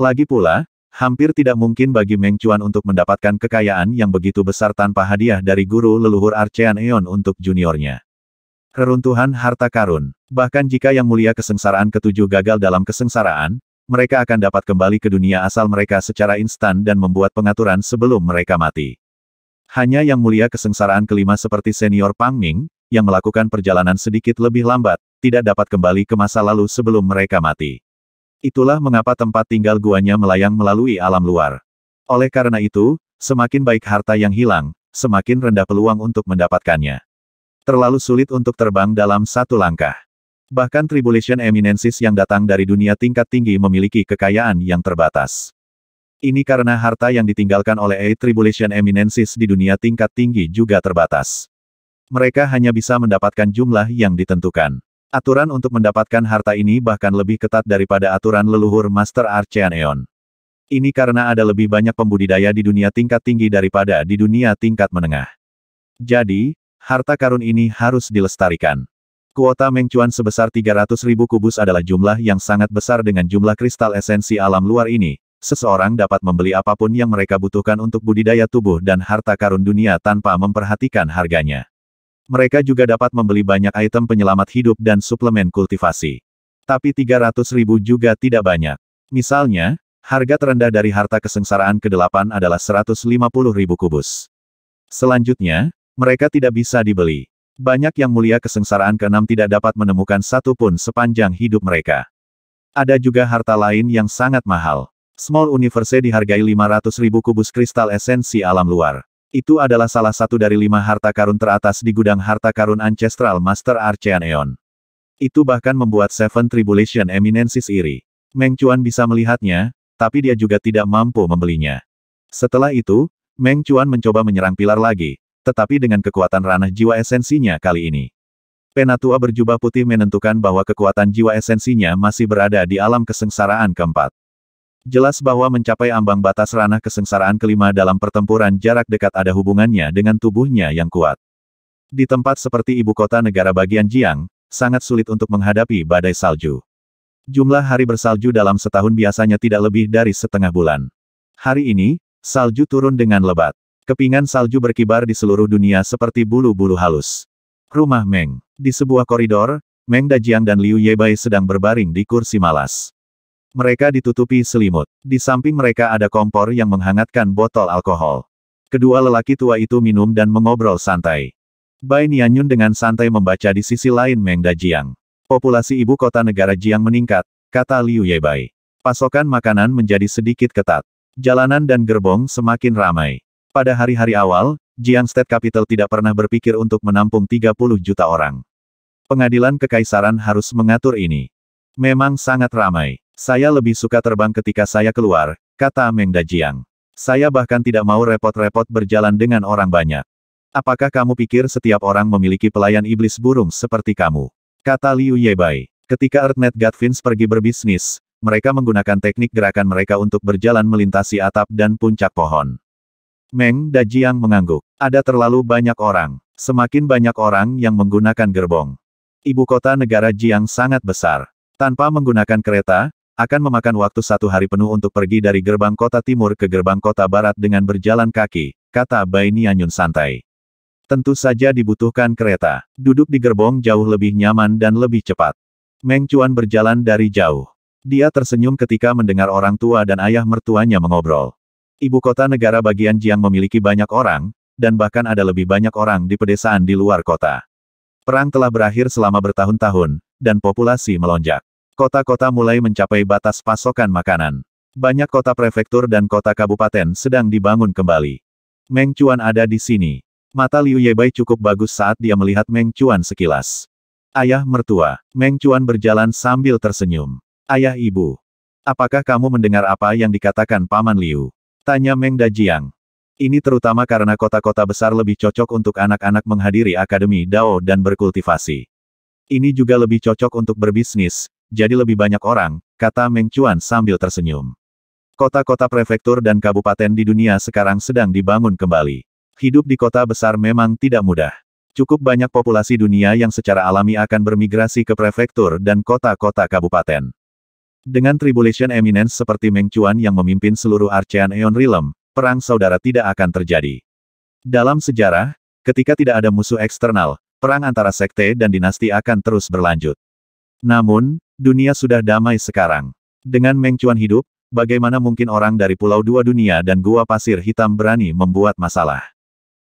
Lagi pula, Hampir tidak mungkin bagi Meng Chuan untuk mendapatkan kekayaan yang begitu besar tanpa hadiah dari guru leluhur Archean Eon untuk juniornya. Keruntuhan, harta karun. Bahkan jika yang mulia kesengsaraan ketujuh gagal dalam kesengsaraan, mereka akan dapat kembali ke dunia asal mereka secara instan dan membuat pengaturan sebelum mereka mati. Hanya yang mulia kesengsaraan kelima seperti senior Pang Ming, yang melakukan perjalanan sedikit lebih lambat, tidak dapat kembali ke masa lalu sebelum mereka mati. Itulah mengapa tempat tinggal guanya melayang melalui alam luar. Oleh karena itu, semakin baik harta yang hilang, semakin rendah peluang untuk mendapatkannya. Terlalu sulit untuk terbang dalam satu langkah. Bahkan Tribulation Eminensis yang datang dari dunia tingkat tinggi memiliki kekayaan yang terbatas. Ini karena harta yang ditinggalkan oleh A Tribulation Eminensis di dunia tingkat tinggi juga terbatas. Mereka hanya bisa mendapatkan jumlah yang ditentukan. Aturan untuk mendapatkan harta ini bahkan lebih ketat daripada aturan leluhur Master Archean Eon. Ini karena ada lebih banyak pembudidaya di dunia tingkat tinggi daripada di dunia tingkat menengah. Jadi, harta karun ini harus dilestarikan. Kuota mengcuan sebesar 300 ribu kubus adalah jumlah yang sangat besar dengan jumlah kristal esensi alam luar ini. Seseorang dapat membeli apapun yang mereka butuhkan untuk budidaya tubuh dan harta karun dunia tanpa memperhatikan harganya. Mereka juga dapat membeli banyak item penyelamat hidup dan suplemen kultivasi. Tapi 300 ribu juga tidak banyak. Misalnya, harga terendah dari harta kesengsaraan ke-8 adalah 150 ribu kubus. Selanjutnya, mereka tidak bisa dibeli. Banyak yang mulia kesengsaraan ke-6 tidak dapat menemukan satu pun sepanjang hidup mereka. Ada juga harta lain yang sangat mahal. Small Universe dihargai 500 ribu kubus kristal esensi alam luar. Itu adalah salah satu dari lima harta karun teratas di gudang harta karun Ancestral Master Eon. Itu bahkan membuat Seven Tribulation Eminensis iri. Meng Chuan bisa melihatnya, tapi dia juga tidak mampu membelinya. Setelah itu, Meng Chuan mencoba menyerang pilar lagi, tetapi dengan kekuatan ranah jiwa esensinya kali ini. Penatua berjubah putih menentukan bahwa kekuatan jiwa esensinya masih berada di alam kesengsaraan keempat. Jelas bahwa mencapai ambang batas ranah kesengsaraan kelima dalam pertempuran jarak dekat ada hubungannya dengan tubuhnya yang kuat. Di tempat seperti ibu kota negara bagian Jiang, sangat sulit untuk menghadapi badai salju. Jumlah hari bersalju dalam setahun biasanya tidak lebih dari setengah bulan. Hari ini, salju turun dengan lebat. Kepingan salju berkibar di seluruh dunia seperti bulu-bulu halus. Rumah Meng. Di sebuah koridor, Meng Dajiang dan Liu Yebai sedang berbaring di kursi malas. Mereka ditutupi selimut. Di samping mereka ada kompor yang menghangatkan botol alkohol. Kedua lelaki tua itu minum dan mengobrol santai. Bai Nianyun dengan santai membaca di sisi lain Meng Dajiang. Populasi ibu kota negara Jiang meningkat, kata Liu Yebai. Pasokan makanan menjadi sedikit ketat. Jalanan dan gerbong semakin ramai. Pada hari-hari awal, Jiang State Capital tidak pernah berpikir untuk menampung 30 juta orang. Pengadilan Kekaisaran harus mengatur ini. Memang sangat ramai. Saya lebih suka terbang ketika saya keluar, kata Meng Dajiang. Saya bahkan tidak mau repot-repot berjalan dengan orang banyak. Apakah kamu pikir setiap orang memiliki pelayan iblis burung seperti kamu? Kata Liu Yebai. Ketika Earthnet Gatvins pergi berbisnis, mereka menggunakan teknik gerakan mereka untuk berjalan melintasi atap dan puncak pohon. Meng Dajiang mengangguk. Ada terlalu banyak orang. Semakin banyak orang yang menggunakan gerbong. Ibu kota negara Jiang sangat besar. Tanpa menggunakan kereta, akan memakan waktu satu hari penuh untuk pergi dari gerbang kota timur ke gerbang kota barat dengan berjalan kaki, kata Bai Nianyun santai. Tentu saja dibutuhkan kereta. Duduk di gerbong jauh lebih nyaman dan lebih cepat. Meng Cuan berjalan dari jauh. Dia tersenyum ketika mendengar orang tua dan ayah mertuanya mengobrol. Ibu kota negara bagian Jiang memiliki banyak orang, dan bahkan ada lebih banyak orang di pedesaan di luar kota. Perang telah berakhir selama bertahun-tahun, dan populasi melonjak. Kota-kota mulai mencapai batas pasokan makanan. Banyak kota prefektur dan kota kabupaten sedang dibangun kembali. Meng Chuan ada di sini. Mata Liu Yebai cukup bagus saat dia melihat Meng Chuan sekilas. Ayah mertua, Meng Chuan berjalan sambil tersenyum. Ayah ibu, apakah kamu mendengar apa yang dikatakan Paman Liu? Tanya Meng Dajiang. Ini terutama karena kota-kota besar lebih cocok untuk anak-anak menghadiri akademi Dao dan berkultivasi. Ini juga lebih cocok untuk berbisnis, jadi lebih banyak orang, kata Meng Chuan sambil tersenyum. Kota-kota prefektur dan kabupaten di dunia sekarang sedang dibangun kembali. Hidup di kota besar memang tidak mudah. Cukup banyak populasi dunia yang secara alami akan bermigrasi ke prefektur dan kota-kota kabupaten. Dengan Tribulation Eminence seperti Meng Chuan yang memimpin seluruh Archean Eon Realm, perang saudara tidak akan terjadi. Dalam sejarah, ketika tidak ada musuh eksternal, perang antara sekte dan dinasti akan terus berlanjut. Namun, Dunia sudah damai sekarang. Dengan Meng hidup, bagaimana mungkin orang dari Pulau Dua Dunia dan Gua Pasir Hitam berani membuat masalah?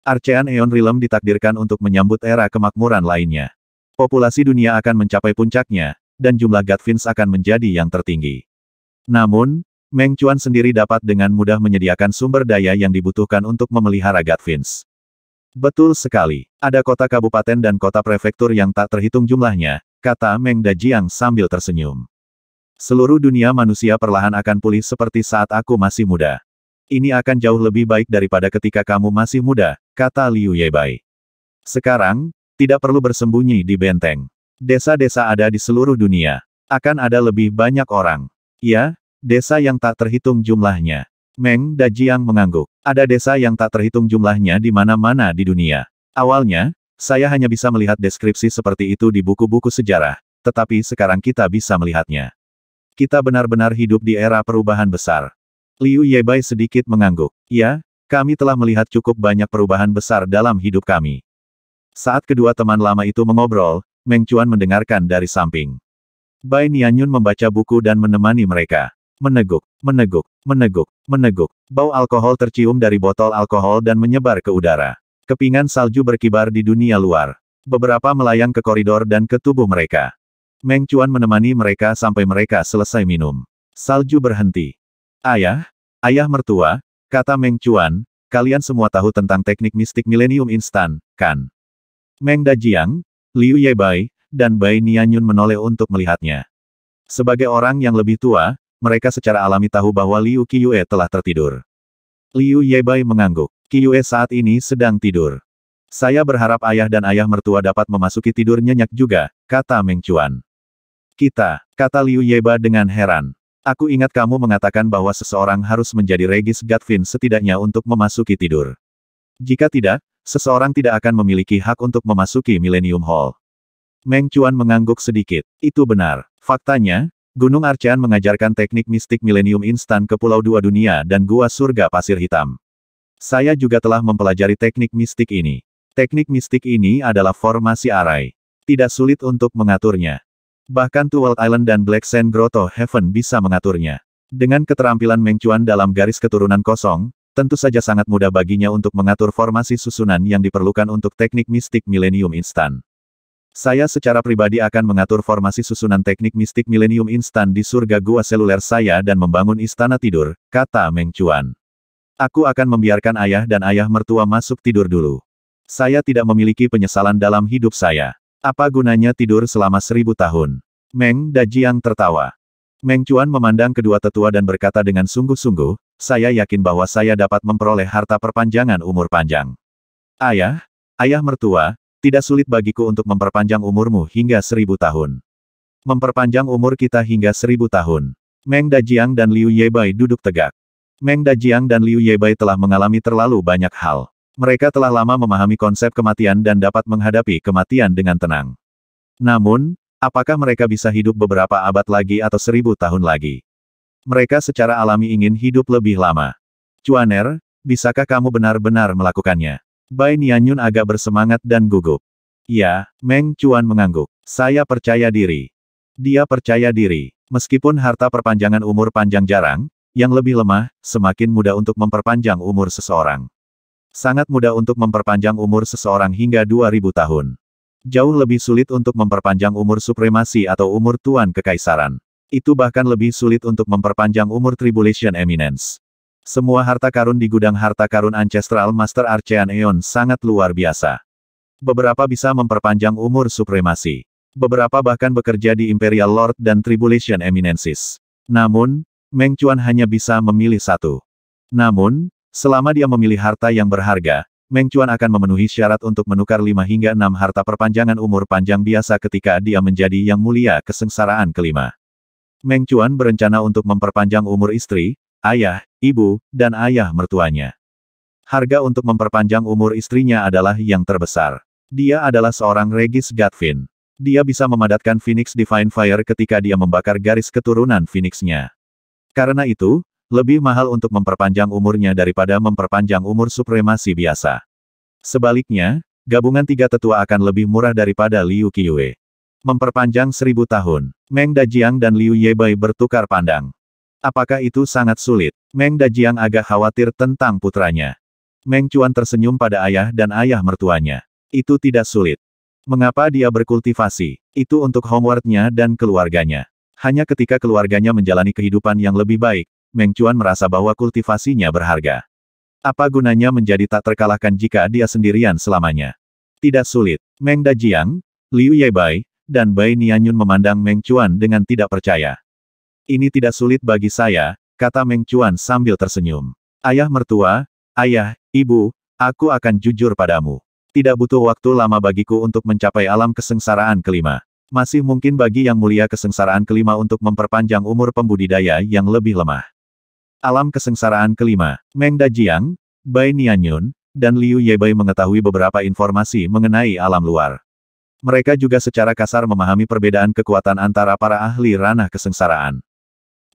Arcean Eon Rilem ditakdirkan untuk menyambut era kemakmuran lainnya. Populasi dunia akan mencapai puncaknya, dan jumlah Gatvins akan menjadi yang tertinggi. Namun, Meng Chuan sendiri dapat dengan mudah menyediakan sumber daya yang dibutuhkan untuk memelihara Gatvins. Betul sekali, ada kota kabupaten dan kota prefektur yang tak terhitung jumlahnya, kata Meng Dajiang sambil tersenyum. Seluruh dunia manusia perlahan akan pulih seperti saat aku masih muda. Ini akan jauh lebih baik daripada ketika kamu masih muda, kata Liu Yebai. Sekarang, tidak perlu bersembunyi di benteng. Desa-desa ada di seluruh dunia. Akan ada lebih banyak orang. Ya, desa yang tak terhitung jumlahnya. Meng Dajiang mengangguk. Ada desa yang tak terhitung jumlahnya di mana-mana di dunia. Awalnya, saya hanya bisa melihat deskripsi seperti itu di buku-buku sejarah, tetapi sekarang kita bisa melihatnya. Kita benar-benar hidup di era perubahan besar. Liu Yebai sedikit mengangguk. Ya, kami telah melihat cukup banyak perubahan besar dalam hidup kami. Saat kedua teman lama itu mengobrol, Meng Chuan mendengarkan dari samping. Bai Nianyun membaca buku dan menemani mereka. Meneguk, meneguk, meneguk, meneguk. Bau alkohol tercium dari botol alkohol dan menyebar ke udara. Kepingan salju berkibar di dunia luar. Beberapa melayang ke koridor dan ke tubuh mereka. Meng Chuan menemani mereka sampai mereka selesai minum. Salju berhenti. Ayah, ayah mertua, kata Meng Chuan, kalian semua tahu tentang teknik mistik milenium instan, kan? Meng Dajiang, Liu Yebai, dan Bai Nianyun menoleh untuk melihatnya. Sebagai orang yang lebih tua, mereka secara alami tahu bahwa Liu Qiyue telah tertidur. Liu Yebai mengangguk. Ki Yue saat ini sedang tidur. Saya berharap ayah dan ayah mertua dapat memasuki tidur nyenyak juga, kata Meng Chuan. Kita, kata Liu Yeba dengan heran. Aku ingat kamu mengatakan bahwa seseorang harus menjadi Regis Gatvin setidaknya untuk memasuki tidur. Jika tidak, seseorang tidak akan memiliki hak untuk memasuki Millennium Hall. Meng Chuan mengangguk sedikit. Itu benar. Faktanya, Gunung Arcan mengajarkan teknik mistik Millennium instan ke Pulau Dua Dunia dan Gua Surga Pasir Hitam. Saya juga telah mempelajari teknik mistik ini. Teknik mistik ini adalah formasi arai. Tidak sulit untuk mengaturnya. Bahkan World Island dan Black Sand Grotto Heaven bisa mengaturnya. Dengan keterampilan mengcuan dalam garis keturunan kosong, tentu saja sangat mudah baginya untuk mengatur formasi susunan yang diperlukan untuk teknik mistik milenium instan. Saya secara pribadi akan mengatur formasi susunan teknik mistik milenium instan di surga gua seluler saya dan membangun istana tidur, kata Meng Chuan. Aku akan membiarkan ayah dan ayah mertua masuk tidur dulu. Saya tidak memiliki penyesalan dalam hidup saya. Apa gunanya tidur selama seribu tahun? Meng Dajiang tertawa. Meng Chuan memandang kedua tetua dan berkata dengan sungguh-sungguh, saya yakin bahwa saya dapat memperoleh harta perpanjangan umur panjang. Ayah, ayah mertua, tidak sulit bagiku untuk memperpanjang umurmu hingga seribu tahun. Memperpanjang umur kita hingga seribu tahun. Meng Dajiang dan Liu Yebai duduk tegak. Meng Dajiang dan Liu Yebai telah mengalami terlalu banyak hal. Mereka telah lama memahami konsep kematian dan dapat menghadapi kematian dengan tenang. Namun, apakah mereka bisa hidup beberapa abad lagi atau seribu tahun lagi? Mereka secara alami ingin hidup lebih lama. Cuaner, bisakah kamu benar-benar melakukannya? Bai Nianyun agak bersemangat dan gugup. Ya, Meng Cuan mengangguk. Saya percaya diri. Dia percaya diri. Meskipun harta perpanjangan umur panjang jarang, yang lebih lemah, semakin mudah untuk memperpanjang umur seseorang. Sangat mudah untuk memperpanjang umur seseorang hingga 2000 tahun. Jauh lebih sulit untuk memperpanjang umur supremasi atau umur tuan kekaisaran. Itu bahkan lebih sulit untuk memperpanjang umur Tribulation Eminence. Semua harta karun di gudang harta karun Ancestral Master Archean Eon sangat luar biasa. Beberapa bisa memperpanjang umur supremasi. Beberapa bahkan bekerja di Imperial Lord dan Tribulation Eminences. Namun, Meng Chuan hanya bisa memilih satu. Namun, selama dia memilih harta yang berharga, Meng Chuan akan memenuhi syarat untuk menukar 5 hingga 6 harta perpanjangan umur panjang biasa ketika dia menjadi yang mulia kesengsaraan kelima. Meng Chuan berencana untuk memperpanjang umur istri, ayah, ibu, dan ayah mertuanya. Harga untuk memperpanjang umur istrinya adalah yang terbesar. Dia adalah seorang Regis Gatvin. Dia bisa memadatkan Phoenix Divine Fire ketika dia membakar garis keturunan Phoenixnya. Karena itu, lebih mahal untuk memperpanjang umurnya daripada memperpanjang umur supremasi biasa. Sebaliknya, gabungan tiga tetua akan lebih murah daripada Liu Qiyue. Memperpanjang seribu tahun, Meng Dajiang dan Liu Yebai bertukar pandang. Apakah itu sangat sulit? Meng Dajiang agak khawatir tentang putranya. Meng Chuan tersenyum pada ayah dan ayah mertuanya. Itu tidak sulit. Mengapa dia berkultivasi? Itu untuk homeworknya dan keluarganya. Hanya ketika keluarganya menjalani kehidupan yang lebih baik, Meng Chuan merasa bahwa kultivasinya berharga. Apa gunanya menjadi tak terkalahkan jika dia sendirian selamanya? Tidak sulit. Meng Dajiang, Liu Yebai, dan Bai Nianyun memandang Meng Chuan dengan tidak percaya. Ini tidak sulit bagi saya, kata Meng Chuan sambil tersenyum. Ayah mertua, ayah, ibu, aku akan jujur padamu. Tidak butuh waktu lama bagiku untuk mencapai alam kesengsaraan kelima. Masih mungkin bagi Yang Mulia kesengsaraan kelima untuk memperpanjang umur pembudidaya yang lebih lemah. Alam kesengsaraan kelima, Meng Dajiang, Bai Nianyun, dan Liu Yebai mengetahui beberapa informasi mengenai alam luar. Mereka juga secara kasar memahami perbedaan kekuatan antara para ahli ranah kesengsaraan.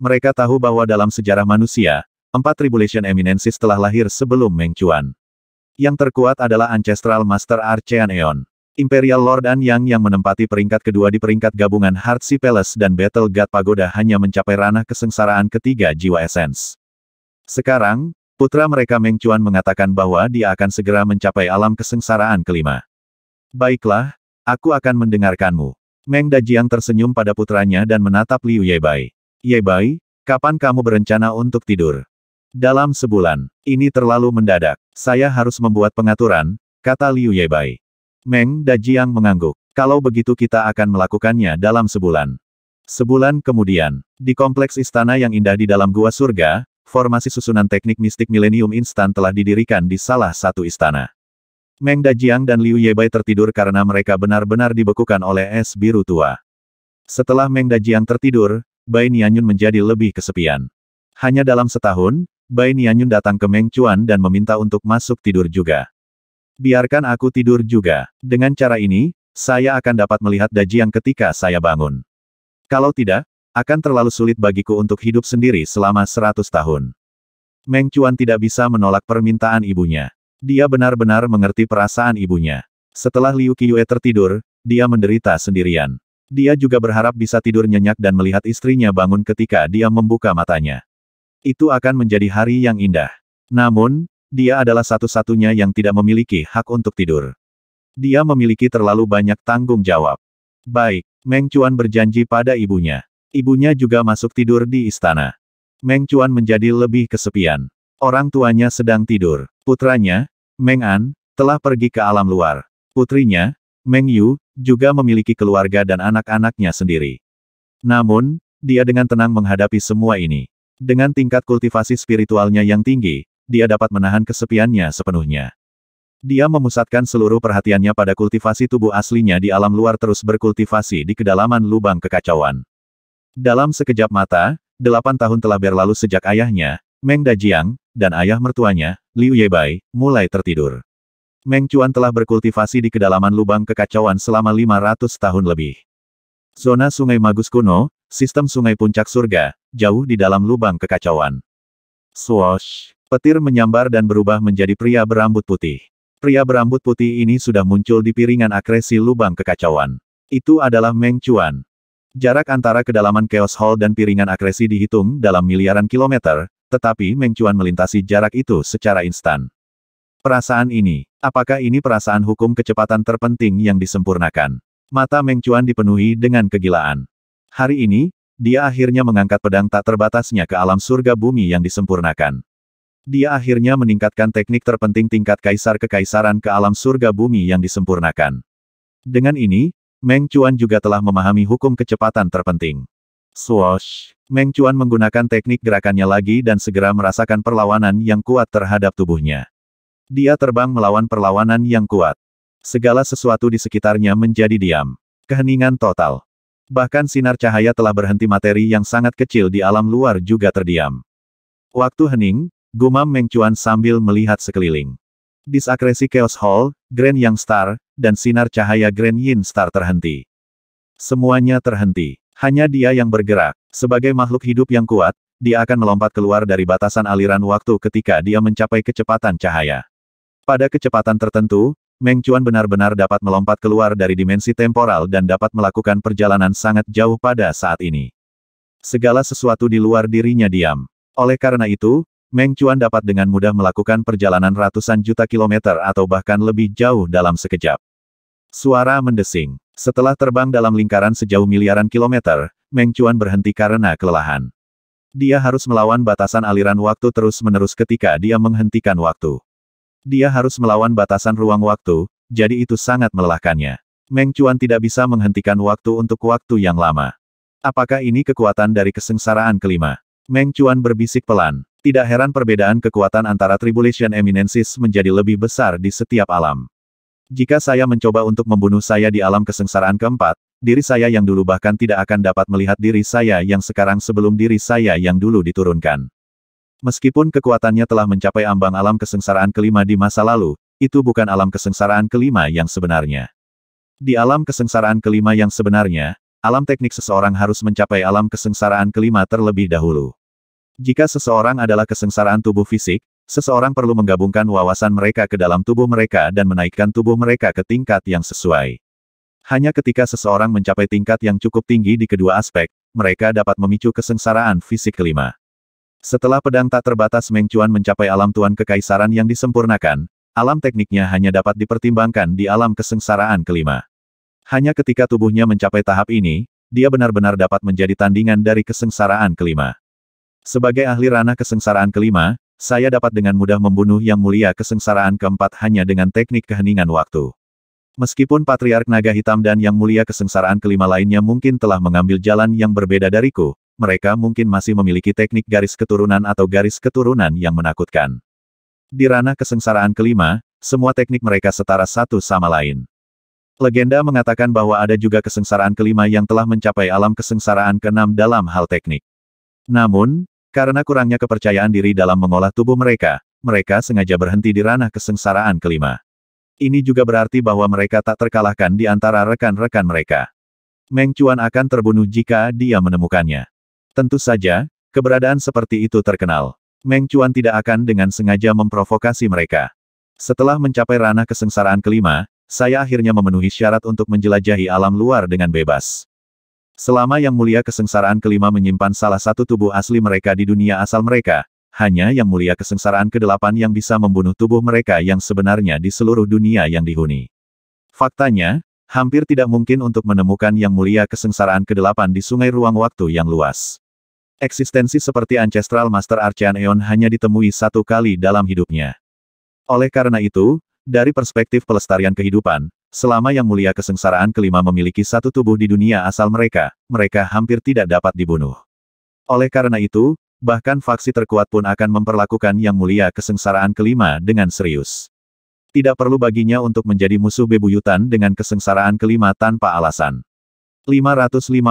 Mereka tahu bahwa dalam sejarah manusia, empat Tribulation Eminensis telah lahir sebelum Meng Chuan. Yang terkuat adalah Ancestral Master Archean Eon. Imperial Lord An Yang yang menempati peringkat kedua di peringkat gabungan Heartsea Palace dan Battle God Pagoda hanya mencapai ranah kesengsaraan ketiga jiwa esens. Sekarang, putra mereka Meng Chuan mengatakan bahwa dia akan segera mencapai alam kesengsaraan kelima. Baiklah, aku akan mendengarkanmu. Meng Dajiang tersenyum pada putranya dan menatap Liu Yebai. Yebai, kapan kamu berencana untuk tidur? Dalam sebulan, ini terlalu mendadak. Saya harus membuat pengaturan, kata Liu Yebai. Meng Dajiang mengangguk. Kalau begitu kita akan melakukannya dalam sebulan. Sebulan kemudian, di kompleks istana yang indah di dalam gua surga, formasi susunan teknik mistik milenium instan telah didirikan di salah satu istana. Meng Dajiang dan Liu Yebai tertidur karena mereka benar-benar dibekukan oleh es biru tua. Setelah Meng Dajiang tertidur, Bai Nianyun menjadi lebih kesepian. Hanya dalam setahun, Bai Nianyun datang ke Meng Chuan dan meminta untuk masuk tidur juga biarkan aku tidur juga. Dengan cara ini, saya akan dapat melihat Dajiang ketika saya bangun. Kalau tidak, akan terlalu sulit bagiku untuk hidup sendiri selama seratus tahun. Meng Chuan tidak bisa menolak permintaan ibunya. Dia benar-benar mengerti perasaan ibunya. Setelah Liu Qiyue tertidur, dia menderita sendirian. Dia juga berharap bisa tidur nyenyak dan melihat istrinya bangun ketika dia membuka matanya. Itu akan menjadi hari yang indah. Namun, dia adalah satu-satunya yang tidak memiliki hak untuk tidur. Dia memiliki terlalu banyak tanggung jawab. Baik, Meng Chuan berjanji pada ibunya. Ibunya juga masuk tidur di istana. Meng Chuan menjadi lebih kesepian. Orang tuanya sedang tidur. Putranya, Meng An, telah pergi ke alam luar. Putrinya, Meng Yu, juga memiliki keluarga dan anak-anaknya sendiri. Namun, dia dengan tenang menghadapi semua ini. Dengan tingkat kultivasi spiritualnya yang tinggi, dia dapat menahan kesepiannya sepenuhnya. Dia memusatkan seluruh perhatiannya pada kultivasi tubuh aslinya di alam luar terus berkultivasi di kedalaman lubang kekacauan. Dalam sekejap mata, delapan tahun telah berlalu sejak ayahnya, Meng Dajiang, dan ayah mertuanya, Liu Yebai, mulai tertidur. Meng Chuan telah berkultivasi di kedalaman lubang kekacauan selama 500 tahun lebih. Zona Sungai Magus Kuno, sistem sungai puncak surga, jauh di dalam lubang kekacauan. Swosh. Petir menyambar dan berubah menjadi pria berambut putih. Pria berambut putih ini sudah muncul di piringan akresi lubang kekacauan. Itu adalah Meng Chuan. Jarak antara kedalaman Chaos Hall dan piringan akresi dihitung dalam miliaran kilometer, tetapi Meng Chuan melintasi jarak itu secara instan. Perasaan ini, apakah ini perasaan hukum kecepatan terpenting yang disempurnakan? Mata Meng Chuan dipenuhi dengan kegilaan. Hari ini, dia akhirnya mengangkat pedang tak terbatasnya ke alam surga bumi yang disempurnakan. Dia akhirnya meningkatkan teknik terpenting tingkat kaisar kekaisaran ke alam surga bumi yang disempurnakan. Dengan ini, Meng Chuan juga telah memahami hukum kecepatan terpenting. Swoosh! Meng Chuan menggunakan teknik gerakannya lagi dan segera merasakan perlawanan yang kuat terhadap tubuhnya. Dia terbang melawan perlawanan yang kuat. Segala sesuatu di sekitarnya menjadi diam. Keheningan total. Bahkan sinar cahaya telah berhenti materi yang sangat kecil di alam luar juga terdiam. Waktu hening, Gumam Meng sambil melihat sekeliling. Disakresi Chaos Hall, Grand Yang Star, dan sinar cahaya Grand Yin Star terhenti. Semuanya terhenti. Hanya dia yang bergerak. Sebagai makhluk hidup yang kuat, dia akan melompat keluar dari batasan aliran waktu ketika dia mencapai kecepatan cahaya. Pada kecepatan tertentu, Meng Chuan benar-benar dapat melompat keluar dari dimensi temporal dan dapat melakukan perjalanan sangat jauh pada saat ini. Segala sesuatu di luar dirinya diam. Oleh karena itu, Meng Chuan dapat dengan mudah melakukan perjalanan ratusan juta kilometer atau bahkan lebih jauh dalam sekejap. Suara mendesing. Setelah terbang dalam lingkaran sejauh miliaran kilometer, Meng Chuan berhenti karena kelelahan. Dia harus melawan batasan aliran waktu terus-menerus ketika dia menghentikan waktu. Dia harus melawan batasan ruang waktu, jadi itu sangat melelahkannya. Meng Chuan tidak bisa menghentikan waktu untuk waktu yang lama. Apakah ini kekuatan dari kesengsaraan kelima? Meng Chuan berbisik pelan. Tidak heran perbedaan kekuatan antara Tribulation Eminensis menjadi lebih besar di setiap alam. Jika saya mencoba untuk membunuh saya di alam kesengsaraan keempat, diri saya yang dulu bahkan tidak akan dapat melihat diri saya yang sekarang sebelum diri saya yang dulu diturunkan. Meskipun kekuatannya telah mencapai ambang alam kesengsaraan kelima di masa lalu, itu bukan alam kesengsaraan kelima yang sebenarnya. Di alam kesengsaraan kelima yang sebenarnya, alam teknik seseorang harus mencapai alam kesengsaraan kelima terlebih dahulu. Jika seseorang adalah kesengsaraan tubuh fisik, seseorang perlu menggabungkan wawasan mereka ke dalam tubuh mereka dan menaikkan tubuh mereka ke tingkat yang sesuai. Hanya ketika seseorang mencapai tingkat yang cukup tinggi di kedua aspek, mereka dapat memicu kesengsaraan fisik kelima. Setelah pedang tak terbatas Meng mencapai alam tuan kekaisaran yang disempurnakan, alam tekniknya hanya dapat dipertimbangkan di alam kesengsaraan kelima. Hanya ketika tubuhnya mencapai tahap ini, dia benar-benar dapat menjadi tandingan dari kesengsaraan kelima. Sebagai ahli ranah kesengsaraan kelima, saya dapat dengan mudah membunuh yang mulia kesengsaraan keempat hanya dengan teknik keheningan waktu. Meskipun Patriark Naga Hitam dan yang mulia kesengsaraan kelima lainnya mungkin telah mengambil jalan yang berbeda dariku, mereka mungkin masih memiliki teknik garis keturunan atau garis keturunan yang menakutkan. Di ranah kesengsaraan kelima, semua teknik mereka setara satu sama lain. Legenda mengatakan bahwa ada juga kesengsaraan kelima yang telah mencapai alam kesengsaraan keenam dalam hal teknik. Namun, karena kurangnya kepercayaan diri dalam mengolah tubuh mereka, mereka sengaja berhenti di ranah kesengsaraan kelima. Ini juga berarti bahwa mereka tak terkalahkan di antara rekan-rekan mereka. Meng Chuan akan terbunuh jika dia menemukannya. Tentu saja, keberadaan seperti itu terkenal. Meng Chuan tidak akan dengan sengaja memprovokasi mereka. Setelah mencapai ranah kesengsaraan kelima, saya akhirnya memenuhi syarat untuk menjelajahi alam luar dengan bebas. Selama Yang Mulia Kesengsaraan kelima menyimpan salah satu tubuh asli mereka di dunia asal mereka, hanya Yang Mulia Kesengsaraan kedelapan yang bisa membunuh tubuh mereka yang sebenarnya di seluruh dunia yang dihuni. Faktanya, hampir tidak mungkin untuk menemukan Yang Mulia Kesengsaraan kedelapan di sungai ruang waktu yang luas. Eksistensi seperti Ancestral Master Archean Eon hanya ditemui satu kali dalam hidupnya. Oleh karena itu, dari perspektif pelestarian kehidupan, Selama yang mulia kesengsaraan kelima memiliki satu tubuh di dunia asal mereka, mereka hampir tidak dapat dibunuh. Oleh karena itu, bahkan faksi terkuat pun akan memperlakukan yang mulia kesengsaraan kelima dengan serius. Tidak perlu baginya untuk menjadi musuh bebuyutan dengan kesengsaraan kelima tanpa alasan. 550